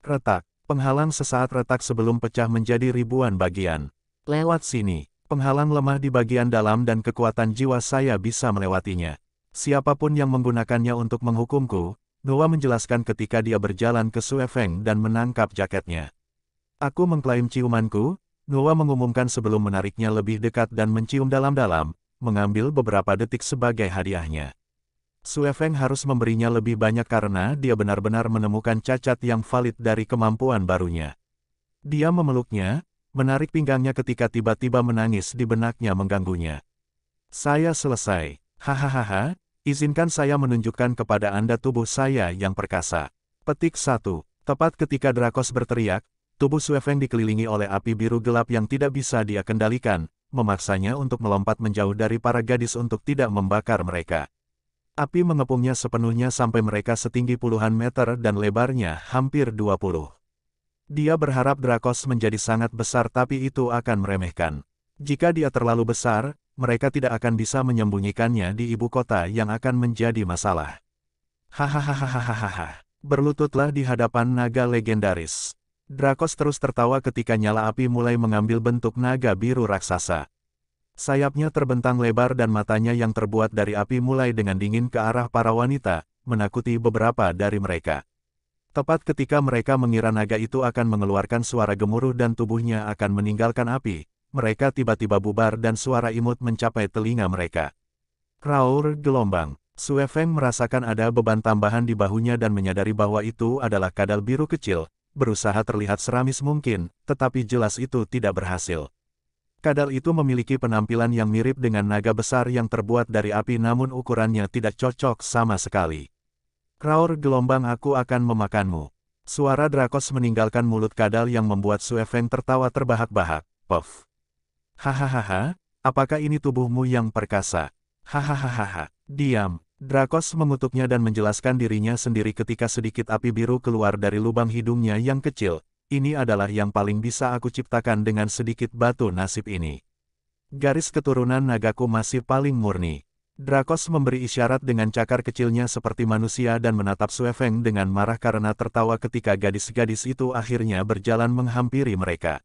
Retak, penghalang sesaat retak sebelum pecah menjadi ribuan bagian. Lewat sini penghalang lemah di bagian dalam dan kekuatan jiwa saya bisa melewatinya. Siapapun yang menggunakannya untuk menghukumku, Noah menjelaskan ketika dia berjalan ke Suefeng dan menangkap jaketnya. Aku mengklaim ciumanku, Noah mengumumkan sebelum menariknya lebih dekat dan mencium dalam-dalam, mengambil beberapa detik sebagai hadiahnya. Suefeng harus memberinya lebih banyak karena dia benar-benar menemukan cacat yang valid dari kemampuan barunya. Dia memeluknya, menarik pinggangnya ketika tiba-tiba menangis di benaknya mengganggunya. Saya selesai. Hahaha, izinkan saya menunjukkan kepada Anda tubuh saya yang perkasa. Petik 1. Tepat ketika Drakos berteriak, tubuh Suefeng dikelilingi oleh api biru gelap yang tidak bisa dia kendalikan, memaksanya untuk melompat menjauh dari para gadis untuk tidak membakar mereka. Api mengepungnya sepenuhnya sampai mereka setinggi puluhan meter dan lebarnya hampir 20. Dia berharap Drakos menjadi sangat besar tapi itu akan meremehkan. Jika dia terlalu besar, mereka tidak akan bisa menyembunyikannya di ibu kota yang akan menjadi masalah. Hahaha, berlututlah di hadapan naga legendaris. Drakos terus tertawa ketika nyala api mulai mengambil bentuk naga biru raksasa. Sayapnya terbentang lebar dan matanya yang terbuat dari api mulai dengan dingin ke arah para wanita, menakuti beberapa dari mereka. Tepat ketika mereka mengira naga itu akan mengeluarkan suara gemuruh dan tubuhnya akan meninggalkan api, mereka tiba-tiba bubar dan suara imut mencapai telinga mereka. Kraur gelombang. Suefeng merasakan ada beban tambahan di bahunya dan menyadari bahwa itu adalah kadal biru kecil, berusaha terlihat seramis mungkin, tetapi jelas itu tidak berhasil. Kadal itu memiliki penampilan yang mirip dengan naga besar yang terbuat dari api namun ukurannya tidak cocok sama sekali. Raur gelombang aku akan memakanmu. Suara Drakos meninggalkan mulut kadal yang membuat Suefeng tertawa terbahak-bahak. Puff. Hahaha, apakah ini tubuhmu yang perkasa? Hahaha, diam. Drakos mengutuknya dan menjelaskan dirinya sendiri ketika sedikit api biru keluar dari lubang hidungnya yang kecil. Ini adalah yang paling bisa aku ciptakan dengan sedikit batu nasib ini. Garis keturunan nagaku masih paling murni. Drakos memberi isyarat dengan cakar kecilnya seperti manusia dan menatap Suefeng dengan marah karena tertawa ketika gadis-gadis itu akhirnya berjalan menghampiri mereka.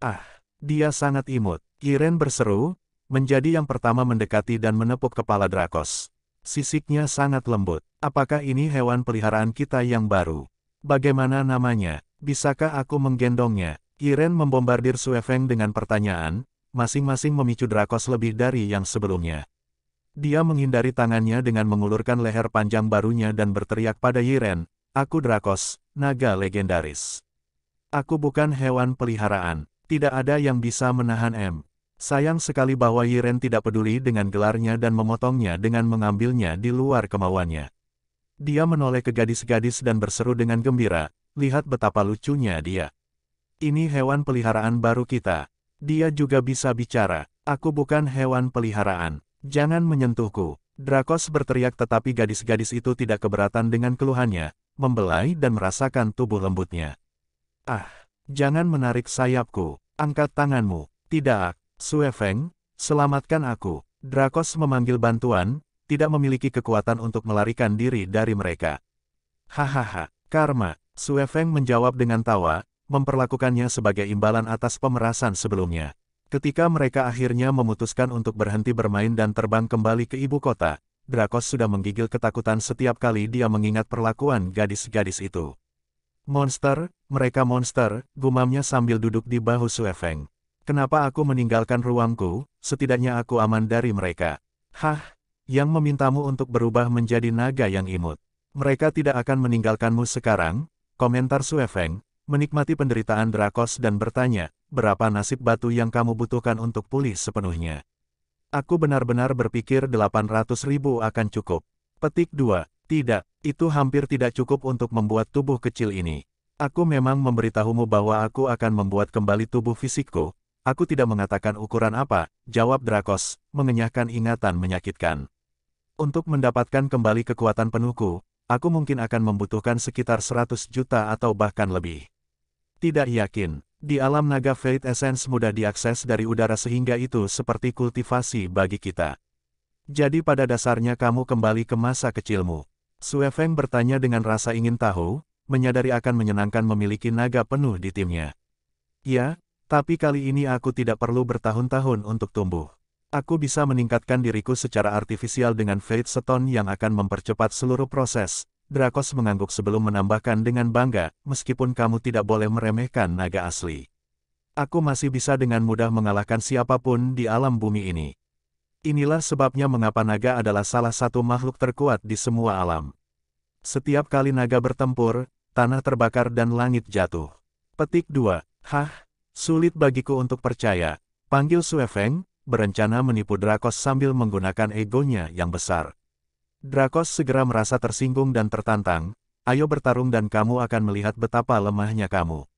Ah, dia sangat imut. Kiren berseru, menjadi yang pertama mendekati dan menepuk kepala Drakos. Sisiknya sangat lembut. Apakah ini hewan peliharaan kita yang baru? Bagaimana namanya? Bisakah aku menggendongnya? Kiren membombardir Suefeng dengan pertanyaan, masing-masing memicu Drakos lebih dari yang sebelumnya. Dia menghindari tangannya dengan mengulurkan leher panjang barunya dan berteriak pada Yiren, Aku Drakos, naga legendaris. Aku bukan hewan peliharaan, tidak ada yang bisa menahan M. Sayang sekali bahwa Yiren tidak peduli dengan gelarnya dan memotongnya dengan mengambilnya di luar kemauannya. Dia menoleh ke gadis-gadis dan berseru dengan gembira, lihat betapa lucunya dia. Ini hewan peliharaan baru kita. Dia juga bisa bicara, aku bukan hewan peliharaan. Jangan menyentuhku. Drakos berteriak tetapi gadis-gadis itu tidak keberatan dengan keluhannya, membelai dan merasakan tubuh lembutnya. Ah, jangan menarik sayapku, angkat tanganmu. Tidak, Suefeng, selamatkan aku. Drakos memanggil bantuan, tidak memiliki kekuatan untuk melarikan diri dari mereka. Hahaha, karma, Suefeng menjawab dengan tawa, memperlakukannya sebagai imbalan atas pemerasan sebelumnya. Ketika mereka akhirnya memutuskan untuk berhenti bermain dan terbang kembali ke ibu kota, Drakos sudah menggigil ketakutan setiap kali dia mengingat perlakuan gadis-gadis itu. Monster, mereka monster, gumamnya sambil duduk di bahu Suefeng. Kenapa aku meninggalkan ruangku, setidaknya aku aman dari mereka. Hah, yang memintamu untuk berubah menjadi naga yang imut. Mereka tidak akan meninggalkanmu sekarang, komentar Suefeng, menikmati penderitaan Drakos dan bertanya, berapa nasib batu yang kamu butuhkan untuk pulih sepenuhnya? Aku benar-benar berpikir 800 ribu akan cukup. Petik 2. Tidak, itu hampir tidak cukup untuk membuat tubuh kecil ini. Aku memang memberitahumu bahwa aku akan membuat kembali tubuh fisikku. Aku tidak mengatakan ukuran apa, jawab Drakos, mengenyahkan ingatan menyakitkan. Untuk mendapatkan kembali kekuatan penuhku, aku mungkin akan membutuhkan sekitar 100 juta atau bahkan lebih. Tidak yakin, di alam naga Fate Essence mudah diakses dari udara sehingga itu seperti kultivasi bagi kita. Jadi pada dasarnya kamu kembali ke masa kecilmu. Sue Feng bertanya dengan rasa ingin tahu, menyadari akan menyenangkan memiliki naga penuh di timnya. Ya, tapi kali ini aku tidak perlu bertahun-tahun untuk tumbuh. Aku bisa meningkatkan diriku secara artifisial dengan Fate Stone yang akan mempercepat seluruh proses, Drakos mengangguk sebelum menambahkan dengan bangga, meskipun kamu tidak boleh meremehkan naga asli. Aku masih bisa dengan mudah mengalahkan siapapun di alam bumi ini. Inilah sebabnya mengapa naga adalah salah satu makhluk terkuat di semua alam. Setiap kali naga bertempur, tanah terbakar dan langit jatuh. Petik 2. Hah, sulit bagiku untuk percaya. Panggil Suefeng, berencana menipu Drakos sambil menggunakan egonya yang besar. Drakos segera merasa tersinggung dan tertantang, ayo bertarung dan kamu akan melihat betapa lemahnya kamu.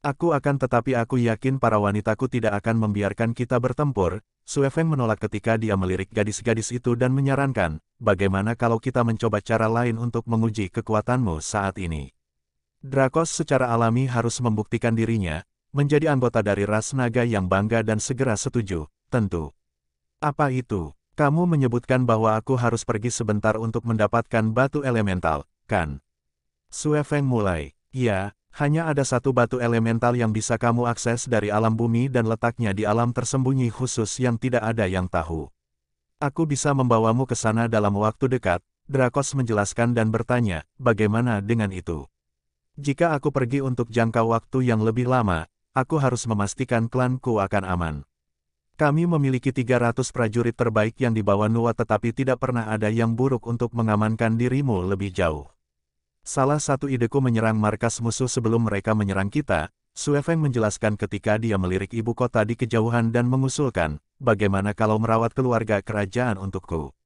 Aku akan tetapi aku yakin para wanitaku tidak akan membiarkan kita bertempur, Suefeng menolak ketika dia melirik gadis-gadis itu dan menyarankan, bagaimana kalau kita mencoba cara lain untuk menguji kekuatanmu saat ini. Drakos secara alami harus membuktikan dirinya, menjadi anggota dari ras naga yang bangga dan segera setuju, tentu. Apa itu? Kamu menyebutkan bahwa aku harus pergi sebentar untuk mendapatkan batu elemental, kan? Sue Feng mulai. Ya, hanya ada satu batu elemental yang bisa kamu akses dari alam bumi dan letaknya di alam tersembunyi khusus yang tidak ada yang tahu. Aku bisa membawamu ke sana dalam waktu dekat, Drakos menjelaskan dan bertanya, bagaimana dengan itu? Jika aku pergi untuk jangka waktu yang lebih lama, aku harus memastikan klanku akan aman. Kami memiliki 300 prajurit terbaik yang dibawa Nuwa tetapi tidak pernah ada yang buruk untuk mengamankan dirimu lebih jauh. Salah satu ideku menyerang markas musuh sebelum mereka menyerang kita, Suefeng menjelaskan ketika dia melirik ibu kota di kejauhan dan mengusulkan, bagaimana kalau merawat keluarga kerajaan untukku?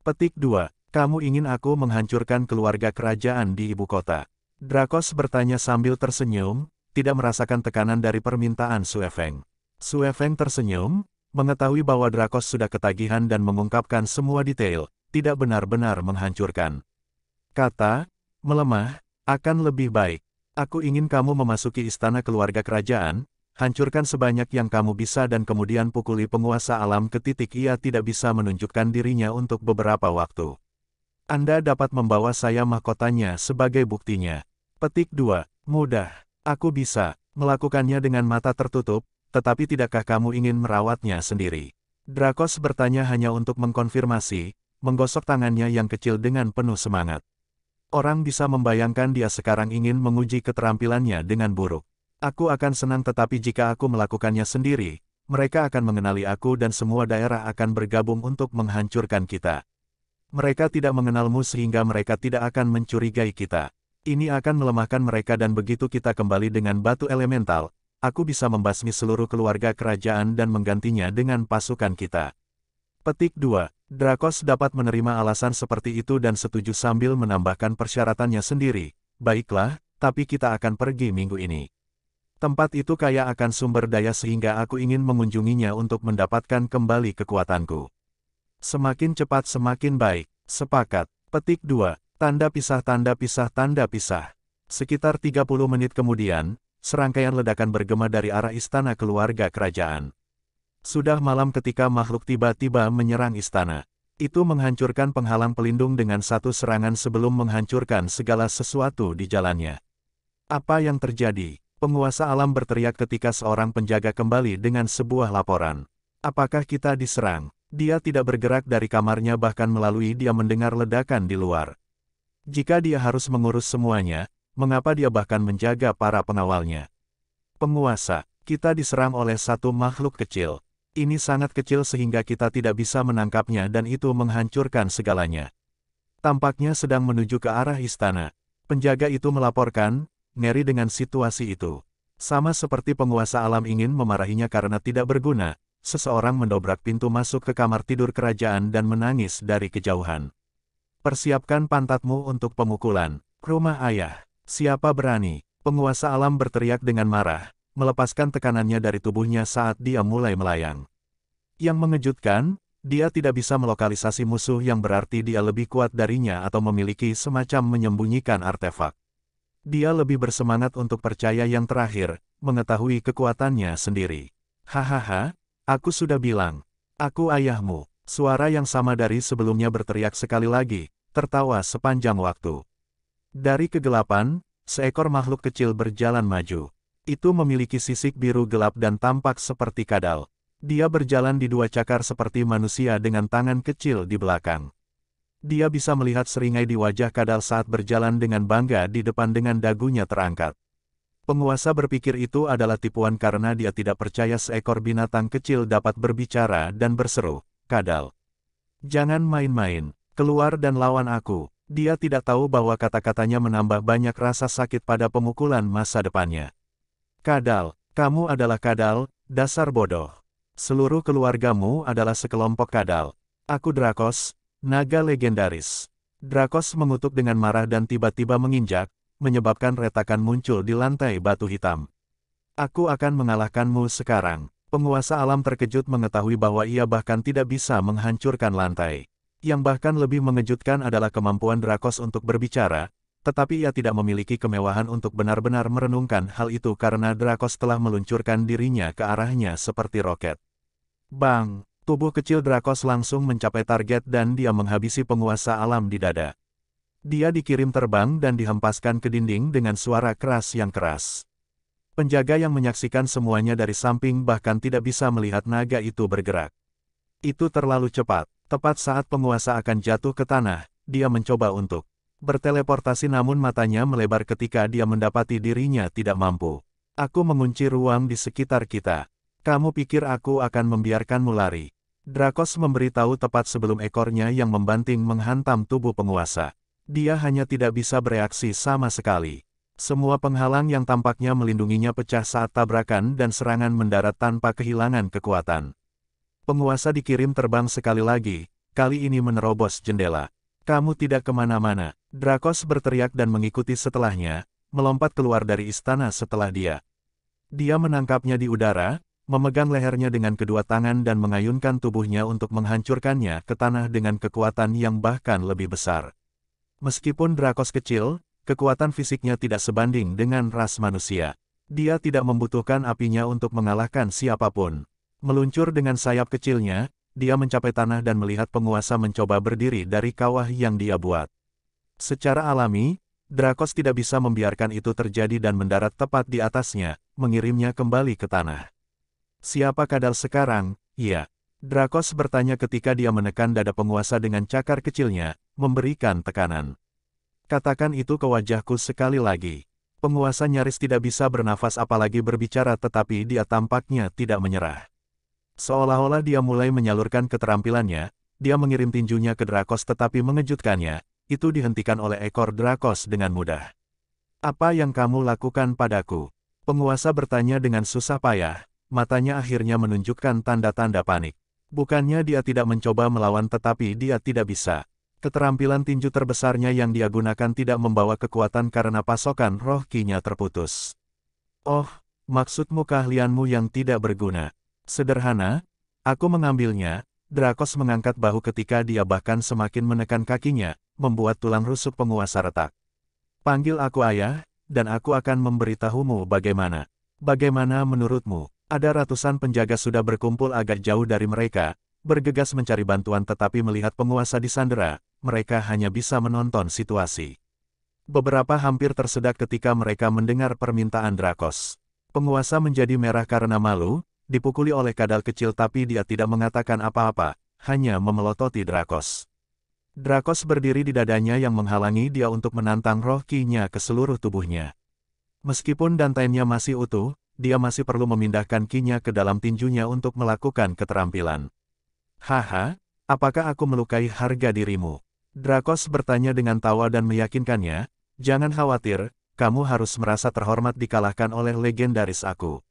Petik 2. Kamu ingin aku menghancurkan keluarga kerajaan di ibu kota? Drakos bertanya sambil tersenyum, tidak merasakan tekanan dari permintaan Suefeng. Sue Feng tersenyum, mengetahui bahwa Drakos sudah ketagihan dan mengungkapkan semua detail, tidak benar-benar menghancurkan. Kata, melemah, akan lebih baik. Aku ingin kamu memasuki istana keluarga kerajaan, hancurkan sebanyak yang kamu bisa dan kemudian pukuli penguasa alam ke titik ia tidak bisa menunjukkan dirinya untuk beberapa waktu. Anda dapat membawa saya mahkotanya sebagai buktinya. Petik 2. Mudah. Aku bisa melakukannya dengan mata tertutup, tetapi tidakkah kamu ingin merawatnya sendiri? Drakos bertanya hanya untuk mengkonfirmasi, menggosok tangannya yang kecil dengan penuh semangat. Orang bisa membayangkan dia sekarang ingin menguji keterampilannya dengan buruk. Aku akan senang tetapi jika aku melakukannya sendiri, mereka akan mengenali aku dan semua daerah akan bergabung untuk menghancurkan kita. Mereka tidak mengenalmu sehingga mereka tidak akan mencurigai kita. Ini akan melemahkan mereka dan begitu kita kembali dengan batu elemental, aku bisa membasmi seluruh keluarga kerajaan dan menggantinya dengan pasukan kita. Petik 2. Drakos dapat menerima alasan seperti itu dan setuju sambil menambahkan persyaratannya sendiri. Baiklah, tapi kita akan pergi minggu ini. Tempat itu kaya akan sumber daya sehingga aku ingin mengunjunginya untuk mendapatkan kembali kekuatanku. Semakin cepat semakin baik. Sepakat. Petik 2. Tanda pisah tanda pisah tanda pisah. Sekitar 30 menit kemudian, serangkaian ledakan bergema dari arah istana keluarga kerajaan. Sudah malam ketika makhluk tiba-tiba menyerang istana. Itu menghancurkan penghalang pelindung dengan satu serangan sebelum menghancurkan segala sesuatu di jalannya. Apa yang terjadi? Penguasa alam berteriak ketika seorang penjaga kembali dengan sebuah laporan. Apakah kita diserang? Dia tidak bergerak dari kamarnya bahkan melalui dia mendengar ledakan di luar. Jika dia harus mengurus semuanya, mengapa dia bahkan menjaga para pengawalnya. Penguasa, kita diserang oleh satu makhluk kecil. Ini sangat kecil sehingga kita tidak bisa menangkapnya dan itu menghancurkan segalanya. Tampaknya sedang menuju ke arah istana. Penjaga itu melaporkan, ngeri dengan situasi itu. Sama seperti penguasa alam ingin memarahinya karena tidak berguna, seseorang mendobrak pintu masuk ke kamar tidur kerajaan dan menangis dari kejauhan. Persiapkan pantatmu untuk pemukulan. Rumah ayah. Siapa berani? Penguasa alam berteriak dengan marah, melepaskan tekanannya dari tubuhnya saat dia mulai melayang. Yang mengejutkan, dia tidak bisa melokalisasi musuh yang berarti dia lebih kuat darinya atau memiliki semacam menyembunyikan artefak. Dia lebih bersemangat untuk percaya yang terakhir, mengetahui kekuatannya sendiri. Hahaha, aku sudah bilang, aku ayahmu. Suara yang sama dari sebelumnya berteriak sekali lagi, tertawa sepanjang waktu. Dari kegelapan, seekor makhluk kecil berjalan maju. Itu memiliki sisik biru gelap dan tampak seperti kadal. Dia berjalan di dua cakar seperti manusia dengan tangan kecil di belakang. Dia bisa melihat seringai di wajah kadal saat berjalan dengan bangga di depan dengan dagunya terangkat. Penguasa berpikir itu adalah tipuan karena dia tidak percaya seekor binatang kecil dapat berbicara dan berseru, kadal. Jangan main-main, keluar dan lawan aku. Dia tidak tahu bahwa kata-katanya menambah banyak rasa sakit pada pemukulan masa depannya. Kadal, kamu adalah kadal, dasar bodoh. Seluruh keluargamu adalah sekelompok kadal. Aku Drakos, naga legendaris. Drakos mengutuk dengan marah dan tiba-tiba menginjak, menyebabkan retakan muncul di lantai batu hitam. Aku akan mengalahkanmu sekarang. Penguasa alam terkejut mengetahui bahwa ia bahkan tidak bisa menghancurkan lantai. Yang bahkan lebih mengejutkan adalah kemampuan Drakos untuk berbicara, tetapi ia tidak memiliki kemewahan untuk benar-benar merenungkan hal itu karena Drakos telah meluncurkan dirinya ke arahnya seperti roket. Bang! Tubuh kecil Drakos langsung mencapai target dan dia menghabisi penguasa alam di dada. Dia dikirim terbang dan dihempaskan ke dinding dengan suara keras yang keras. Penjaga yang menyaksikan semuanya dari samping bahkan tidak bisa melihat naga itu bergerak. Itu terlalu cepat. Tepat saat penguasa akan jatuh ke tanah, dia mencoba untuk berteleportasi namun matanya melebar ketika dia mendapati dirinya tidak mampu. Aku mengunci ruang di sekitar kita. Kamu pikir aku akan membiarkanmu lari? Drakos memberitahu tepat sebelum ekornya yang membanting menghantam tubuh penguasa. Dia hanya tidak bisa bereaksi sama sekali. Semua penghalang yang tampaknya melindunginya pecah saat tabrakan dan serangan mendarat tanpa kehilangan kekuatan. Penguasa dikirim terbang sekali lagi, kali ini menerobos jendela. Kamu tidak kemana-mana. Drakos berteriak dan mengikuti setelahnya, melompat keluar dari istana setelah dia. Dia menangkapnya di udara, memegang lehernya dengan kedua tangan dan mengayunkan tubuhnya untuk menghancurkannya ke tanah dengan kekuatan yang bahkan lebih besar. Meskipun Drakos kecil, kekuatan fisiknya tidak sebanding dengan ras manusia. Dia tidak membutuhkan apinya untuk mengalahkan siapapun. Meluncur dengan sayap kecilnya, dia mencapai tanah dan melihat penguasa mencoba berdiri dari kawah yang dia buat. Secara alami, Drakos tidak bisa membiarkan itu terjadi dan mendarat tepat di atasnya, mengirimnya kembali ke tanah. Siapa kadal sekarang? Iya. Drakos bertanya ketika dia menekan dada penguasa dengan cakar kecilnya, memberikan tekanan. Katakan itu ke wajahku sekali lagi. Penguasa nyaris tidak bisa bernafas apalagi berbicara tetapi dia tampaknya tidak menyerah. Seolah-olah dia mulai menyalurkan keterampilannya, dia mengirim tinjunya ke Drakos tetapi mengejutkannya, itu dihentikan oleh ekor Drakos dengan mudah. Apa yang kamu lakukan padaku? Penguasa bertanya dengan susah payah, matanya akhirnya menunjukkan tanda-tanda panik. Bukannya dia tidak mencoba melawan tetapi dia tidak bisa. Keterampilan tinju terbesarnya yang dia gunakan tidak membawa kekuatan karena pasokan roh kinya terputus. Oh, maksudmu keahlianmu yang tidak berguna. Sederhana, aku mengambilnya, Drakos mengangkat bahu ketika dia bahkan semakin menekan kakinya, membuat tulang rusuk penguasa retak. Panggil aku ayah, dan aku akan memberitahumu bagaimana. Bagaimana menurutmu? Ada ratusan penjaga sudah berkumpul agak jauh dari mereka, bergegas mencari bantuan tetapi melihat penguasa di Sandera, mereka hanya bisa menonton situasi. Beberapa hampir tersedak ketika mereka mendengar permintaan Drakos. Penguasa menjadi merah karena malu, dipukuli oleh kadal kecil tapi dia tidak mengatakan apa-apa, hanya memelototi Drakos. Drakos berdiri di dadanya yang menghalangi dia untuk menantang roh ki ke seluruh tubuhnya. Meskipun dantainya masih utuh, dia masih perlu memindahkan kinya ke dalam tinjunya untuk melakukan keterampilan. Haha, apakah aku melukai harga dirimu? Drakos bertanya dengan tawa dan meyakinkannya, jangan khawatir, kamu harus merasa terhormat dikalahkan oleh legendaris aku.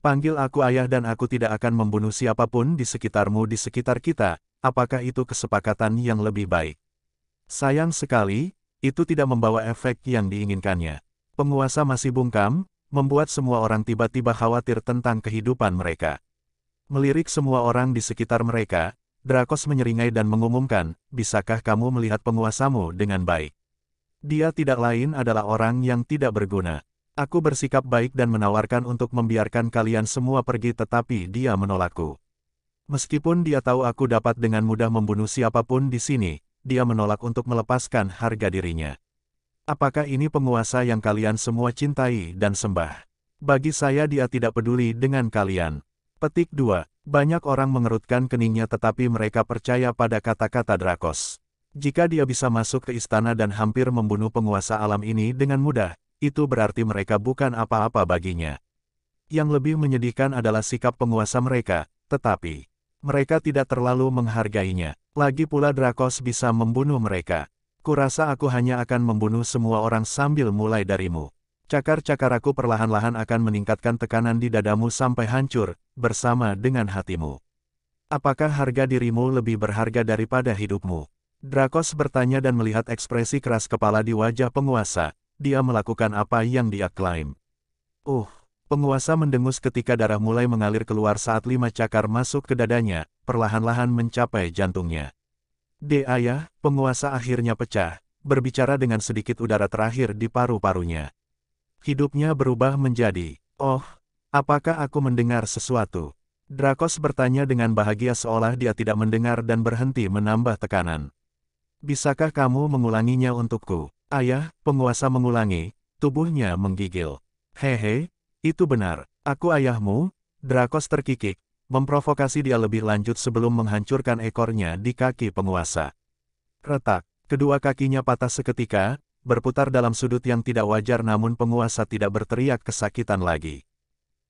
Panggil aku ayah dan aku tidak akan membunuh siapapun di sekitarmu di sekitar kita, apakah itu kesepakatan yang lebih baik? Sayang sekali, itu tidak membawa efek yang diinginkannya. Penguasa masih bungkam, membuat semua orang tiba-tiba khawatir tentang kehidupan mereka. Melirik semua orang di sekitar mereka, Drakos menyeringai dan mengumumkan, bisakah kamu melihat penguasamu dengan baik? Dia tidak lain adalah orang yang tidak berguna. Aku bersikap baik dan menawarkan untuk membiarkan kalian semua pergi tetapi dia menolakku. Meskipun dia tahu aku dapat dengan mudah membunuh siapapun di sini, dia menolak untuk melepaskan harga dirinya. Apakah ini penguasa yang kalian semua cintai dan sembah? Bagi saya dia tidak peduli dengan kalian. Petik 2. Banyak orang mengerutkan keningnya tetapi mereka percaya pada kata-kata Drakos. Jika dia bisa masuk ke istana dan hampir membunuh penguasa alam ini dengan mudah, itu berarti mereka bukan apa-apa baginya. Yang lebih menyedihkan adalah sikap penguasa mereka, tetapi mereka tidak terlalu menghargainya. Lagi pula Drakos bisa membunuh mereka. Kurasa aku hanya akan membunuh semua orang sambil mulai darimu. Cakar-cakar aku perlahan-lahan akan meningkatkan tekanan di dadamu sampai hancur, bersama dengan hatimu. Apakah harga dirimu lebih berharga daripada hidupmu? Drakos bertanya dan melihat ekspresi keras kepala di wajah penguasa, dia melakukan apa yang dia klaim. Uh, penguasa mendengus ketika darah mulai mengalir keluar saat lima cakar masuk ke dadanya, perlahan-lahan mencapai jantungnya. Dia, Ayah, penguasa akhirnya pecah, berbicara dengan sedikit udara terakhir di paru-parunya. Hidupnya berubah menjadi, oh, apakah aku mendengar sesuatu? Drakos bertanya dengan bahagia seolah dia tidak mendengar dan berhenti menambah tekanan. Bisakah kamu mengulanginya untukku? Ayah, penguasa mengulangi, tubuhnya menggigil. Hehe, itu benar, aku ayahmu, Drakos terkikik, memprovokasi dia lebih lanjut sebelum menghancurkan ekornya di kaki penguasa. Retak, kedua kakinya patah seketika, berputar dalam sudut yang tidak wajar namun penguasa tidak berteriak kesakitan lagi.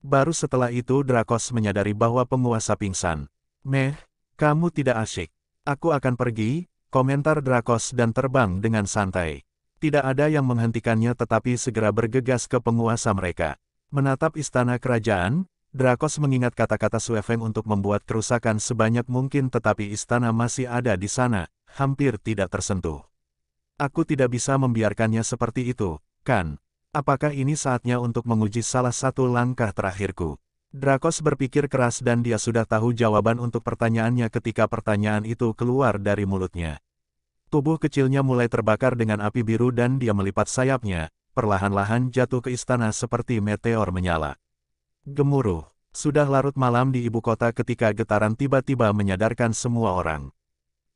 Baru setelah itu Drakos menyadari bahwa penguasa pingsan. Meh, kamu tidak asyik. Aku akan pergi, komentar Drakos dan terbang dengan santai. Tidak ada yang menghentikannya tetapi segera bergegas ke penguasa mereka. Menatap istana kerajaan, Drakos mengingat kata-kata Suefeng untuk membuat kerusakan sebanyak mungkin tetapi istana masih ada di sana, hampir tidak tersentuh. Aku tidak bisa membiarkannya seperti itu, kan? Apakah ini saatnya untuk menguji salah satu langkah terakhirku? Drakos berpikir keras dan dia sudah tahu jawaban untuk pertanyaannya ketika pertanyaan itu keluar dari mulutnya. Tubuh kecilnya mulai terbakar dengan api biru dan dia melipat sayapnya, perlahan-lahan jatuh ke istana seperti meteor menyala. Gemuruh, sudah larut malam di ibu kota ketika getaran tiba-tiba menyadarkan semua orang.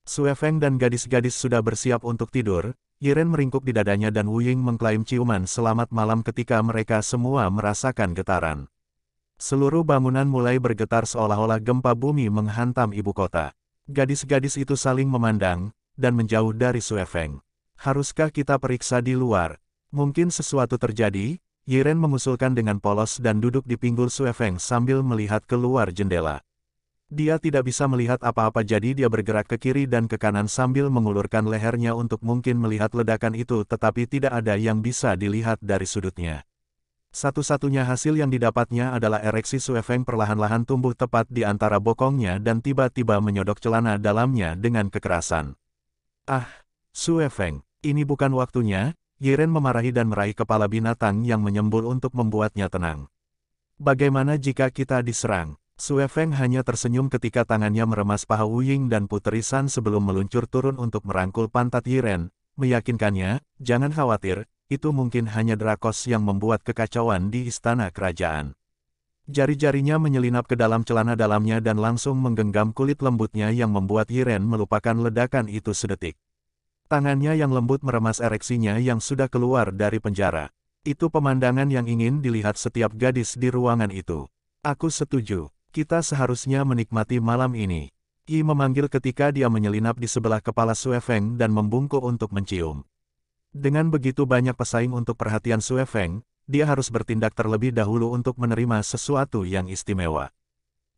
Suefeng dan gadis-gadis sudah bersiap untuk tidur, Yiren meringkuk di dadanya dan Wu Ying mengklaim ciuman selamat malam ketika mereka semua merasakan getaran. Seluruh bangunan mulai bergetar seolah-olah gempa bumi menghantam ibu kota. Gadis-gadis itu saling memandang, dan menjauh dari Suefeng. Haruskah kita periksa di luar? Mungkin sesuatu terjadi, Yiren mengusulkan dengan polos dan duduk di pinggul Suefeng sambil melihat keluar jendela. Dia tidak bisa melihat apa-apa jadi dia bergerak ke kiri dan ke kanan sambil mengulurkan lehernya untuk mungkin melihat ledakan itu tetapi tidak ada yang bisa dilihat dari sudutnya. Satu-satunya hasil yang didapatnya adalah ereksi Suefeng perlahan-lahan tumbuh tepat di antara bokongnya dan tiba-tiba menyodok celana dalamnya dengan kekerasan. Ah, Sue Feng, ini bukan waktunya, Yiren memarahi dan meraih kepala binatang yang menyembul untuk membuatnya tenang. Bagaimana jika kita diserang? Sue Feng hanya tersenyum ketika tangannya meremas paha Wuying dan Putri San sebelum meluncur turun untuk merangkul pantat Yiren, meyakinkannya, jangan khawatir, itu mungkin hanya Drakos yang membuat kekacauan di istana kerajaan. Jari-jarinya menyelinap ke dalam celana dalamnya dan langsung menggenggam kulit lembutnya yang membuat Yiren melupakan ledakan itu sedetik. Tangannya yang lembut meremas ereksinya yang sudah keluar dari penjara. Itu pemandangan yang ingin dilihat setiap gadis di ruangan itu. Aku setuju, kita seharusnya menikmati malam ini. Yi memanggil ketika dia menyelinap di sebelah kepala Suefeng dan membungkuk untuk mencium. Dengan begitu banyak pesaing untuk perhatian Suefeng, dia harus bertindak terlebih dahulu untuk menerima sesuatu yang istimewa.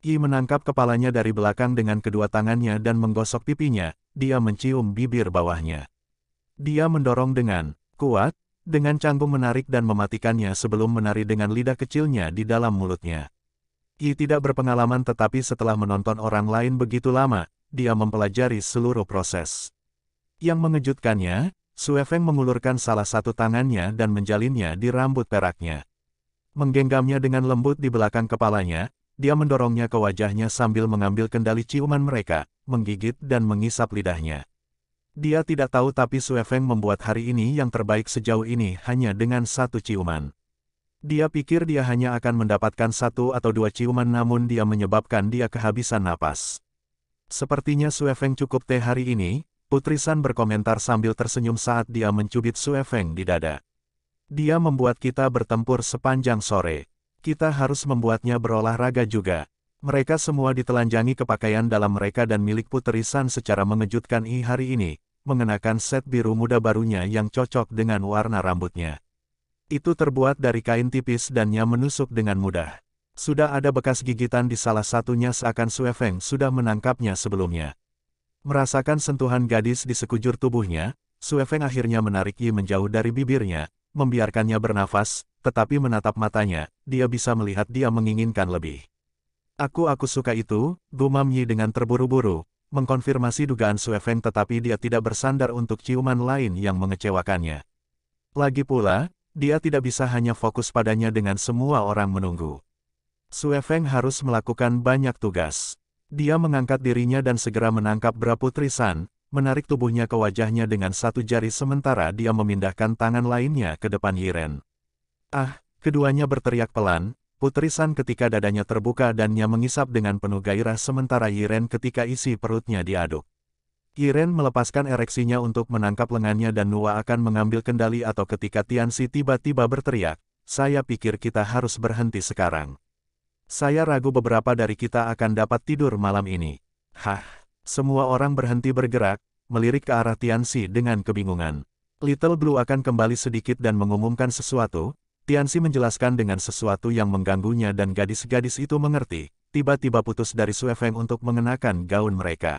Yi menangkap kepalanya dari belakang dengan kedua tangannya dan menggosok pipinya, dia mencium bibir bawahnya. Dia mendorong dengan kuat, dengan canggung menarik dan mematikannya sebelum menari dengan lidah kecilnya di dalam mulutnya. Yi tidak berpengalaman tetapi setelah menonton orang lain begitu lama, dia mempelajari seluruh proses. Yang mengejutkannya, Sue Feng mengulurkan salah satu tangannya dan menjalinnya di rambut peraknya. Menggenggamnya dengan lembut di belakang kepalanya, dia mendorongnya ke wajahnya sambil mengambil kendali ciuman mereka, menggigit dan mengisap lidahnya. Dia tidak tahu tapi Sue Feng membuat hari ini yang terbaik sejauh ini hanya dengan satu ciuman. Dia pikir dia hanya akan mendapatkan satu atau dua ciuman namun dia menyebabkan dia kehabisan napas. Sepertinya Sue Feng cukup teh hari ini, Putri San berkomentar sambil tersenyum saat dia mencubit Sue Feng di dada. Dia membuat kita bertempur sepanjang sore. Kita harus membuatnya berolahraga juga. Mereka semua ditelanjangi kepakaian dalam mereka dan milik Putri San secara mengejutkan I hari ini, mengenakan set biru muda barunya yang cocok dengan warna rambutnya. Itu terbuat dari kain tipis dan nya menusuk dengan mudah. Sudah ada bekas gigitan di salah satunya seakan Sue Feng sudah menangkapnya sebelumnya. Merasakan sentuhan gadis di sekujur tubuhnya, Feng akhirnya menarik Yi menjauh dari bibirnya, membiarkannya bernafas, tetapi menatap matanya, dia bisa melihat dia menginginkan lebih. Aku-aku suka itu, gumam Yi dengan terburu-buru, mengkonfirmasi dugaan Feng. tetapi dia tidak bersandar untuk ciuman lain yang mengecewakannya. Lagi pula, dia tidak bisa hanya fokus padanya dengan semua orang menunggu. Feng harus melakukan banyak tugas. Dia mengangkat dirinya dan segera menangkap Putri San, menarik tubuhnya ke wajahnya dengan satu jari sementara dia memindahkan tangan lainnya ke depan Yiren. Ah, keduanya berteriak pelan, Putri San ketika dadanya terbuka dan nya mengisap dengan penuh gairah sementara Yiren ketika isi perutnya diaduk. Yiren melepaskan ereksinya untuk menangkap lengannya dan Nua akan mengambil kendali atau ketika Tianxi tiba-tiba berteriak, saya pikir kita harus berhenti sekarang. Saya ragu beberapa dari kita akan dapat tidur malam ini. Hah, semua orang berhenti bergerak, melirik ke arah Tiansi dengan kebingungan. Little Blue akan kembali sedikit dan mengumumkan sesuatu, Tiansi menjelaskan dengan sesuatu yang mengganggunya dan gadis-gadis itu mengerti, tiba-tiba putus dari Sue untuk mengenakan gaun mereka.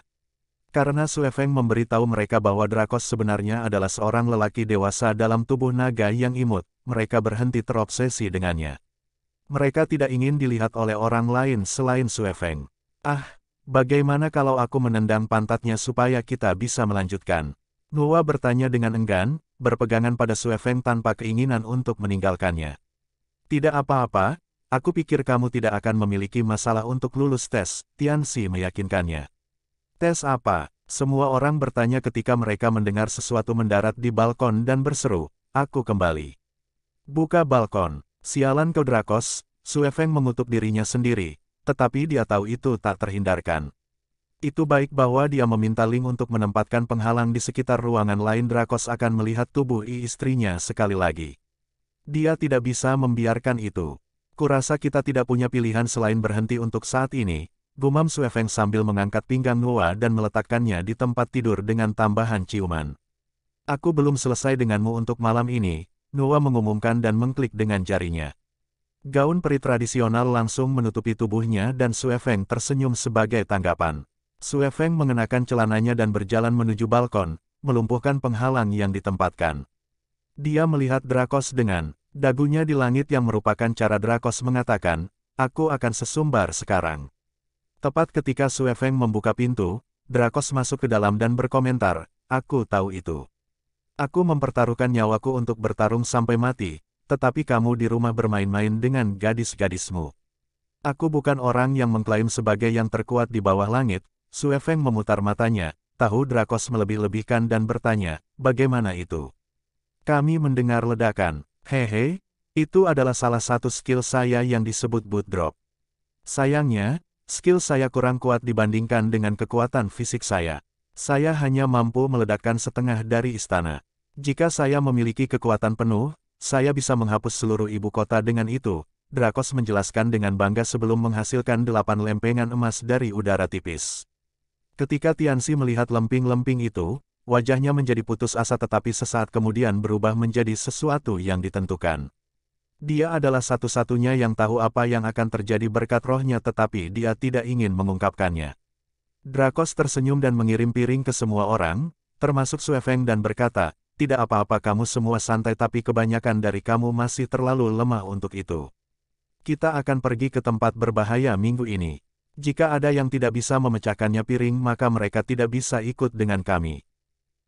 Karena Sue memberitahu mereka bahwa Drakos sebenarnya adalah seorang lelaki dewasa dalam tubuh naga yang imut, mereka berhenti terobsesi dengannya. Mereka tidak ingin dilihat oleh orang lain selain Suefeng. Ah, bagaimana kalau aku menendang pantatnya supaya kita bisa melanjutkan? Nuwa bertanya dengan enggan, berpegangan pada Suefeng tanpa keinginan untuk meninggalkannya. Tidak apa-apa, aku pikir kamu tidak akan memiliki masalah untuk lulus tes, Tian Tianxi meyakinkannya. Tes apa? Semua orang bertanya ketika mereka mendengar sesuatu mendarat di balkon dan berseru, aku kembali. Buka balkon, Sialan kau Drakos, Suefeng mengutuk dirinya sendiri, tetapi dia tahu itu tak terhindarkan. Itu baik bahwa dia meminta Ling untuk menempatkan penghalang di sekitar ruangan lain Drakos akan melihat tubuh istrinya sekali lagi. Dia tidak bisa membiarkan itu. Kurasa kita tidak punya pilihan selain berhenti untuk saat ini, gumam Suefeng sambil mengangkat pinggang Nua dan meletakkannya di tempat tidur dengan tambahan ciuman. Aku belum selesai denganmu untuk malam ini, Nua mengumumkan dan mengklik dengan jarinya. Gaun peri tradisional langsung menutupi tubuhnya dan Sue Feng tersenyum sebagai tanggapan. Sue Feng mengenakan celananya dan berjalan menuju balkon, melumpuhkan penghalang yang ditempatkan. Dia melihat Drakos dengan dagunya di langit yang merupakan cara Drakos mengatakan, aku akan sesumbar sekarang. Tepat ketika Sue Feng membuka pintu, Drakos masuk ke dalam dan berkomentar, aku tahu itu. Aku mempertaruhkan nyawaku untuk bertarung sampai mati, tetapi kamu di rumah bermain-main dengan gadis-gadismu. Aku bukan orang yang mengklaim sebagai yang terkuat di bawah langit, Suefeng memutar matanya, tahu Drakos melebih-lebihkan dan bertanya, bagaimana itu? Kami mendengar ledakan, hehe, itu adalah salah satu skill saya yang disebut boot drop. Sayangnya, skill saya kurang kuat dibandingkan dengan kekuatan fisik saya. Saya hanya mampu meledakkan setengah dari istana. Jika saya memiliki kekuatan penuh, saya bisa menghapus seluruh ibu kota dengan itu, Drakos menjelaskan dengan bangga sebelum menghasilkan delapan lempengan emas dari udara tipis. Ketika Tianxi melihat lemping-lemping itu, wajahnya menjadi putus asa tetapi sesaat kemudian berubah menjadi sesuatu yang ditentukan. Dia adalah satu-satunya yang tahu apa yang akan terjadi berkat rohnya tetapi dia tidak ingin mengungkapkannya. Drakos tersenyum dan mengirim piring ke semua orang, termasuk Suefeng dan berkata, tidak apa-apa kamu semua santai tapi kebanyakan dari kamu masih terlalu lemah untuk itu. Kita akan pergi ke tempat berbahaya minggu ini. Jika ada yang tidak bisa memecahkannya piring maka mereka tidak bisa ikut dengan kami.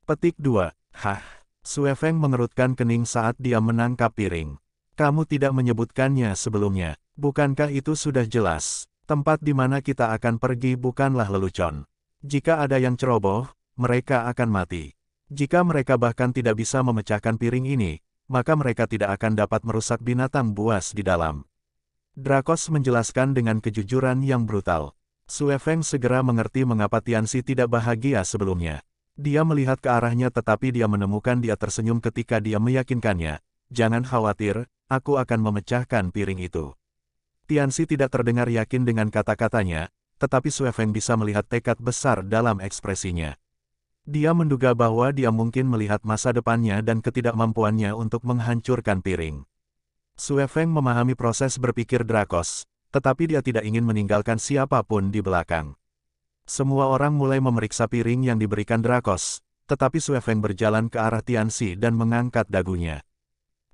Petik 2. Hah. Suefeng mengerutkan kening saat dia menangkap piring. Kamu tidak menyebutkannya sebelumnya. Bukankah itu sudah jelas? Tempat di mana kita akan pergi bukanlah lelucon. Jika ada yang ceroboh, mereka akan mati. Jika mereka bahkan tidak bisa memecahkan piring ini, maka mereka tidak akan dapat merusak binatang buas di dalam. Drakos menjelaskan dengan kejujuran yang brutal. Suefeng segera mengerti mengapa Tianxi tidak bahagia sebelumnya. Dia melihat ke arahnya tetapi dia menemukan dia tersenyum ketika dia meyakinkannya. Jangan khawatir, aku akan memecahkan piring itu. Tianxi tidak terdengar yakin dengan kata-katanya, tetapi Sue Feng bisa melihat tekad besar dalam ekspresinya. Dia menduga bahwa dia mungkin melihat masa depannya dan ketidakmampuannya untuk menghancurkan piring. Sue Feng memahami proses berpikir Drakos, tetapi dia tidak ingin meninggalkan siapapun di belakang. Semua orang mulai memeriksa piring yang diberikan Drakos, tetapi Sue Feng berjalan ke arah Tianxi dan mengangkat dagunya.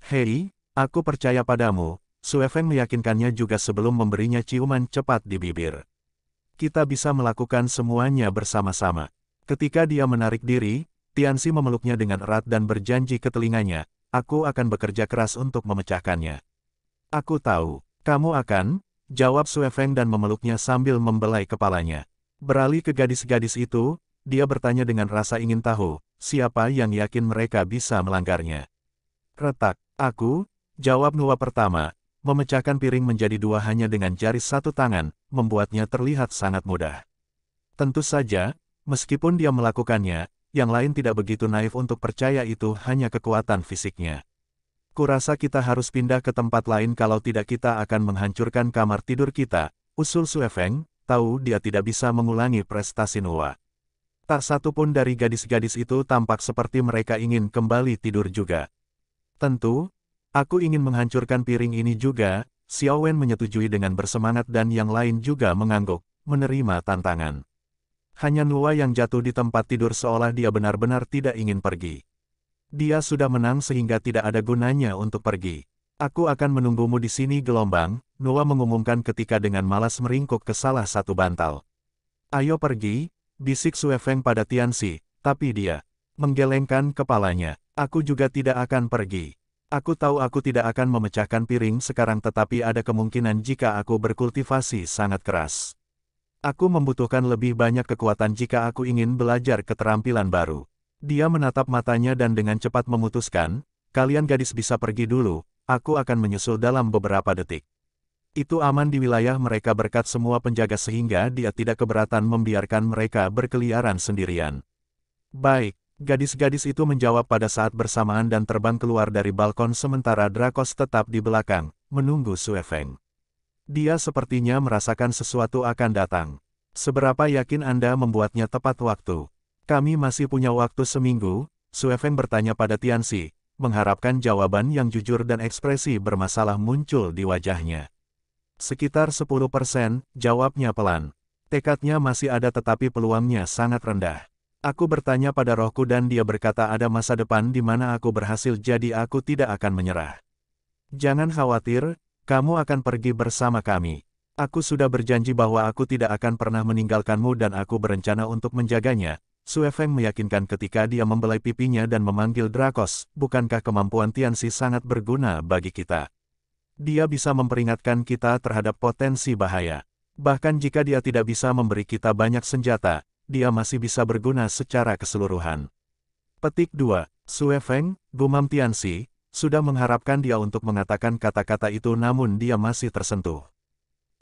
Hei, aku percaya padamu, Suefeng meyakinkannya juga sebelum memberinya ciuman cepat di bibir. Kita bisa melakukan semuanya bersama-sama. Ketika dia menarik diri, Tiansi memeluknya dengan erat dan berjanji ke telinganya, aku akan bekerja keras untuk memecahkannya. Aku tahu, kamu akan, jawab Suefeng dan memeluknya sambil membelai kepalanya. Beralih ke gadis-gadis itu, dia bertanya dengan rasa ingin tahu, siapa yang yakin mereka bisa melanggarnya. Retak, aku, jawab Nua pertama, Memecahkan piring menjadi dua hanya dengan jari satu tangan, membuatnya terlihat sangat mudah. Tentu saja, meskipun dia melakukannya, yang lain tidak begitu naif untuk percaya itu hanya kekuatan fisiknya. Kurasa kita harus pindah ke tempat lain kalau tidak kita akan menghancurkan kamar tidur kita, usul Suefeng, tahu dia tidak bisa mengulangi prestasi Nuwa. Tak satu pun dari gadis-gadis itu tampak seperti mereka ingin kembali tidur juga. Tentu, Aku ingin menghancurkan piring ini juga, Xiao Wen menyetujui dengan bersemangat dan yang lain juga mengangguk, menerima tantangan. Hanya Nuwa yang jatuh di tempat tidur seolah dia benar-benar tidak ingin pergi. Dia sudah menang sehingga tidak ada gunanya untuk pergi. Aku akan menunggumu di sini gelombang, Nuwa mengumumkan ketika dengan malas meringkuk ke salah satu bantal. Ayo pergi, bisik Sue Feng pada Tianxi, tapi dia menggelengkan kepalanya. Aku juga tidak akan pergi. Aku tahu aku tidak akan memecahkan piring sekarang tetapi ada kemungkinan jika aku berkultivasi sangat keras. Aku membutuhkan lebih banyak kekuatan jika aku ingin belajar keterampilan baru. Dia menatap matanya dan dengan cepat memutuskan, kalian gadis bisa pergi dulu, aku akan menyusul dalam beberapa detik. Itu aman di wilayah mereka berkat semua penjaga sehingga dia tidak keberatan membiarkan mereka berkeliaran sendirian. Baik, Gadis-gadis itu menjawab pada saat bersamaan dan terbang keluar dari balkon sementara Drakos tetap di belakang, menunggu Suefeng. Dia sepertinya merasakan sesuatu akan datang. Seberapa yakin Anda membuatnya tepat waktu? Kami masih punya waktu seminggu, Suefeng bertanya pada Tianxi, mengharapkan jawaban yang jujur dan ekspresi bermasalah muncul di wajahnya. Sekitar 10 persen, jawabnya pelan. Tekadnya masih ada tetapi peluangnya sangat rendah. Aku bertanya pada rohku dan dia berkata ada masa depan di mana aku berhasil jadi aku tidak akan menyerah. Jangan khawatir, kamu akan pergi bersama kami. Aku sudah berjanji bahwa aku tidak akan pernah meninggalkanmu dan aku berencana untuk menjaganya. Suefeng meyakinkan ketika dia membelai pipinya dan memanggil Drakos, bukankah kemampuan Tianxi sangat berguna bagi kita? Dia bisa memperingatkan kita terhadap potensi bahaya. Bahkan jika dia tidak bisa memberi kita banyak senjata, dia masih bisa berguna secara keseluruhan. Petik 2. Sue Feng, Gumam Tianxi, sudah mengharapkan dia untuk mengatakan kata-kata itu namun dia masih tersentuh.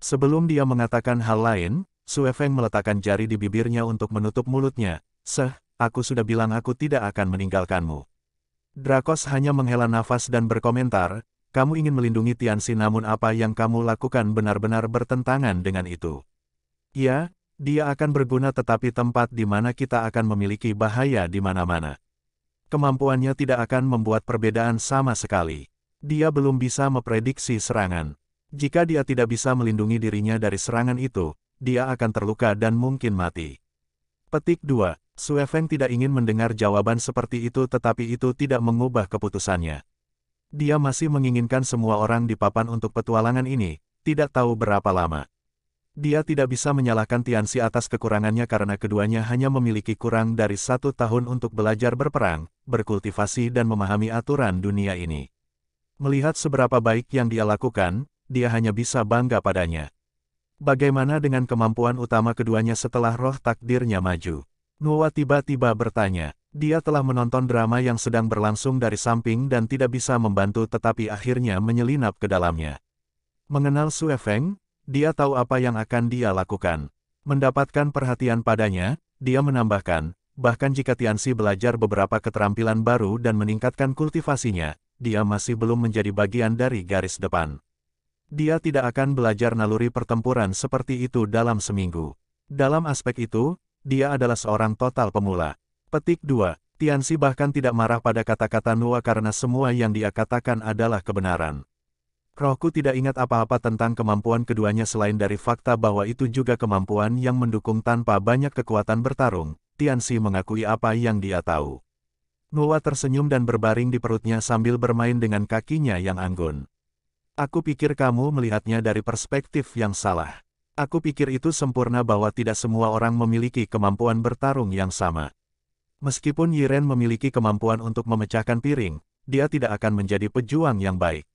Sebelum dia mengatakan hal lain, Sue Feng meletakkan jari di bibirnya untuk menutup mulutnya. Seh, aku sudah bilang aku tidak akan meninggalkanmu. Drakos hanya menghela nafas dan berkomentar, kamu ingin melindungi Tianxi namun apa yang kamu lakukan benar-benar bertentangan dengan itu. Ya, dia akan berguna tetapi tempat di mana kita akan memiliki bahaya di mana-mana. Kemampuannya tidak akan membuat perbedaan sama sekali. Dia belum bisa memprediksi serangan. Jika dia tidak bisa melindungi dirinya dari serangan itu, dia akan terluka dan mungkin mati. Petik 2. Suefeng tidak ingin mendengar jawaban seperti itu tetapi itu tidak mengubah keputusannya. Dia masih menginginkan semua orang di papan untuk petualangan ini, tidak tahu berapa lama. Dia tidak bisa menyalahkan Tianxi atas kekurangannya karena keduanya hanya memiliki kurang dari satu tahun untuk belajar berperang, berkultivasi dan memahami aturan dunia ini. Melihat seberapa baik yang dia lakukan, dia hanya bisa bangga padanya. Bagaimana dengan kemampuan utama keduanya setelah roh takdirnya maju? Nuwa tiba-tiba bertanya. Dia telah menonton drama yang sedang berlangsung dari samping dan tidak bisa membantu tetapi akhirnya menyelinap ke dalamnya. Mengenal Sue Feng, dia tahu apa yang akan dia lakukan. Mendapatkan perhatian padanya, dia menambahkan, bahkan jika Tianxi belajar beberapa keterampilan baru dan meningkatkan kultivasinya, dia masih belum menjadi bagian dari garis depan. Dia tidak akan belajar naluri pertempuran seperti itu dalam seminggu. Dalam aspek itu, dia adalah seorang total pemula. Petik 2. Tianxi bahkan tidak marah pada kata-kata Nua karena semua yang dia katakan adalah kebenaran. Rohku tidak ingat apa-apa tentang kemampuan keduanya selain dari fakta bahwa itu juga kemampuan yang mendukung tanpa banyak kekuatan bertarung, Tianxi mengakui apa yang dia tahu. Nuwa tersenyum dan berbaring di perutnya sambil bermain dengan kakinya yang anggun. Aku pikir kamu melihatnya dari perspektif yang salah. Aku pikir itu sempurna bahwa tidak semua orang memiliki kemampuan bertarung yang sama. Meskipun Yiren memiliki kemampuan untuk memecahkan piring, dia tidak akan menjadi pejuang yang baik.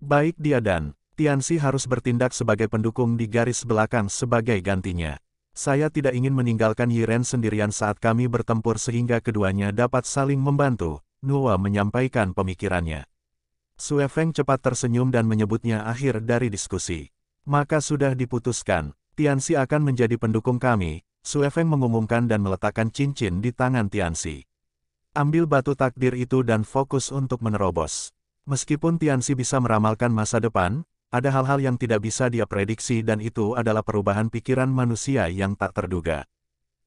Baik dia dan Tianxi harus bertindak sebagai pendukung di garis belakang sebagai gantinya. Saya tidak ingin meninggalkan Yiren sendirian saat kami bertempur sehingga keduanya dapat saling membantu, Nuwa menyampaikan pemikirannya. Sue Feng cepat tersenyum dan menyebutnya akhir dari diskusi. Maka sudah diputuskan, Tianxi akan menjadi pendukung kami, Sue Feng mengumumkan dan meletakkan cincin di tangan Tianxi. Ambil batu takdir itu dan fokus untuk menerobos. Meskipun Tianxi bisa meramalkan masa depan, ada hal-hal yang tidak bisa dia prediksi dan itu adalah perubahan pikiran manusia yang tak terduga.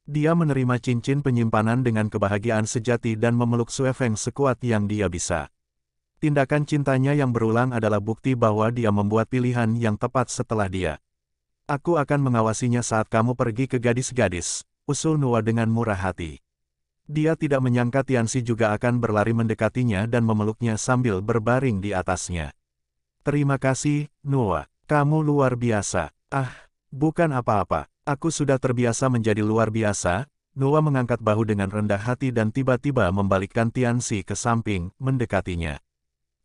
Dia menerima cincin penyimpanan dengan kebahagiaan sejati dan memeluk Sue Feng sekuat yang dia bisa. Tindakan cintanya yang berulang adalah bukti bahwa dia membuat pilihan yang tepat setelah dia. Aku akan mengawasinya saat kamu pergi ke gadis-gadis, usul Nuwa dengan murah hati. Dia tidak menyangka Tiansi juga akan berlari mendekatinya dan memeluknya sambil berbaring di atasnya. Terima kasih, Nuwa. Kamu luar biasa. Ah, bukan apa-apa. Aku sudah terbiasa menjadi luar biasa. Nuwa mengangkat bahu dengan rendah hati dan tiba-tiba membalikkan Tiansi ke samping, mendekatinya.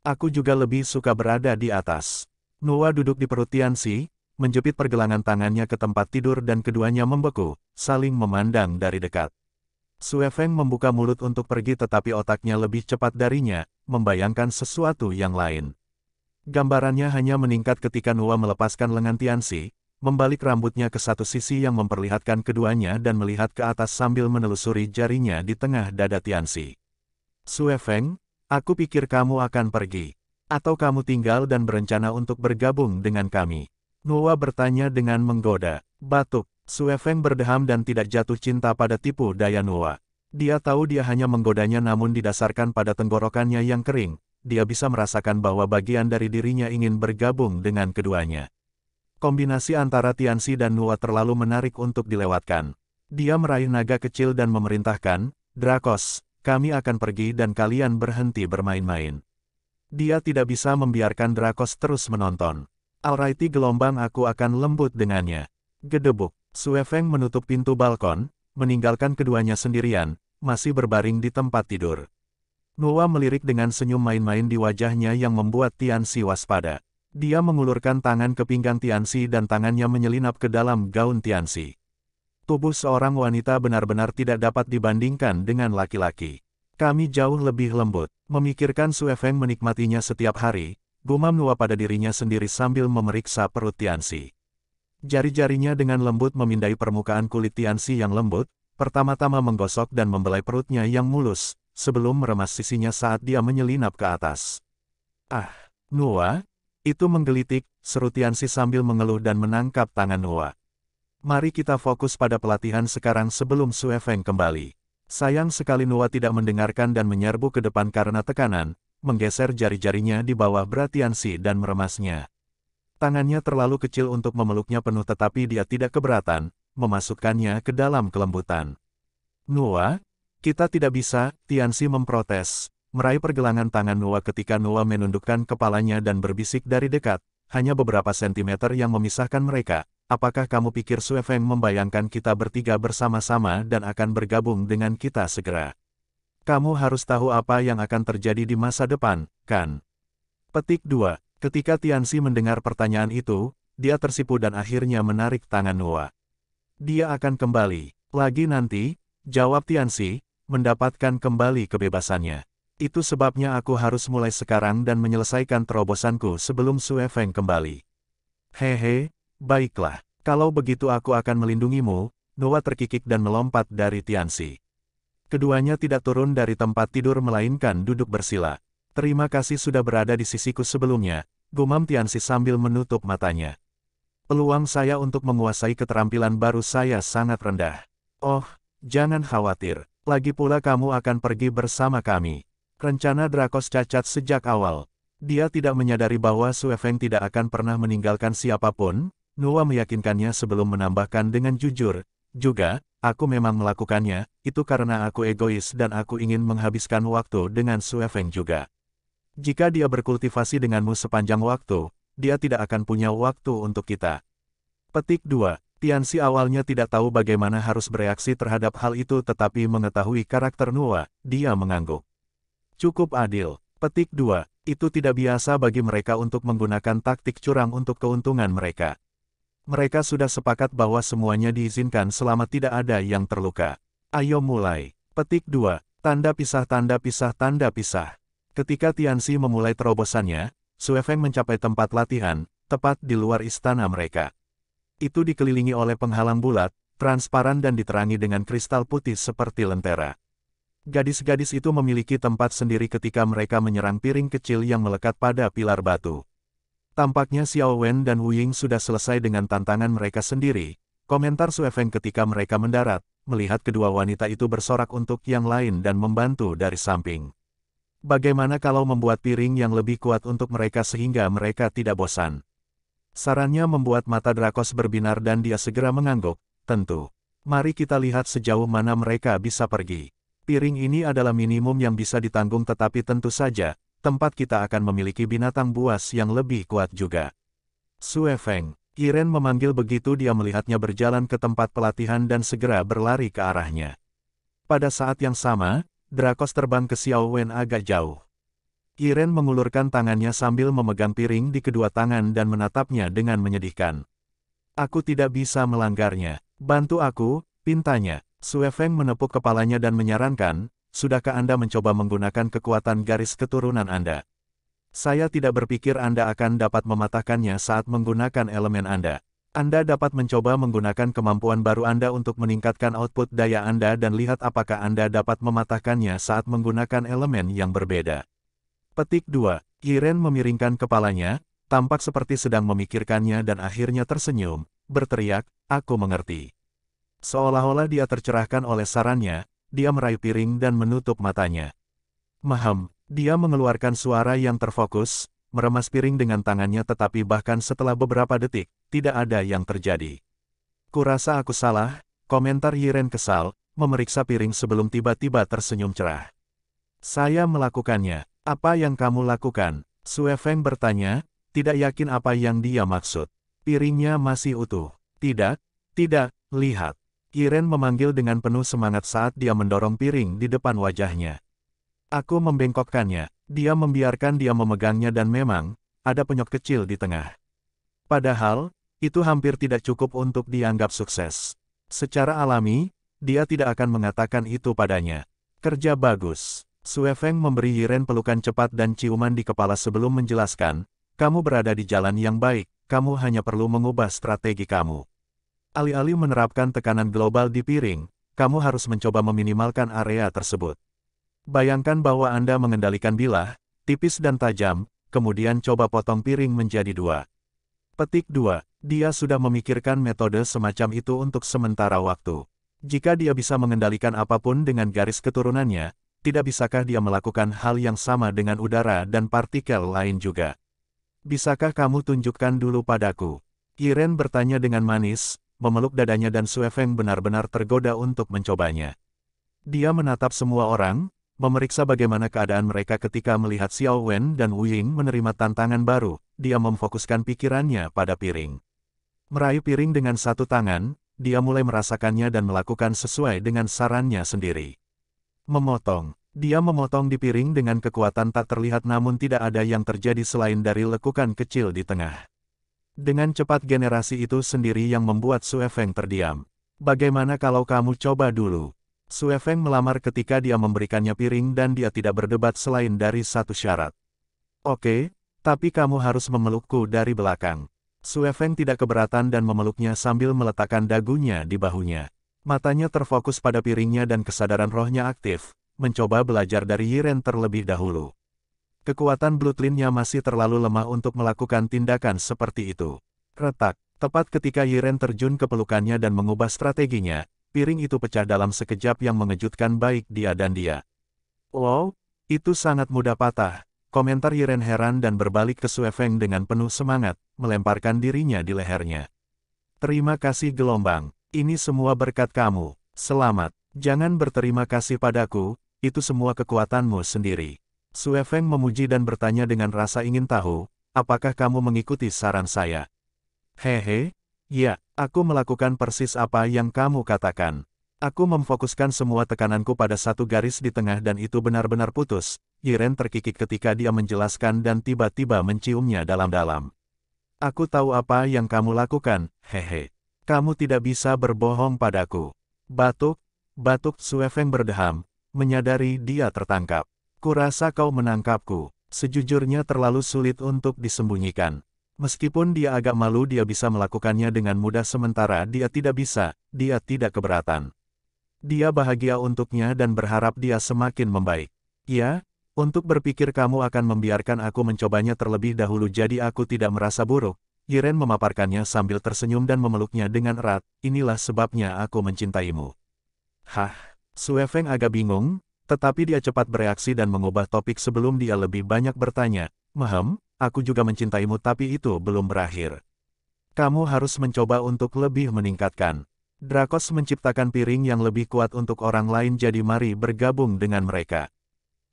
Aku juga lebih suka berada di atas. Nuwa duduk di perut Tiansi, menjepit pergelangan tangannya ke tempat tidur dan keduanya membeku, saling memandang dari dekat. Sue Feng membuka mulut untuk pergi tetapi otaknya lebih cepat darinya, membayangkan sesuatu yang lain. Gambarannya hanya meningkat ketika Nua melepaskan lengan Tianxi, membalik rambutnya ke satu sisi yang memperlihatkan keduanya dan melihat ke atas sambil menelusuri jarinya di tengah dada Tianxi. Sue Feng, aku pikir kamu akan pergi. Atau kamu tinggal dan berencana untuk bergabung dengan kami? Nua bertanya dengan menggoda. Batuk, Feng berdeham dan tidak jatuh cinta pada tipu daya Nuwa. Dia tahu dia hanya menggodanya namun didasarkan pada tenggorokannya yang kering, dia bisa merasakan bahwa bagian dari dirinya ingin bergabung dengan keduanya. Kombinasi antara Tianxi dan Nua terlalu menarik untuk dilewatkan. Dia meraih naga kecil dan memerintahkan, Drakos, kami akan pergi dan kalian berhenti bermain-main. Dia tidak bisa membiarkan Drakos terus menonton. Alrighty gelombang aku akan lembut dengannya. Gedebuk. Sue Feng menutup pintu balkon, meninggalkan keduanya sendirian, masih berbaring di tempat tidur. Nuwa melirik dengan senyum main-main di wajahnya yang membuat Tianxi waspada. Dia mengulurkan tangan ke pinggang Tianxi dan tangannya menyelinap ke dalam gaun Tianxi. Tubuh seorang wanita benar-benar tidak dapat dibandingkan dengan laki-laki. Kami jauh lebih lembut. Memikirkan Sue Feng menikmatinya setiap hari, gumam Nuwa pada dirinya sendiri sambil memeriksa perut Tianxi. Jari-jarinya dengan lembut memindai permukaan kulit Tiansi yang lembut, pertama-tama menggosok dan membelai perutnya yang mulus, sebelum meremas sisinya saat dia menyelinap ke atas. Ah, Nuwa, itu menggelitik, seru Tiansi sambil mengeluh dan menangkap tangan Nuwa. Mari kita fokus pada pelatihan sekarang sebelum Sue Feng kembali. Sayang sekali Nuwa tidak mendengarkan dan menyerbu ke depan karena tekanan, menggeser jari-jarinya di bawah berat Tiansi dan meremasnya. Tangannya terlalu kecil untuk memeluknya penuh tetapi dia tidak keberatan, memasukkannya ke dalam kelembutan. Nua, kita tidak bisa, Tiansi memprotes. Meraih pergelangan tangan Nua ketika Nua menundukkan kepalanya dan berbisik dari dekat, hanya beberapa sentimeter yang memisahkan mereka. Apakah kamu pikir Sue Feng membayangkan kita bertiga bersama-sama dan akan bergabung dengan kita segera? Kamu harus tahu apa yang akan terjadi di masa depan, kan? Petik 2. Ketika Tianxi mendengar pertanyaan itu, dia tersipu dan akhirnya menarik tangan Nua. Dia akan kembali, lagi nanti, jawab Tianxi, mendapatkan kembali kebebasannya. Itu sebabnya aku harus mulai sekarang dan menyelesaikan terobosanku sebelum Sue Feng kembali. Hehe, baiklah. Kalau begitu aku akan melindungimu, Nua terkikik dan melompat dari Tianxi. Keduanya tidak turun dari tempat tidur melainkan duduk bersila. Terima kasih sudah berada di sisiku sebelumnya, gumam Tiansi sambil menutup matanya. Peluang saya untuk menguasai keterampilan baru saya sangat rendah. Oh, jangan khawatir, lagi pula kamu akan pergi bersama kami. Rencana Drakos cacat sejak awal. Dia tidak menyadari bahwa Su Feng tidak akan pernah meninggalkan siapapun, Nuwa meyakinkannya sebelum menambahkan dengan jujur, juga, aku memang melakukannya, itu karena aku egois dan aku ingin menghabiskan waktu dengan Su Feng juga. Jika dia berkultivasi denganmu sepanjang waktu, dia tidak akan punya waktu untuk kita. Petik 2. Tianxi awalnya tidak tahu bagaimana harus bereaksi terhadap hal itu tetapi mengetahui karakter Nuwa, dia mengangguk. Cukup adil. Petik 2. Itu tidak biasa bagi mereka untuk menggunakan taktik curang untuk keuntungan mereka. Mereka sudah sepakat bahwa semuanya diizinkan selama tidak ada yang terluka. Ayo mulai. Petik 2. Tanda pisah tanda pisah tanda pisah. Ketika Tianxi memulai terobosannya, Feng mencapai tempat latihan, tepat di luar istana mereka. Itu dikelilingi oleh penghalang bulat, transparan dan diterangi dengan kristal putih seperti lentera. Gadis-gadis itu memiliki tempat sendiri ketika mereka menyerang piring kecil yang melekat pada pilar batu. Tampaknya Xiao Wen dan Wu Ying sudah selesai dengan tantangan mereka sendiri, komentar Su Feng ketika mereka mendarat, melihat kedua wanita itu bersorak untuk yang lain dan membantu dari samping. Bagaimana kalau membuat piring yang lebih kuat untuk mereka sehingga mereka tidak bosan? Sarannya membuat mata Drakos berbinar dan dia segera mengangguk, tentu. Mari kita lihat sejauh mana mereka bisa pergi. Piring ini adalah minimum yang bisa ditanggung tetapi tentu saja, tempat kita akan memiliki binatang buas yang lebih kuat juga. Sue Feng, Iren memanggil begitu dia melihatnya berjalan ke tempat pelatihan dan segera berlari ke arahnya. Pada saat yang sama, Drakos terbang ke Xiao Wen agak jauh. Iren mengulurkan tangannya sambil memegang piring di kedua tangan dan menatapnya dengan menyedihkan. Aku tidak bisa melanggarnya. Bantu aku, pintanya. Sue Feng menepuk kepalanya dan menyarankan, sudahkah Anda mencoba menggunakan kekuatan garis keturunan Anda? Saya tidak berpikir Anda akan dapat mematahkannya saat menggunakan elemen Anda. Anda dapat mencoba menggunakan kemampuan baru Anda untuk meningkatkan output daya Anda dan lihat apakah Anda dapat mematahkannya saat menggunakan elemen yang berbeda. Petik 2. Yiren memiringkan kepalanya, tampak seperti sedang memikirkannya dan akhirnya tersenyum, berteriak, aku mengerti. Seolah-olah dia tercerahkan oleh sarannya, dia meraih piring dan menutup matanya. Maham, dia mengeluarkan suara yang terfokus, meremas piring dengan tangannya tetapi bahkan setelah beberapa detik, tidak ada yang terjadi. Kurasa aku salah, komentar Yiren kesal, memeriksa piring sebelum tiba-tiba tersenyum cerah. Saya melakukannya. Apa yang kamu lakukan? Sue Feng bertanya, tidak yakin apa yang dia maksud. Piringnya masih utuh. Tidak, tidak, lihat. Yiren memanggil dengan penuh semangat saat dia mendorong piring di depan wajahnya. Aku membengkokkannya. Dia membiarkan dia memegangnya dan memang, ada penyok kecil di tengah. Padahal, itu hampir tidak cukup untuk dianggap sukses. Secara alami, dia tidak akan mengatakan itu padanya. Kerja bagus. Sue Feng memberi Yiren pelukan cepat dan ciuman di kepala sebelum menjelaskan, kamu berada di jalan yang baik, kamu hanya perlu mengubah strategi kamu. Alih-alih menerapkan tekanan global di piring, kamu harus mencoba meminimalkan area tersebut. Bayangkan bahwa Anda mengendalikan bilah, tipis dan tajam, kemudian coba potong piring menjadi dua. Petik dua. Dia sudah memikirkan metode semacam itu untuk sementara waktu. Jika dia bisa mengendalikan apapun dengan garis keturunannya, tidak bisakah dia melakukan hal yang sama dengan udara dan partikel lain juga? Bisakah kamu tunjukkan dulu padaku? Kiren bertanya dengan manis, memeluk dadanya dan Suefeng benar-benar tergoda untuk mencobanya. Dia menatap semua orang, memeriksa bagaimana keadaan mereka ketika melihat Xiao Wen dan Wu Ying menerima tantangan baru, dia memfokuskan pikirannya pada piring. Merayu piring dengan satu tangan, dia mulai merasakannya dan melakukan sesuai dengan sarannya sendiri. Memotong. Dia memotong di piring dengan kekuatan tak terlihat namun tidak ada yang terjadi selain dari lekukan kecil di tengah. Dengan cepat generasi itu sendiri yang membuat Su Feng terdiam. Bagaimana kalau kamu coba dulu? Sue Feng melamar ketika dia memberikannya piring dan dia tidak berdebat selain dari satu syarat. Oke, tapi kamu harus memelukku dari belakang. Sue Feng tidak keberatan dan memeluknya sambil meletakkan dagunya di bahunya. Matanya terfokus pada piringnya dan kesadaran rohnya aktif, mencoba belajar dari Yiren terlebih dahulu. Kekuatan Bloodline-nya masih terlalu lemah untuk melakukan tindakan seperti itu. Retak, tepat ketika Yiren terjun ke pelukannya dan mengubah strateginya, piring itu pecah dalam sekejap yang mengejutkan baik dia dan dia. Wow, itu sangat mudah patah. Komentar Yiren heran dan berbalik ke Sue dengan penuh semangat, melemparkan dirinya di lehernya. Terima kasih gelombang, ini semua berkat kamu, selamat, jangan berterima kasih padaku, itu semua kekuatanmu sendiri. Sue memuji dan bertanya dengan rasa ingin tahu, apakah kamu mengikuti saran saya? Hehe, ya, Aku melakukan persis apa yang kamu katakan. Aku memfokuskan semua tekananku pada satu garis di tengah dan itu benar-benar putus. Yiren terkikik ketika dia menjelaskan dan tiba-tiba menciumnya dalam-dalam. Aku tahu apa yang kamu lakukan, hehe. Kamu tidak bisa berbohong padaku. Batuk, batuk Suefeng berdeham, menyadari dia tertangkap. Kurasa kau menangkapku. Sejujurnya terlalu sulit untuk disembunyikan. Meskipun dia agak malu dia bisa melakukannya dengan mudah sementara dia tidak bisa, dia tidak keberatan. Dia bahagia untuknya dan berharap dia semakin membaik. Ya, untuk berpikir kamu akan membiarkan aku mencobanya terlebih dahulu jadi aku tidak merasa buruk. Yiren memaparkannya sambil tersenyum dan memeluknya dengan erat, inilah sebabnya aku mencintaimu. Hah, Suefeng agak bingung, tetapi dia cepat bereaksi dan mengubah topik sebelum dia lebih banyak bertanya, Mahem, aku juga mencintaimu tapi itu belum berakhir. Kamu harus mencoba untuk lebih meningkatkan. Drakos menciptakan piring yang lebih kuat untuk orang lain jadi mari bergabung dengan mereka.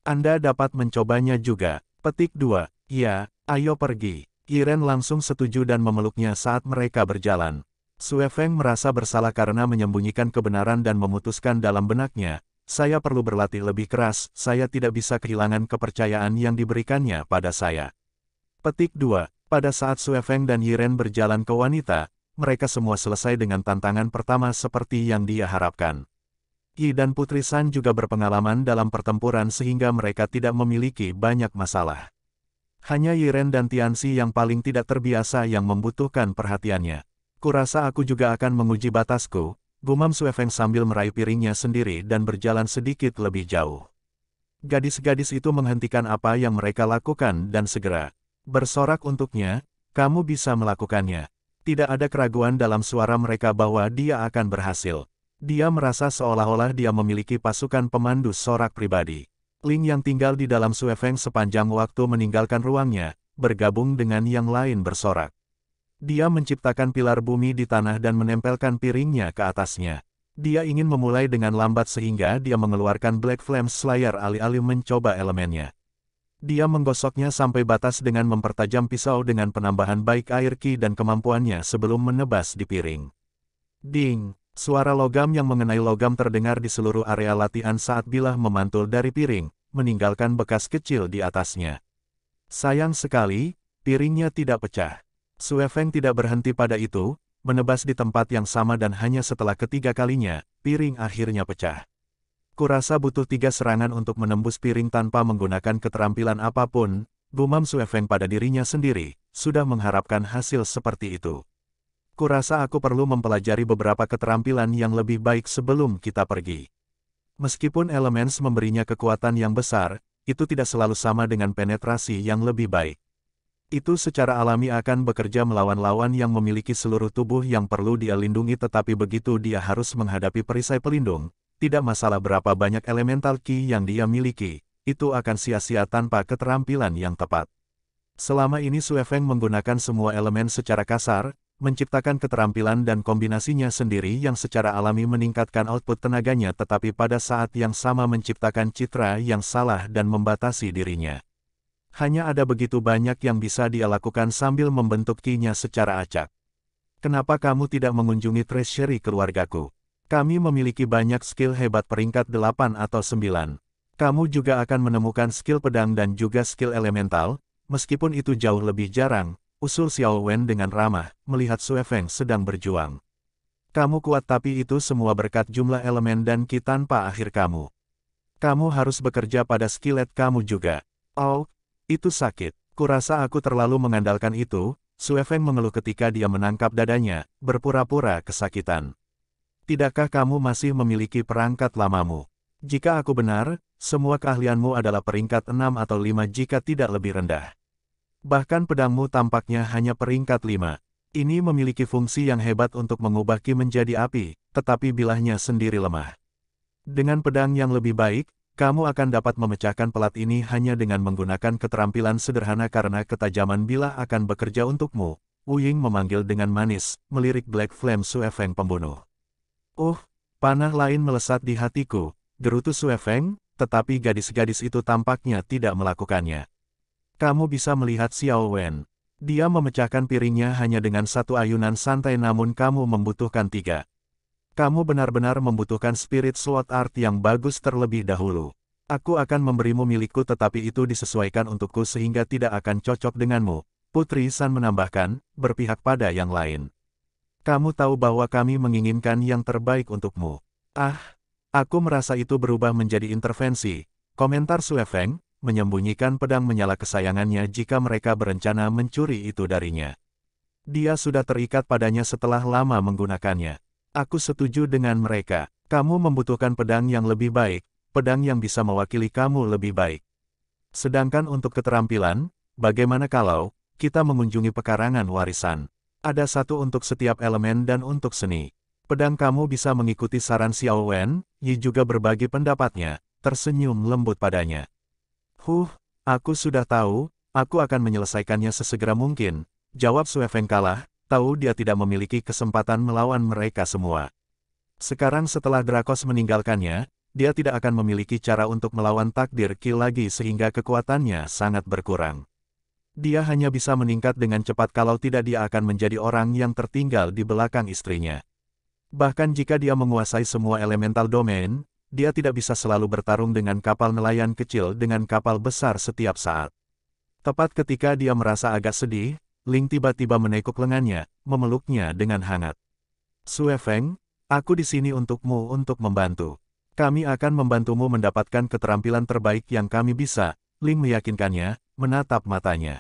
Anda dapat mencobanya juga. Petik 2. Ya, ayo pergi. Iren langsung setuju dan memeluknya saat mereka berjalan. Suefeng merasa bersalah karena menyembunyikan kebenaran dan memutuskan dalam benaknya, saya perlu berlatih lebih keras, saya tidak bisa kehilangan kepercayaan yang diberikannya pada saya. Petik 2. Pada saat Suefeng dan Yiren berjalan ke wanita, mereka semua selesai dengan tantangan pertama seperti yang dia harapkan. Yi dan Putri San juga berpengalaman dalam pertempuran sehingga mereka tidak memiliki banyak masalah. Hanya Yiren dan Tianxi yang paling tidak terbiasa yang membutuhkan perhatiannya. Kurasa aku juga akan menguji batasku, gumam Suefeng sambil meraih piringnya sendiri dan berjalan sedikit lebih jauh. Gadis-gadis itu menghentikan apa yang mereka lakukan dan segera bersorak untuknya, kamu bisa melakukannya. Tidak ada keraguan dalam suara mereka bahwa dia akan berhasil. Dia merasa seolah-olah dia memiliki pasukan pemandu sorak pribadi. Ling yang tinggal di dalam Suefeng sepanjang waktu meninggalkan ruangnya, bergabung dengan yang lain bersorak. Dia menciptakan pilar bumi di tanah dan menempelkan piringnya ke atasnya. Dia ingin memulai dengan lambat sehingga dia mengeluarkan Black Flame Slayer alih-alih mencoba elemennya. Dia menggosoknya sampai batas dengan mempertajam pisau dengan penambahan baik air ki dan kemampuannya sebelum menebas di piring. Ding! Suara logam yang mengenai logam terdengar di seluruh area latihan saat bilah memantul dari piring, meninggalkan bekas kecil di atasnya. Sayang sekali, piringnya tidak pecah. Suefeng tidak berhenti pada itu, menebas di tempat yang sama dan hanya setelah ketiga kalinya, piring akhirnya pecah. Kurasa butuh tiga serangan untuk menembus piring tanpa menggunakan keterampilan apapun, gumam Sueven pada dirinya sendiri, sudah mengharapkan hasil seperti itu. Kurasa aku perlu mempelajari beberapa keterampilan yang lebih baik sebelum kita pergi. Meskipun Elements memberinya kekuatan yang besar, itu tidak selalu sama dengan penetrasi yang lebih baik. Itu secara alami akan bekerja melawan lawan yang memiliki seluruh tubuh yang perlu dia lindungi tetapi begitu dia harus menghadapi perisai pelindung, tidak masalah berapa banyak elemental ki yang dia miliki, itu akan sia-sia tanpa keterampilan yang tepat. Selama ini Suefeng menggunakan semua elemen secara kasar, menciptakan keterampilan dan kombinasinya sendiri yang secara alami meningkatkan output tenaganya tetapi pada saat yang sama menciptakan citra yang salah dan membatasi dirinya. Hanya ada begitu banyak yang bisa dia lakukan sambil membentuk kinya secara acak. Kenapa kamu tidak mengunjungi treasury keluargaku? Kami memiliki banyak skill hebat peringkat 8 atau 9. Kamu juga akan menemukan skill pedang dan juga skill elemental, meskipun itu jauh lebih jarang, usul Xiao Wen dengan ramah, melihat Sue Feng sedang berjuang. Kamu kuat tapi itu semua berkat jumlah elemen dan ki tanpa akhir kamu. Kamu harus bekerja pada skillet kamu juga. Oh, itu sakit. Kurasa aku terlalu mengandalkan itu, Sue Feng mengeluh ketika dia menangkap dadanya, berpura-pura kesakitan. Tidakkah kamu masih memiliki perangkat lamamu? Jika aku benar, semua keahlianmu adalah peringkat 6 atau 5 jika tidak lebih rendah. Bahkan pedangmu tampaknya hanya peringkat 5. Ini memiliki fungsi yang hebat untuk mengubah ki menjadi api, tetapi bilahnya sendiri lemah. Dengan pedang yang lebih baik, kamu akan dapat memecahkan pelat ini hanya dengan menggunakan keterampilan sederhana karena ketajaman bilah akan bekerja untukmu. Wu Ying memanggil dengan manis, melirik Black Flame Feng pembunuh. Oh, panah lain melesat di hatiku, gerutu Suefeng, tetapi gadis-gadis itu tampaknya tidak melakukannya. Kamu bisa melihat Xiao Wen. Dia memecahkan piringnya hanya dengan satu ayunan santai namun kamu membutuhkan tiga. Kamu benar-benar membutuhkan spirit slot art yang bagus terlebih dahulu. Aku akan memberimu milikku tetapi itu disesuaikan untukku sehingga tidak akan cocok denganmu. Putri San menambahkan, berpihak pada yang lain. Kamu tahu bahwa kami menginginkan yang terbaik untukmu. Ah, aku merasa itu berubah menjadi intervensi. Komentar Sue Feng, menyembunyikan pedang menyala kesayangannya jika mereka berencana mencuri itu darinya. Dia sudah terikat padanya setelah lama menggunakannya. Aku setuju dengan mereka. Kamu membutuhkan pedang yang lebih baik, pedang yang bisa mewakili kamu lebih baik. Sedangkan untuk keterampilan, bagaimana kalau kita mengunjungi pekarangan warisan? Ada satu untuk setiap elemen dan untuk seni. Pedang kamu bisa mengikuti saran Xiao Wen, Yi juga berbagi pendapatnya, tersenyum lembut padanya. Huh, aku sudah tahu, aku akan menyelesaikannya sesegera mungkin, jawab Sue Feng kalah, tahu dia tidak memiliki kesempatan melawan mereka semua. Sekarang setelah Drakos meninggalkannya, dia tidak akan memiliki cara untuk melawan takdir Ki lagi sehingga kekuatannya sangat berkurang dia hanya bisa meningkat dengan cepat kalau tidak dia akan menjadi orang yang tertinggal di belakang istrinya. Bahkan jika dia menguasai semua elemental domain, dia tidak bisa selalu bertarung dengan kapal nelayan kecil dengan kapal besar setiap saat. Tepat ketika dia merasa agak sedih, Ling tiba-tiba menekuk lengannya, memeluknya dengan hangat. Sue Feng, aku di sini untukmu untuk membantu. Kami akan membantumu mendapatkan keterampilan terbaik yang kami bisa, Ling meyakinkannya, menatap matanya.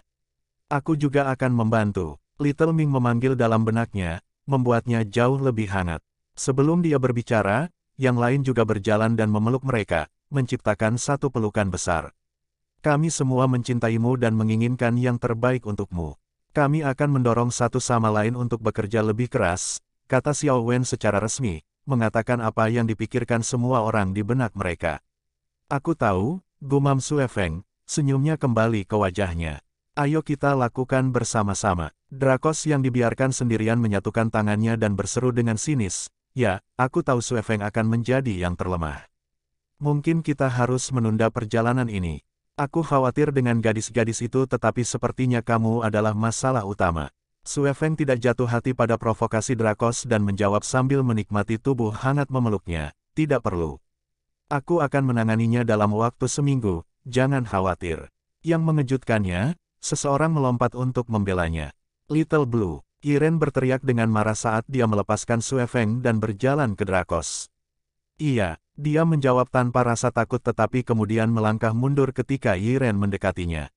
Aku juga akan membantu, Little Ming memanggil dalam benaknya, membuatnya jauh lebih hangat. Sebelum dia berbicara, yang lain juga berjalan dan memeluk mereka, menciptakan satu pelukan besar. Kami semua mencintaimu dan menginginkan yang terbaik untukmu. Kami akan mendorong satu sama lain untuk bekerja lebih keras, kata Xiao Wen secara resmi, mengatakan apa yang dipikirkan semua orang di benak mereka. Aku tahu, gumam Sue Feng, Senyumnya kembali ke wajahnya. Ayo kita lakukan bersama-sama. Drakos yang dibiarkan sendirian menyatukan tangannya dan berseru dengan sinis. Ya, aku tahu Suefeng akan menjadi yang terlemah. Mungkin kita harus menunda perjalanan ini. Aku khawatir dengan gadis-gadis itu tetapi sepertinya kamu adalah masalah utama. Suefeng tidak jatuh hati pada provokasi Drakos dan menjawab sambil menikmati tubuh hangat memeluknya. Tidak perlu. Aku akan menanganinya dalam waktu seminggu, Jangan khawatir. Yang mengejutkannya, seseorang melompat untuk membelanya. Little Blue, Iren berteriak dengan marah saat dia melepaskan Suefeng dan berjalan ke Drakos. Iya, dia menjawab tanpa rasa takut tetapi kemudian melangkah mundur ketika Irene mendekatinya.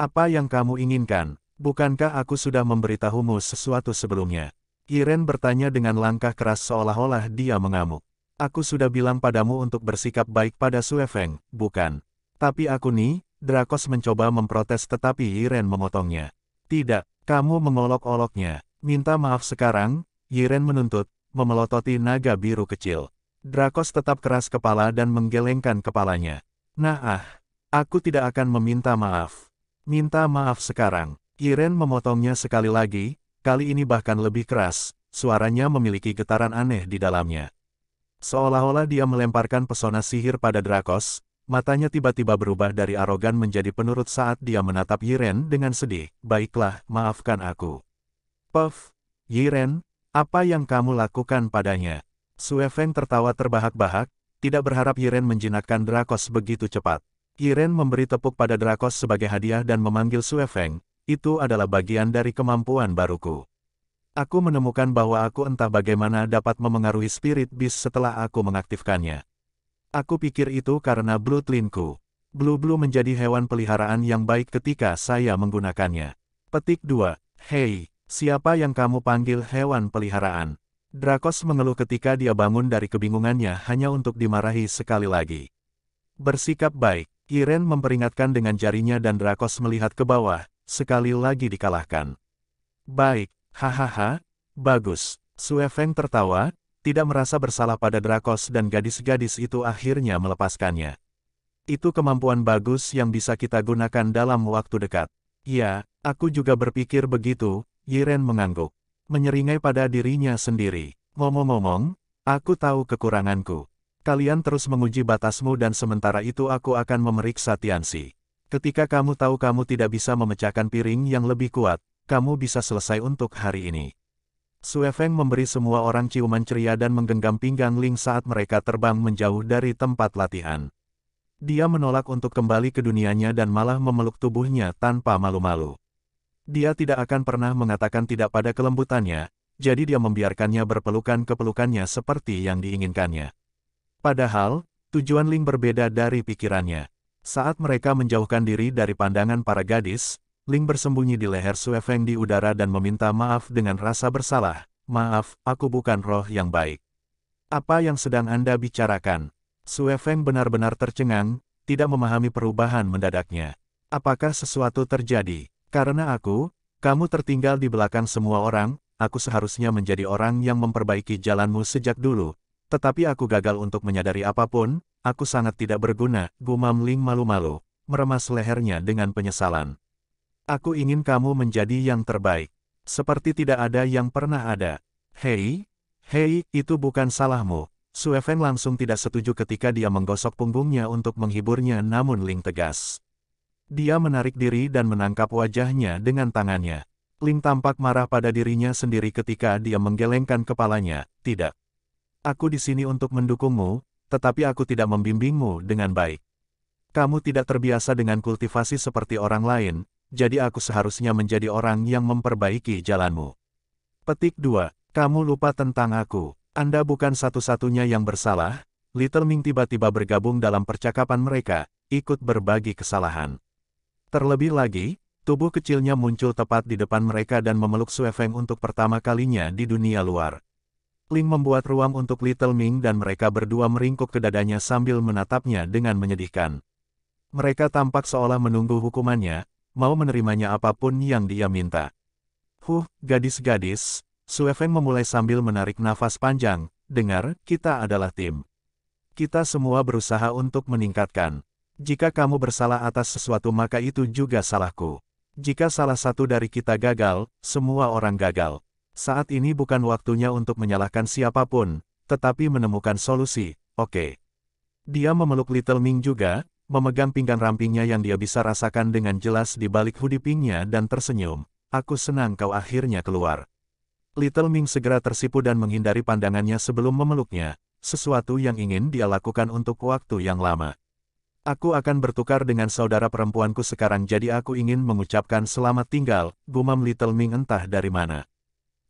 Apa yang kamu inginkan? Bukankah aku sudah memberitahumu sesuatu sebelumnya? Irene bertanya dengan langkah keras seolah-olah dia mengamuk. Aku sudah bilang padamu untuk bersikap baik pada Suefeng, bukan? Tapi aku nih, Drakos mencoba memprotes tetapi Yiren memotongnya. Tidak, kamu mengolok-oloknya. Minta maaf sekarang, Yiren menuntut, memelototi naga biru kecil. Drakos tetap keras kepala dan menggelengkan kepalanya. Nah ah, aku tidak akan meminta maaf. Minta maaf sekarang. Yiren memotongnya sekali lagi, kali ini bahkan lebih keras, suaranya memiliki getaran aneh di dalamnya. Seolah-olah dia melemparkan pesona sihir pada Drakos, Matanya tiba-tiba berubah dari arogan menjadi penurut saat dia menatap Yiren dengan sedih. Baiklah, maafkan aku. Puff, Yiren, apa yang kamu lakukan padanya? Feng tertawa terbahak-bahak, tidak berharap Yiren menjinakkan Drakos begitu cepat. Yiren memberi tepuk pada Drakos sebagai hadiah dan memanggil Feng, itu adalah bagian dari kemampuan baruku. Aku menemukan bahwa aku entah bagaimana dapat memengaruhi spirit bis setelah aku mengaktifkannya. Aku pikir itu karena blutlinku. Blue Blue menjadi hewan peliharaan yang baik ketika saya menggunakannya. Petik 2. Hei, siapa yang kamu panggil hewan peliharaan? Drakos mengeluh ketika dia bangun dari kebingungannya hanya untuk dimarahi sekali lagi. Bersikap baik, Iren memperingatkan dengan jarinya dan Drakos melihat ke bawah, sekali lagi dikalahkan. Baik, hahaha, bagus. Suefeng tertawa, tidak merasa bersalah pada Drakos dan gadis-gadis itu akhirnya melepaskannya. Itu kemampuan bagus yang bisa kita gunakan dalam waktu dekat. Ya, aku juga berpikir begitu, Yiren mengangguk. Menyeringai pada dirinya sendiri. Ngomong-ngomong, aku tahu kekuranganku. Kalian terus menguji batasmu dan sementara itu aku akan memeriksa Tiansi. Ketika kamu tahu kamu tidak bisa memecahkan piring yang lebih kuat, kamu bisa selesai untuk hari ini. Sue Feng memberi semua orang ciuman ceria dan menggenggam pinggang Ling saat mereka terbang menjauh dari tempat latihan. Dia menolak untuk kembali ke dunianya dan malah memeluk tubuhnya tanpa malu-malu. Dia tidak akan pernah mengatakan tidak pada kelembutannya, jadi dia membiarkannya berpelukan ke pelukannya seperti yang diinginkannya. Padahal, tujuan Ling berbeda dari pikirannya. Saat mereka menjauhkan diri dari pandangan para gadis, Ling bersembunyi di leher Sue Feng di udara dan meminta maaf dengan rasa bersalah. Maaf, aku bukan roh yang baik. Apa yang sedang Anda bicarakan? Sue Feng benar-benar tercengang, tidak memahami perubahan mendadaknya. Apakah sesuatu terjadi? Karena aku, kamu tertinggal di belakang semua orang, aku seharusnya menjadi orang yang memperbaiki jalanmu sejak dulu. Tetapi aku gagal untuk menyadari apapun, aku sangat tidak berguna, gumam Ling malu-malu, meremas lehernya dengan penyesalan. Aku ingin kamu menjadi yang terbaik. Seperti tidak ada yang pernah ada. Hei, hei, itu bukan salahmu. Sueven langsung tidak setuju ketika dia menggosok punggungnya untuk menghiburnya namun Ling tegas. Dia menarik diri dan menangkap wajahnya dengan tangannya. Ling tampak marah pada dirinya sendiri ketika dia menggelengkan kepalanya. Tidak. Aku di sini untuk mendukungmu, tetapi aku tidak membimbingmu dengan baik. Kamu tidak terbiasa dengan kultivasi seperti orang lain, jadi aku seharusnya menjadi orang yang memperbaiki jalanmu. Petik 2. Kamu lupa tentang aku. Anda bukan satu-satunya yang bersalah. Little Ming tiba-tiba bergabung dalam percakapan mereka, ikut berbagi kesalahan. Terlebih lagi, tubuh kecilnya muncul tepat di depan mereka dan memeluk Sue Feng untuk pertama kalinya di dunia luar. Ling membuat ruang untuk Little Ming dan mereka berdua meringkuk ke dadanya sambil menatapnya dengan menyedihkan. Mereka tampak seolah menunggu hukumannya, mau menerimanya apapun yang dia minta. Huh, gadis-gadis, Suefeng memulai sambil menarik nafas panjang, dengar, kita adalah tim. Kita semua berusaha untuk meningkatkan. Jika kamu bersalah atas sesuatu maka itu juga salahku. Jika salah satu dari kita gagal, semua orang gagal. Saat ini bukan waktunya untuk menyalahkan siapapun, tetapi menemukan solusi, oke. Okay. Dia memeluk Little Ming juga, memegang pinggang rampingnya yang dia bisa rasakan dengan jelas di balik hoodie pinknya dan tersenyum. Aku senang kau akhirnya keluar. Little Ming segera tersipu dan menghindari pandangannya sebelum memeluknya, sesuatu yang ingin dia lakukan untuk waktu yang lama. Aku akan bertukar dengan saudara perempuanku sekarang jadi aku ingin mengucapkan selamat tinggal, gumam Little Ming entah dari mana.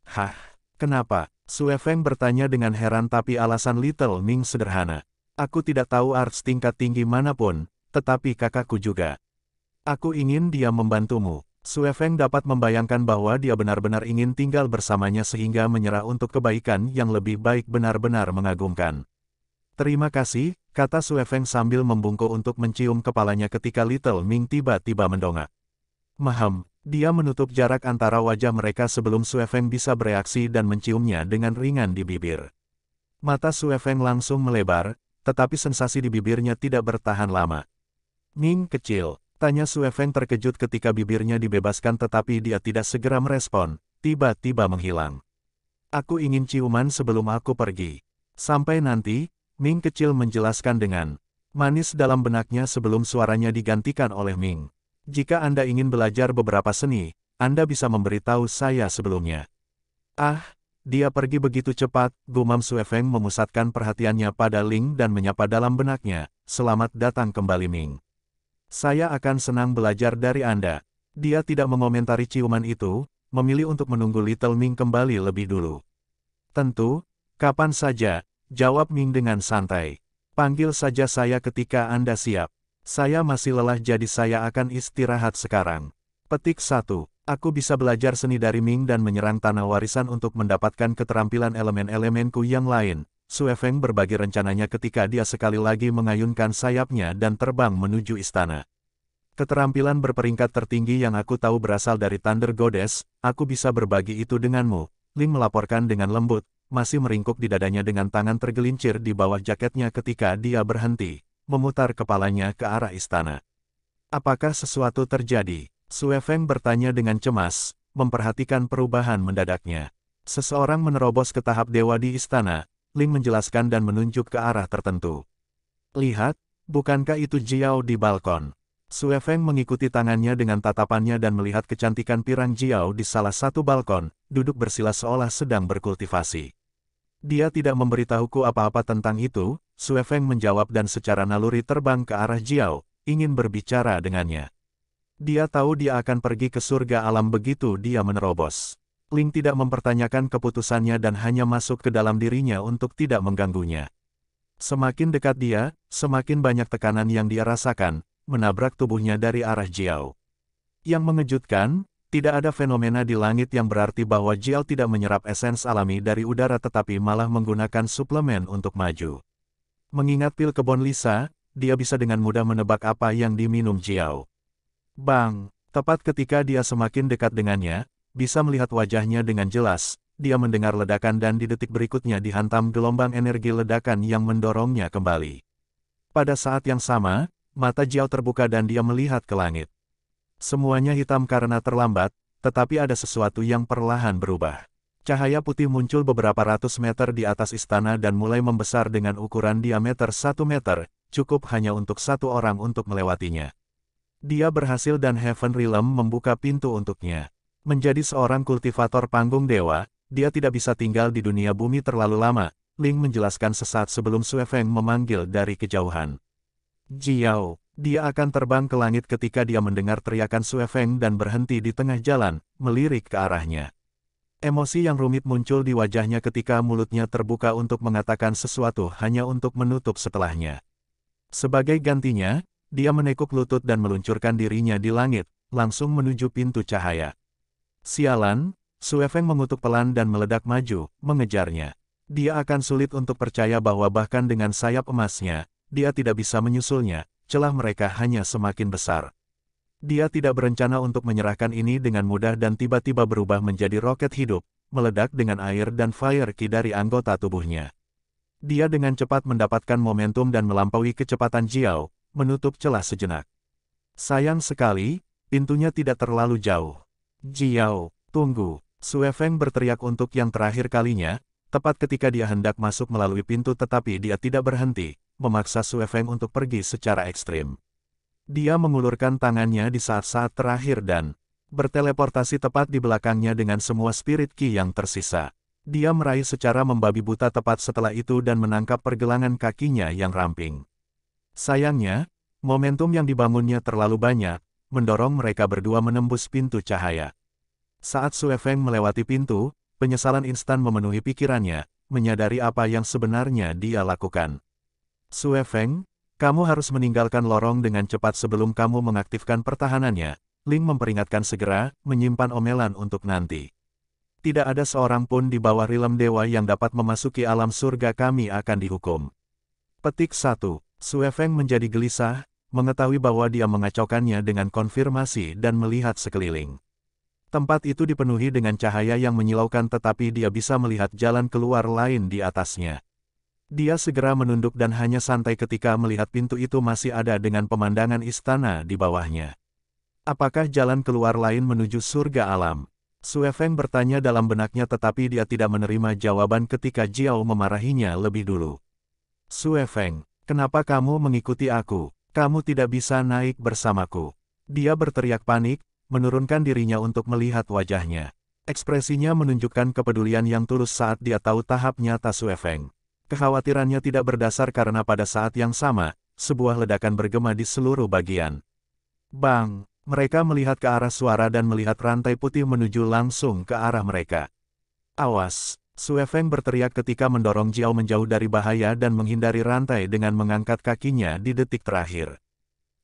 Hah, kenapa? Sue Feng bertanya dengan heran tapi alasan Little Ming sederhana. Aku tidak tahu arts tingkat tinggi manapun, tetapi kakakku juga. Aku ingin dia membantumu. Sue dapat membayangkan bahwa dia benar-benar ingin tinggal bersamanya sehingga menyerah untuk kebaikan yang lebih baik benar-benar mengagumkan. Terima kasih, kata Sue sambil membungkuk untuk mencium kepalanya ketika Little Ming tiba-tiba mendongak. Maham, dia menutup jarak antara wajah mereka sebelum Sue bisa bereaksi dan menciumnya dengan ringan di bibir. Mata Sue langsung melebar, tetapi sensasi di bibirnya tidak bertahan lama. Ming kecil, tanya Feng terkejut ketika bibirnya dibebaskan tetapi dia tidak segera merespon, tiba-tiba menghilang. Aku ingin ciuman sebelum aku pergi. Sampai nanti, Ming kecil menjelaskan dengan manis dalam benaknya sebelum suaranya digantikan oleh Ming. Jika Anda ingin belajar beberapa seni, Anda bisa memberitahu saya sebelumnya. Ah, dia pergi begitu cepat, gumam Feng memusatkan perhatiannya pada Ling dan menyapa dalam benaknya, selamat datang kembali Ming. Saya akan senang belajar dari Anda. Dia tidak mengomentari ciuman itu, memilih untuk menunggu Little Ming kembali lebih dulu. Tentu, kapan saja, jawab Ming dengan santai. Panggil saja saya ketika Anda siap. Saya masih lelah jadi saya akan istirahat sekarang. Petik satu. Aku bisa belajar seni dari Ming dan menyerang tanah warisan untuk mendapatkan keterampilan elemen-elemenku yang lain, Suefeng berbagi rencananya ketika dia sekali lagi mengayunkan sayapnya dan terbang menuju istana. Keterampilan berperingkat tertinggi yang aku tahu berasal dari Thunder Goddess, aku bisa berbagi itu denganmu. Lim melaporkan dengan lembut, masih meringkuk di dadanya dengan tangan tergelincir di bawah jaketnya ketika dia berhenti, memutar kepalanya ke arah istana. Apakah sesuatu terjadi? Suefeng bertanya dengan cemas, memperhatikan perubahan mendadaknya. Seseorang menerobos ke tahap dewa di istana, Ling menjelaskan dan menunjuk ke arah tertentu. Lihat, bukankah itu Jiao di balkon? Sue Feng mengikuti tangannya dengan tatapannya dan melihat kecantikan pirang Jiao di salah satu balkon, duduk bersila seolah sedang berkultivasi. Dia tidak memberitahuku apa-apa tentang itu, Sue Feng menjawab dan secara naluri terbang ke arah Jiao, ingin berbicara dengannya. Dia tahu dia akan pergi ke surga alam begitu dia menerobos. Ling tidak mempertanyakan keputusannya dan hanya masuk ke dalam dirinya untuk tidak mengganggunya. Semakin dekat dia, semakin banyak tekanan yang dia rasakan, menabrak tubuhnya dari arah Jiao. Yang mengejutkan, tidak ada fenomena di langit yang berarti bahwa Jiao tidak menyerap esens alami dari udara tetapi malah menggunakan suplemen untuk maju. Mengingat pil kebon Lisa, dia bisa dengan mudah menebak apa yang diminum Jiao. Bang, tepat ketika dia semakin dekat dengannya, bisa melihat wajahnya dengan jelas, dia mendengar ledakan dan di detik berikutnya dihantam gelombang energi ledakan yang mendorongnya kembali. Pada saat yang sama, mata Jiao terbuka dan dia melihat ke langit. Semuanya hitam karena terlambat, tetapi ada sesuatu yang perlahan berubah. Cahaya putih muncul beberapa ratus meter di atas istana dan mulai membesar dengan ukuran diameter satu meter, cukup hanya untuk satu orang untuk melewatinya. Dia berhasil dan Heaven Realm membuka pintu untuknya. Menjadi seorang kultivator panggung dewa, dia tidak bisa tinggal di dunia bumi terlalu lama, Ling menjelaskan sesaat sebelum Sue Feng memanggil dari kejauhan. Jiao, dia akan terbang ke langit ketika dia mendengar teriakan Sue Feng dan berhenti di tengah jalan, melirik ke arahnya. Emosi yang rumit muncul di wajahnya ketika mulutnya terbuka untuk mengatakan sesuatu hanya untuk menutup setelahnya. Sebagai gantinya, dia menekuk lutut dan meluncurkan dirinya di langit, langsung menuju pintu cahaya. Sialan, Suefeng mengutuk pelan dan meledak maju, mengejarnya. Dia akan sulit untuk percaya bahwa bahkan dengan sayap emasnya, dia tidak bisa menyusulnya, celah mereka hanya semakin besar. Dia tidak berencana untuk menyerahkan ini dengan mudah dan tiba-tiba berubah menjadi roket hidup, meledak dengan air dan fire ki dari anggota tubuhnya. Dia dengan cepat mendapatkan momentum dan melampaui kecepatan Jiao, menutup celah sejenak. Sayang sekali, pintunya tidak terlalu jauh. Jiao, tunggu, Sue Feng berteriak untuk yang terakhir kalinya, tepat ketika dia hendak masuk melalui pintu tetapi dia tidak berhenti, memaksa Sue Feng untuk pergi secara ekstrim. Dia mengulurkan tangannya di saat-saat terakhir dan berteleportasi tepat di belakangnya dengan semua spirit ki yang tersisa. Dia meraih secara membabi buta tepat setelah itu dan menangkap pergelangan kakinya yang ramping. Sayangnya, momentum yang dibangunnya terlalu banyak, mendorong mereka berdua menembus pintu cahaya. Saat Sue Feng melewati pintu, penyesalan instan memenuhi pikirannya, menyadari apa yang sebenarnya dia lakukan. Sue Feng, kamu harus meninggalkan lorong dengan cepat sebelum kamu mengaktifkan pertahanannya, Ling memperingatkan segera, menyimpan omelan untuk nanti. Tidak ada seorang pun di bawah rilem dewa yang dapat memasuki alam surga kami akan dihukum. Petik 1. Sue Feng menjadi gelisah, mengetahui bahwa dia mengacaukannya dengan konfirmasi dan melihat sekeliling. Tempat itu dipenuhi dengan cahaya yang menyilaukan tetapi dia bisa melihat jalan keluar lain di atasnya. Dia segera menunduk dan hanya santai ketika melihat pintu itu masih ada dengan pemandangan istana di bawahnya. Apakah jalan keluar lain menuju surga alam? Suefeng bertanya dalam benaknya tetapi dia tidak menerima jawaban ketika Jiao memarahinya lebih dulu. Suefeng, kenapa kamu mengikuti aku? Kamu tidak bisa naik bersamaku. Dia berteriak panik, menurunkan dirinya untuk melihat wajahnya. Ekspresinya menunjukkan kepedulian yang tulus saat dia tahu tahapnya Tasue Feng. Kekhawatirannya tidak berdasar karena pada saat yang sama, sebuah ledakan bergema di seluruh bagian. Bang! Mereka melihat ke arah suara dan melihat rantai putih menuju langsung ke arah mereka. Awas! Sue Feng berteriak ketika mendorong Jiao menjauh dari bahaya dan menghindari rantai dengan mengangkat kakinya di detik terakhir.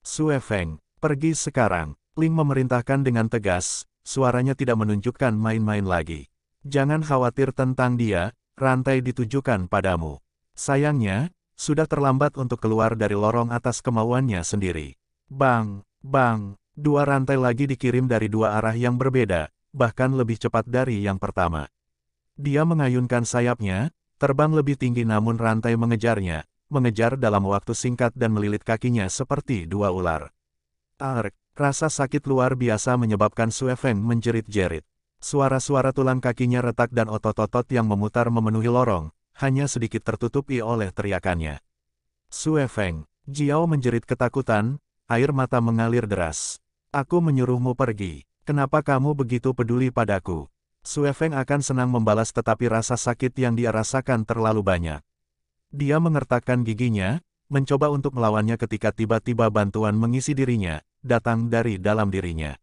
Sue Feng, pergi sekarang. Ling memerintahkan dengan tegas, suaranya tidak menunjukkan main-main lagi. Jangan khawatir tentang dia, rantai ditujukan padamu. Sayangnya, sudah terlambat untuk keluar dari lorong atas kemauannya sendiri. Bang, bang, dua rantai lagi dikirim dari dua arah yang berbeda, bahkan lebih cepat dari yang pertama. Dia mengayunkan sayapnya, terbang lebih tinggi namun rantai mengejarnya, mengejar dalam waktu singkat dan melilit kakinya seperti dua ular. Ark, rasa sakit luar biasa menyebabkan Feng menjerit-jerit. Suara-suara tulang kakinya retak dan otot-otot yang memutar memenuhi lorong, hanya sedikit tertutupi oleh teriakannya. Feng, Jiao menjerit ketakutan, air mata mengalir deras. Aku menyuruhmu pergi, kenapa kamu begitu peduli padaku? Sue Feng akan senang membalas tetapi rasa sakit yang dia rasakan terlalu banyak. Dia mengertakkan giginya, mencoba untuk melawannya ketika tiba-tiba bantuan mengisi dirinya, datang dari dalam dirinya.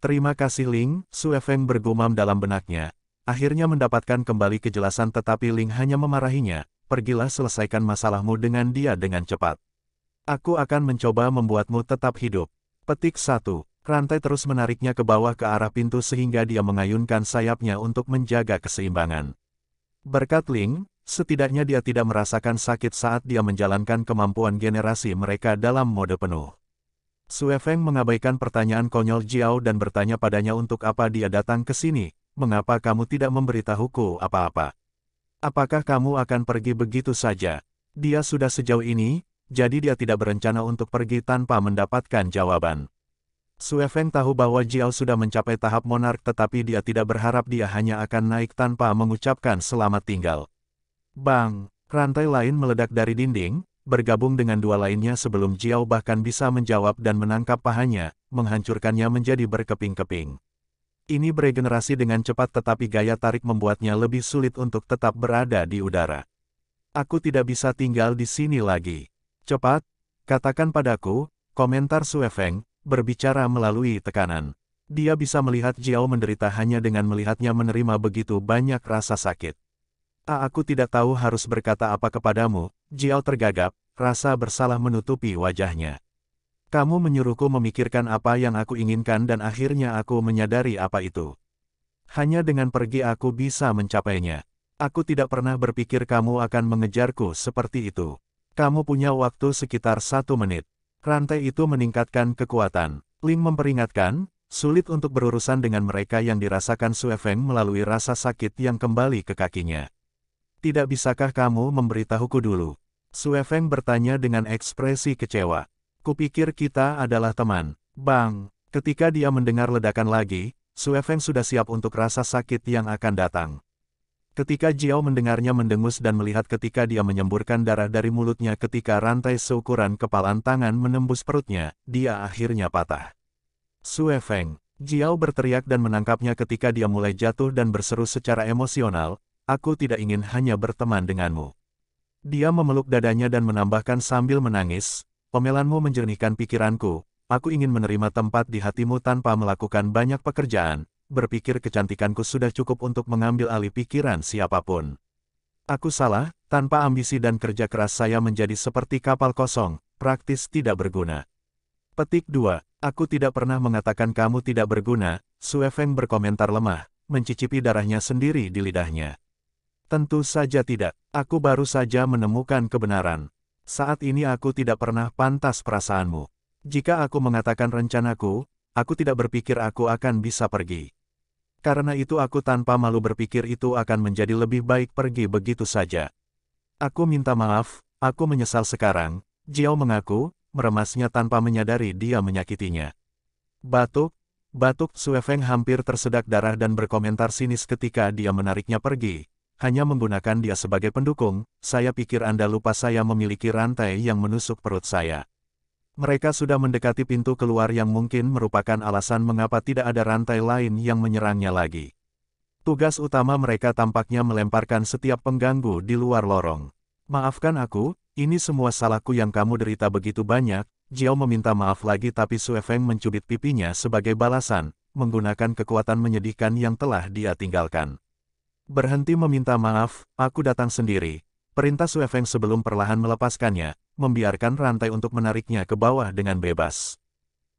Terima kasih Ling, Sue Feng bergumam dalam benaknya. Akhirnya mendapatkan kembali kejelasan tetapi Ling hanya memarahinya, pergilah selesaikan masalahmu dengan dia dengan cepat. Aku akan mencoba membuatmu tetap hidup. Petik 1. Rantai terus menariknya ke bawah ke arah pintu sehingga dia mengayunkan sayapnya untuk menjaga keseimbangan. Berkat Ling, setidaknya dia tidak merasakan sakit saat dia menjalankan kemampuan generasi mereka dalam mode penuh. Sue Feng mengabaikan pertanyaan konyol Jiao dan bertanya padanya untuk apa dia datang ke sini, mengapa kamu tidak memberitahuku apa-apa. Apakah kamu akan pergi begitu saja? Dia sudah sejauh ini, jadi dia tidak berencana untuk pergi tanpa mendapatkan jawaban. Sue Feng tahu bahwa Jiao sudah mencapai tahap monark tetapi dia tidak berharap dia hanya akan naik tanpa mengucapkan selamat tinggal. Bang, rantai lain meledak dari dinding, bergabung dengan dua lainnya sebelum Jiao bahkan bisa menjawab dan menangkap pahanya, menghancurkannya menjadi berkeping-keping. Ini beregenerasi dengan cepat tetapi gaya tarik membuatnya lebih sulit untuk tetap berada di udara. Aku tidak bisa tinggal di sini lagi. Cepat, katakan padaku, komentar Feng, berbicara melalui tekanan. Dia bisa melihat Jiao menderita hanya dengan melihatnya menerima begitu banyak rasa sakit. A ah, aku tidak tahu harus berkata apa kepadamu, Jiao tergagap, rasa bersalah menutupi wajahnya. Kamu menyuruhku memikirkan apa yang aku inginkan dan akhirnya aku menyadari apa itu. Hanya dengan pergi aku bisa mencapainya. Aku tidak pernah berpikir kamu akan mengejarku seperti itu. Kamu punya waktu sekitar satu menit rantai itu meningkatkan kekuatan. Ling memperingatkan, sulit untuk berurusan dengan mereka yang dirasakan Sue Feng melalui rasa sakit yang kembali ke kakinya. Tidak bisakah kamu memberitahuku dulu? Sue Feng bertanya dengan ekspresi kecewa. Kupikir kita adalah teman. Bang, ketika dia mendengar ledakan lagi, Sue Feng sudah siap untuk rasa sakit yang akan datang. Ketika Jiao mendengarnya mendengus dan melihat ketika dia menyemburkan darah dari mulutnya ketika rantai seukuran kepalan tangan menembus perutnya, dia akhirnya patah. Sue Feng, Jiao berteriak dan menangkapnya ketika dia mulai jatuh dan berseru secara emosional, aku tidak ingin hanya berteman denganmu. Dia memeluk dadanya dan menambahkan sambil menangis, pemelanmu menjernihkan pikiranku, aku ingin menerima tempat di hatimu tanpa melakukan banyak pekerjaan, berpikir kecantikanku sudah cukup untuk mengambil alih pikiran siapapun. Aku salah, tanpa ambisi dan kerja keras saya menjadi seperti kapal kosong, praktis tidak berguna. Petik 2. Aku tidak pernah mengatakan kamu tidak berguna, Suefeng berkomentar lemah, mencicipi darahnya sendiri di lidahnya. Tentu saja tidak, aku baru saja menemukan kebenaran. Saat ini aku tidak pernah pantas perasaanmu. Jika aku mengatakan rencanaku, aku tidak berpikir aku akan bisa pergi. Karena itu aku tanpa malu berpikir itu akan menjadi lebih baik pergi begitu saja. Aku minta maaf, aku menyesal sekarang, Jiao mengaku, meremasnya tanpa menyadari dia menyakitinya. Batuk, batuk Suefeng hampir tersedak darah dan berkomentar sinis ketika dia menariknya pergi, hanya menggunakan dia sebagai pendukung, saya pikir Anda lupa saya memiliki rantai yang menusuk perut saya. Mereka sudah mendekati pintu keluar yang mungkin merupakan alasan mengapa tidak ada rantai lain yang menyerangnya lagi. Tugas utama mereka tampaknya melemparkan setiap pengganggu di luar lorong. Maafkan aku, ini semua salahku yang kamu derita begitu banyak, Jiao meminta maaf lagi tapi Su Feng mencubit pipinya sebagai balasan, menggunakan kekuatan menyedihkan yang telah dia tinggalkan. Berhenti meminta maaf, aku datang sendiri, Perintah Sue sebelum perlahan melepaskannya, membiarkan rantai untuk menariknya ke bawah dengan bebas.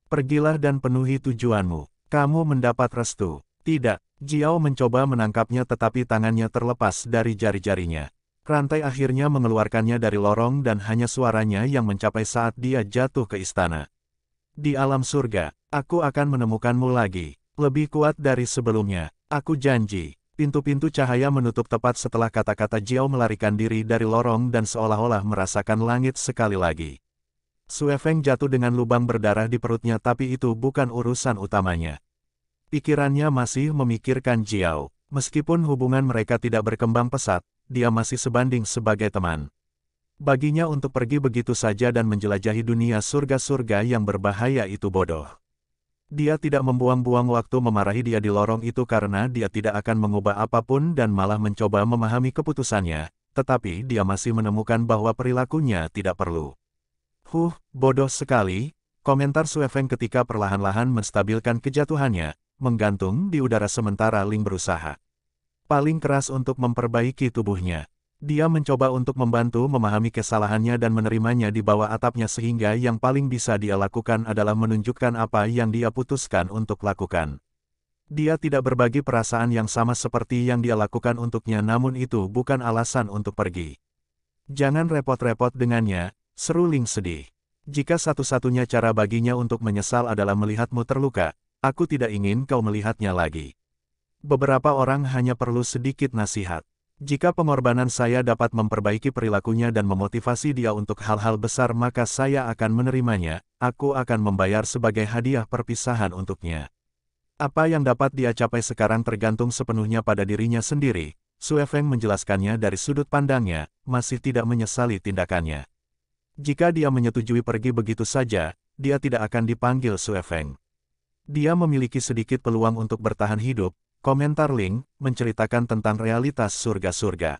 Pergilah dan penuhi tujuanmu. Kamu mendapat restu. Tidak, Jiao mencoba menangkapnya tetapi tangannya terlepas dari jari-jarinya. Rantai akhirnya mengeluarkannya dari lorong dan hanya suaranya yang mencapai saat dia jatuh ke istana. Di alam surga, aku akan menemukanmu lagi. Lebih kuat dari sebelumnya, aku janji. Pintu-pintu cahaya menutup tepat setelah kata-kata Jiao melarikan diri dari lorong dan seolah-olah merasakan langit sekali lagi. Sue Feng jatuh dengan lubang berdarah di perutnya tapi itu bukan urusan utamanya. Pikirannya masih memikirkan Jiao. Meskipun hubungan mereka tidak berkembang pesat, dia masih sebanding sebagai teman. Baginya untuk pergi begitu saja dan menjelajahi dunia surga-surga yang berbahaya itu bodoh. Dia tidak membuang-buang waktu memarahi dia di lorong itu karena dia tidak akan mengubah apapun dan malah mencoba memahami keputusannya, tetapi dia masih menemukan bahwa perilakunya tidak perlu. Huh, bodoh sekali, komentar Suefeng ketika perlahan-lahan menstabilkan kejatuhannya, menggantung di udara sementara Ling berusaha. Paling keras untuk memperbaiki tubuhnya. Dia mencoba untuk membantu memahami kesalahannya dan menerimanya di bawah atapnya sehingga yang paling bisa dia lakukan adalah menunjukkan apa yang dia putuskan untuk lakukan. Dia tidak berbagi perasaan yang sama seperti yang dia lakukan untuknya namun itu bukan alasan untuk pergi. Jangan repot-repot dengannya, seru Ling sedih. Jika satu-satunya cara baginya untuk menyesal adalah melihatmu terluka, aku tidak ingin kau melihatnya lagi. Beberapa orang hanya perlu sedikit nasihat. Jika pengorbanan saya dapat memperbaiki perilakunya dan memotivasi dia untuk hal-hal besar maka saya akan menerimanya, aku akan membayar sebagai hadiah perpisahan untuknya. Apa yang dapat dia capai sekarang tergantung sepenuhnya pada dirinya sendiri, Sue Feng menjelaskannya dari sudut pandangnya, masih tidak menyesali tindakannya. Jika dia menyetujui pergi begitu saja, dia tidak akan dipanggil Sue Feng. Dia memiliki sedikit peluang untuk bertahan hidup, Komentar Link, menceritakan tentang realitas surga-surga.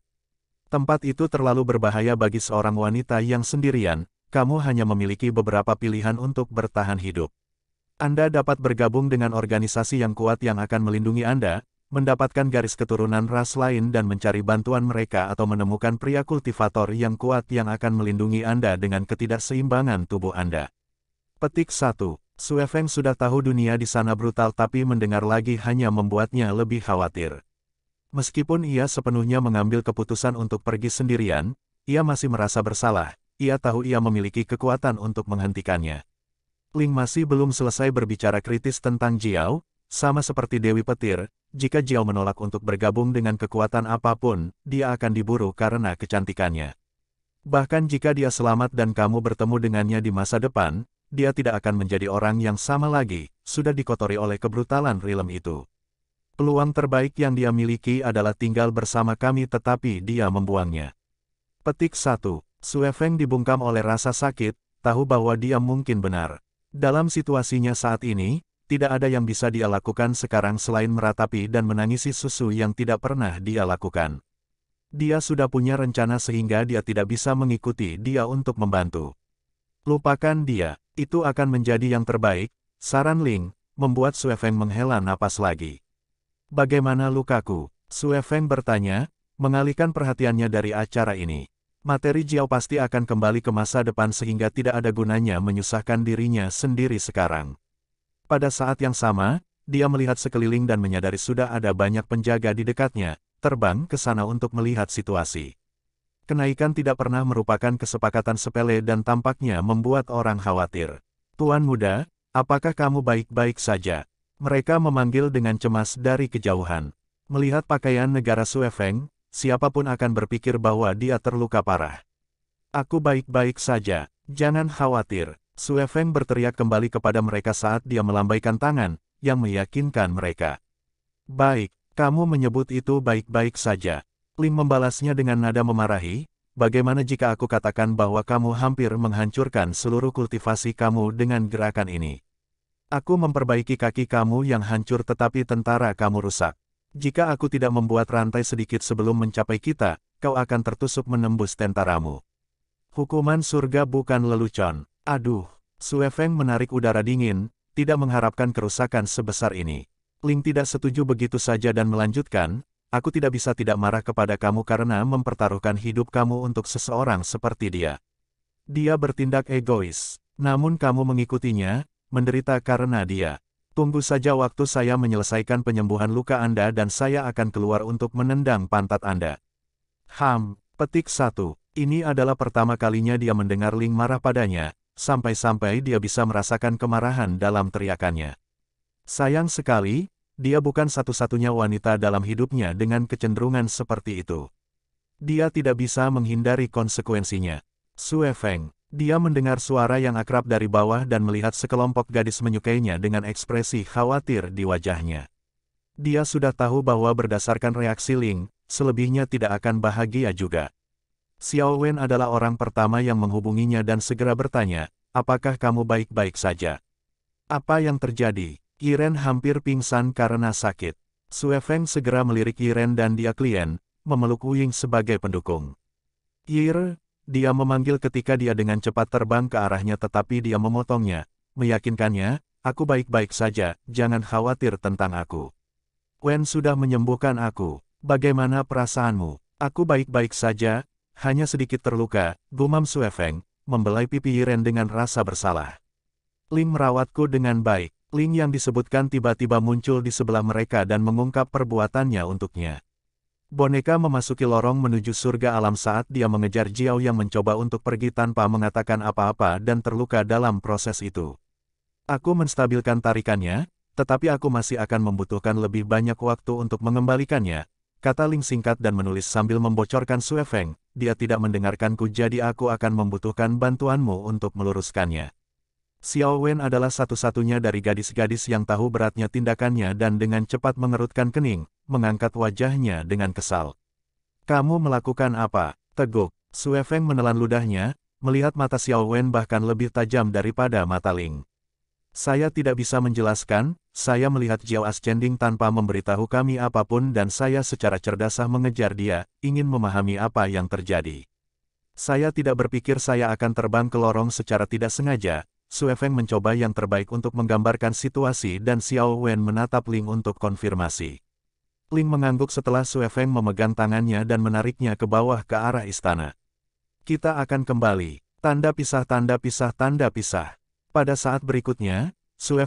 Tempat itu terlalu berbahaya bagi seorang wanita yang sendirian, kamu hanya memiliki beberapa pilihan untuk bertahan hidup. Anda dapat bergabung dengan organisasi yang kuat yang akan melindungi Anda, mendapatkan garis keturunan ras lain dan mencari bantuan mereka atau menemukan pria kultivator yang kuat yang akan melindungi Anda dengan ketidakseimbangan tubuh Anda. Petik 1. Feng sudah tahu dunia di sana brutal tapi mendengar lagi hanya membuatnya lebih khawatir. Meskipun ia sepenuhnya mengambil keputusan untuk pergi sendirian, ia masih merasa bersalah, ia tahu ia memiliki kekuatan untuk menghentikannya. Ling masih belum selesai berbicara kritis tentang Jiao, sama seperti Dewi Petir, jika Jiao menolak untuk bergabung dengan kekuatan apapun, dia akan diburu karena kecantikannya. Bahkan jika dia selamat dan kamu bertemu dengannya di masa depan, dia tidak akan menjadi orang yang sama lagi, sudah dikotori oleh kebrutalan rilem itu. Peluang terbaik yang dia miliki adalah tinggal bersama kami tetapi dia membuangnya. Petik 1. Feng dibungkam oleh rasa sakit, tahu bahwa dia mungkin benar. Dalam situasinya saat ini, tidak ada yang bisa dia lakukan sekarang selain meratapi dan menangisi susu yang tidak pernah dia lakukan. Dia sudah punya rencana sehingga dia tidak bisa mengikuti dia untuk membantu. Lupakan dia, itu akan menjadi yang terbaik, saran Ling, membuat Suefeng menghela napas lagi. Bagaimana lukaku? Suefeng bertanya, mengalihkan perhatiannya dari acara ini. Materi Jiao pasti akan kembali ke masa depan sehingga tidak ada gunanya menyusahkan dirinya sendiri sekarang. Pada saat yang sama, dia melihat sekeliling dan menyadari sudah ada banyak penjaga di dekatnya, terbang ke sana untuk melihat situasi. Kenaikan tidak pernah merupakan kesepakatan sepele dan tampaknya membuat orang khawatir. Tuan muda, apakah kamu baik-baik saja? Mereka memanggil dengan cemas dari kejauhan. Melihat pakaian negara Suefeng, siapapun akan berpikir bahwa dia terluka parah. Aku baik-baik saja, jangan khawatir. Suefeng berteriak kembali kepada mereka saat dia melambaikan tangan, yang meyakinkan mereka. Baik, kamu menyebut itu baik-baik saja. Lim membalasnya dengan nada memarahi, bagaimana jika aku katakan bahwa kamu hampir menghancurkan seluruh kultivasi kamu dengan gerakan ini? Aku memperbaiki kaki kamu yang hancur tetapi tentara kamu rusak. Jika aku tidak membuat rantai sedikit sebelum mencapai kita, kau akan tertusuk menembus tentaramu. Hukuman surga bukan lelucon. Aduh, Suefeng menarik udara dingin, tidak mengharapkan kerusakan sebesar ini. Ling tidak setuju begitu saja dan melanjutkan, aku tidak bisa tidak marah kepada kamu karena mempertaruhkan hidup kamu untuk seseorang seperti dia. Dia bertindak egois, namun kamu mengikutinya, menderita karena dia. Tunggu saja waktu saya menyelesaikan penyembuhan luka Anda dan saya akan keluar untuk menendang pantat Anda. Ham, petik satu. Ini adalah pertama kalinya dia mendengar Ling marah padanya, sampai-sampai dia bisa merasakan kemarahan dalam teriakannya. Sayang sekali, dia bukan satu-satunya wanita dalam hidupnya dengan kecenderungan seperti itu. Dia tidak bisa menghindari konsekuensinya. Sue Feng, dia mendengar suara yang akrab dari bawah dan melihat sekelompok gadis menyukainya dengan ekspresi khawatir di wajahnya. Dia sudah tahu bahwa berdasarkan reaksi Ling, selebihnya tidak akan bahagia juga. Xiao Wen adalah orang pertama yang menghubunginya dan segera bertanya, apakah kamu baik-baik saja? Apa yang terjadi? Yiren hampir pingsan karena sakit. Sue Feng segera melirik Yiren dan dia klien, memeluk Wuying sebagai pendukung. Yir, dia memanggil ketika dia dengan cepat terbang ke arahnya tetapi dia memotongnya, meyakinkannya, aku baik-baik saja, jangan khawatir tentang aku. Wen sudah menyembuhkan aku, bagaimana perasaanmu? Aku baik-baik saja, hanya sedikit terluka, gumam Sue Feng, membelai pipi Yiren dengan rasa bersalah. Lim merawatku dengan baik. Ling yang disebutkan tiba-tiba muncul di sebelah mereka dan mengungkap perbuatannya untuknya. Boneka memasuki lorong menuju surga alam saat dia mengejar Jiao yang mencoba untuk pergi tanpa mengatakan apa-apa dan terluka dalam proses itu. Aku menstabilkan tarikannya, tetapi aku masih akan membutuhkan lebih banyak waktu untuk mengembalikannya, kata Ling singkat dan menulis sambil membocorkan Sue Feng, dia tidak mendengarkanku jadi aku akan membutuhkan bantuanmu untuk meluruskannya. Xiao Wen adalah satu-satunya dari gadis-gadis yang tahu beratnya tindakannya dan dengan cepat mengerutkan kening, mengangkat wajahnya dengan kesal. Kamu melakukan apa? Teguk. Sue Feng menelan ludahnya, melihat mata Xiao Wen bahkan lebih tajam daripada mata Ling. Saya tidak bisa menjelaskan, saya melihat Jiao Ascending tanpa memberitahu kami apapun dan saya secara cerdasah mengejar dia, ingin memahami apa yang terjadi. Saya tidak berpikir saya akan terbang ke lorong secara tidak sengaja, Feng mencoba yang terbaik untuk menggambarkan situasi dan Xiao Wen menatap Ling untuk konfirmasi. Ling mengangguk setelah Feng memegang tangannya dan menariknya ke bawah ke arah istana. Kita akan kembali. Tanda pisah tanda pisah tanda pisah. Pada saat berikutnya,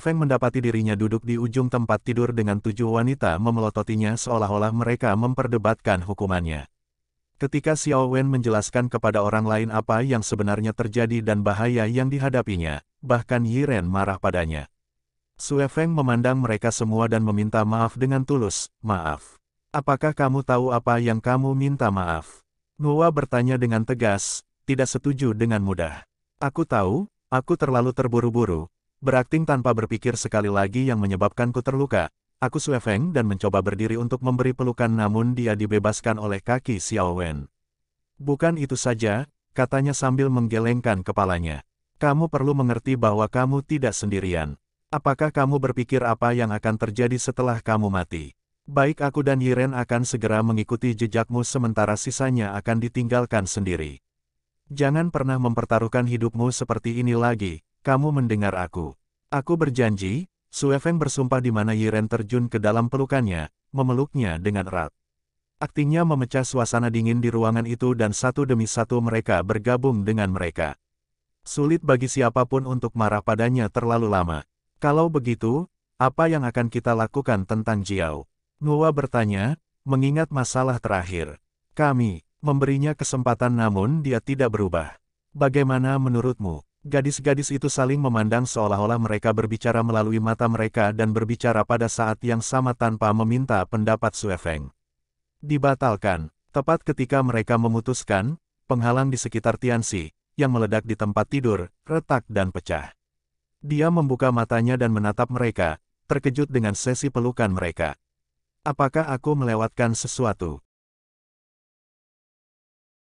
Feng mendapati dirinya duduk di ujung tempat tidur dengan tujuh wanita memelototinya seolah-olah mereka memperdebatkan hukumannya. Ketika Xiao Wen menjelaskan kepada orang lain apa yang sebenarnya terjadi dan bahaya yang dihadapinya, Bahkan Yiren marah padanya. Feng memandang mereka semua dan meminta maaf dengan tulus, maaf. Apakah kamu tahu apa yang kamu minta maaf? Nua bertanya dengan tegas, tidak setuju dengan mudah. Aku tahu, aku terlalu terburu-buru, berakting tanpa berpikir sekali lagi yang menyebabkanku terluka. Aku Feng dan mencoba berdiri untuk memberi pelukan namun dia dibebaskan oleh kaki Xiao Wen. Bukan itu saja, katanya sambil menggelengkan kepalanya. Kamu perlu mengerti bahwa kamu tidak sendirian. Apakah kamu berpikir apa yang akan terjadi setelah kamu mati? Baik aku dan Yiren akan segera mengikuti jejakmu sementara sisanya akan ditinggalkan sendiri. Jangan pernah mempertaruhkan hidupmu seperti ini lagi, kamu mendengar aku. Aku berjanji, Suefeng bersumpah di mana Yiren terjun ke dalam pelukannya, memeluknya dengan erat. Aktingnya memecah suasana dingin di ruangan itu dan satu demi satu mereka bergabung dengan mereka. Sulit bagi siapapun untuk marah padanya terlalu lama. Kalau begitu, apa yang akan kita lakukan tentang Jiao? Nuwa bertanya, mengingat masalah terakhir. Kami, memberinya kesempatan namun dia tidak berubah. Bagaimana menurutmu? Gadis-gadis itu saling memandang seolah-olah mereka berbicara melalui mata mereka dan berbicara pada saat yang sama tanpa meminta pendapat Suefeng. Dibatalkan, tepat ketika mereka memutuskan, penghalang di sekitar Tianxi, yang meledak di tempat tidur, retak dan pecah. Dia membuka matanya dan menatap mereka, terkejut dengan sesi pelukan mereka. Apakah aku melewatkan sesuatu?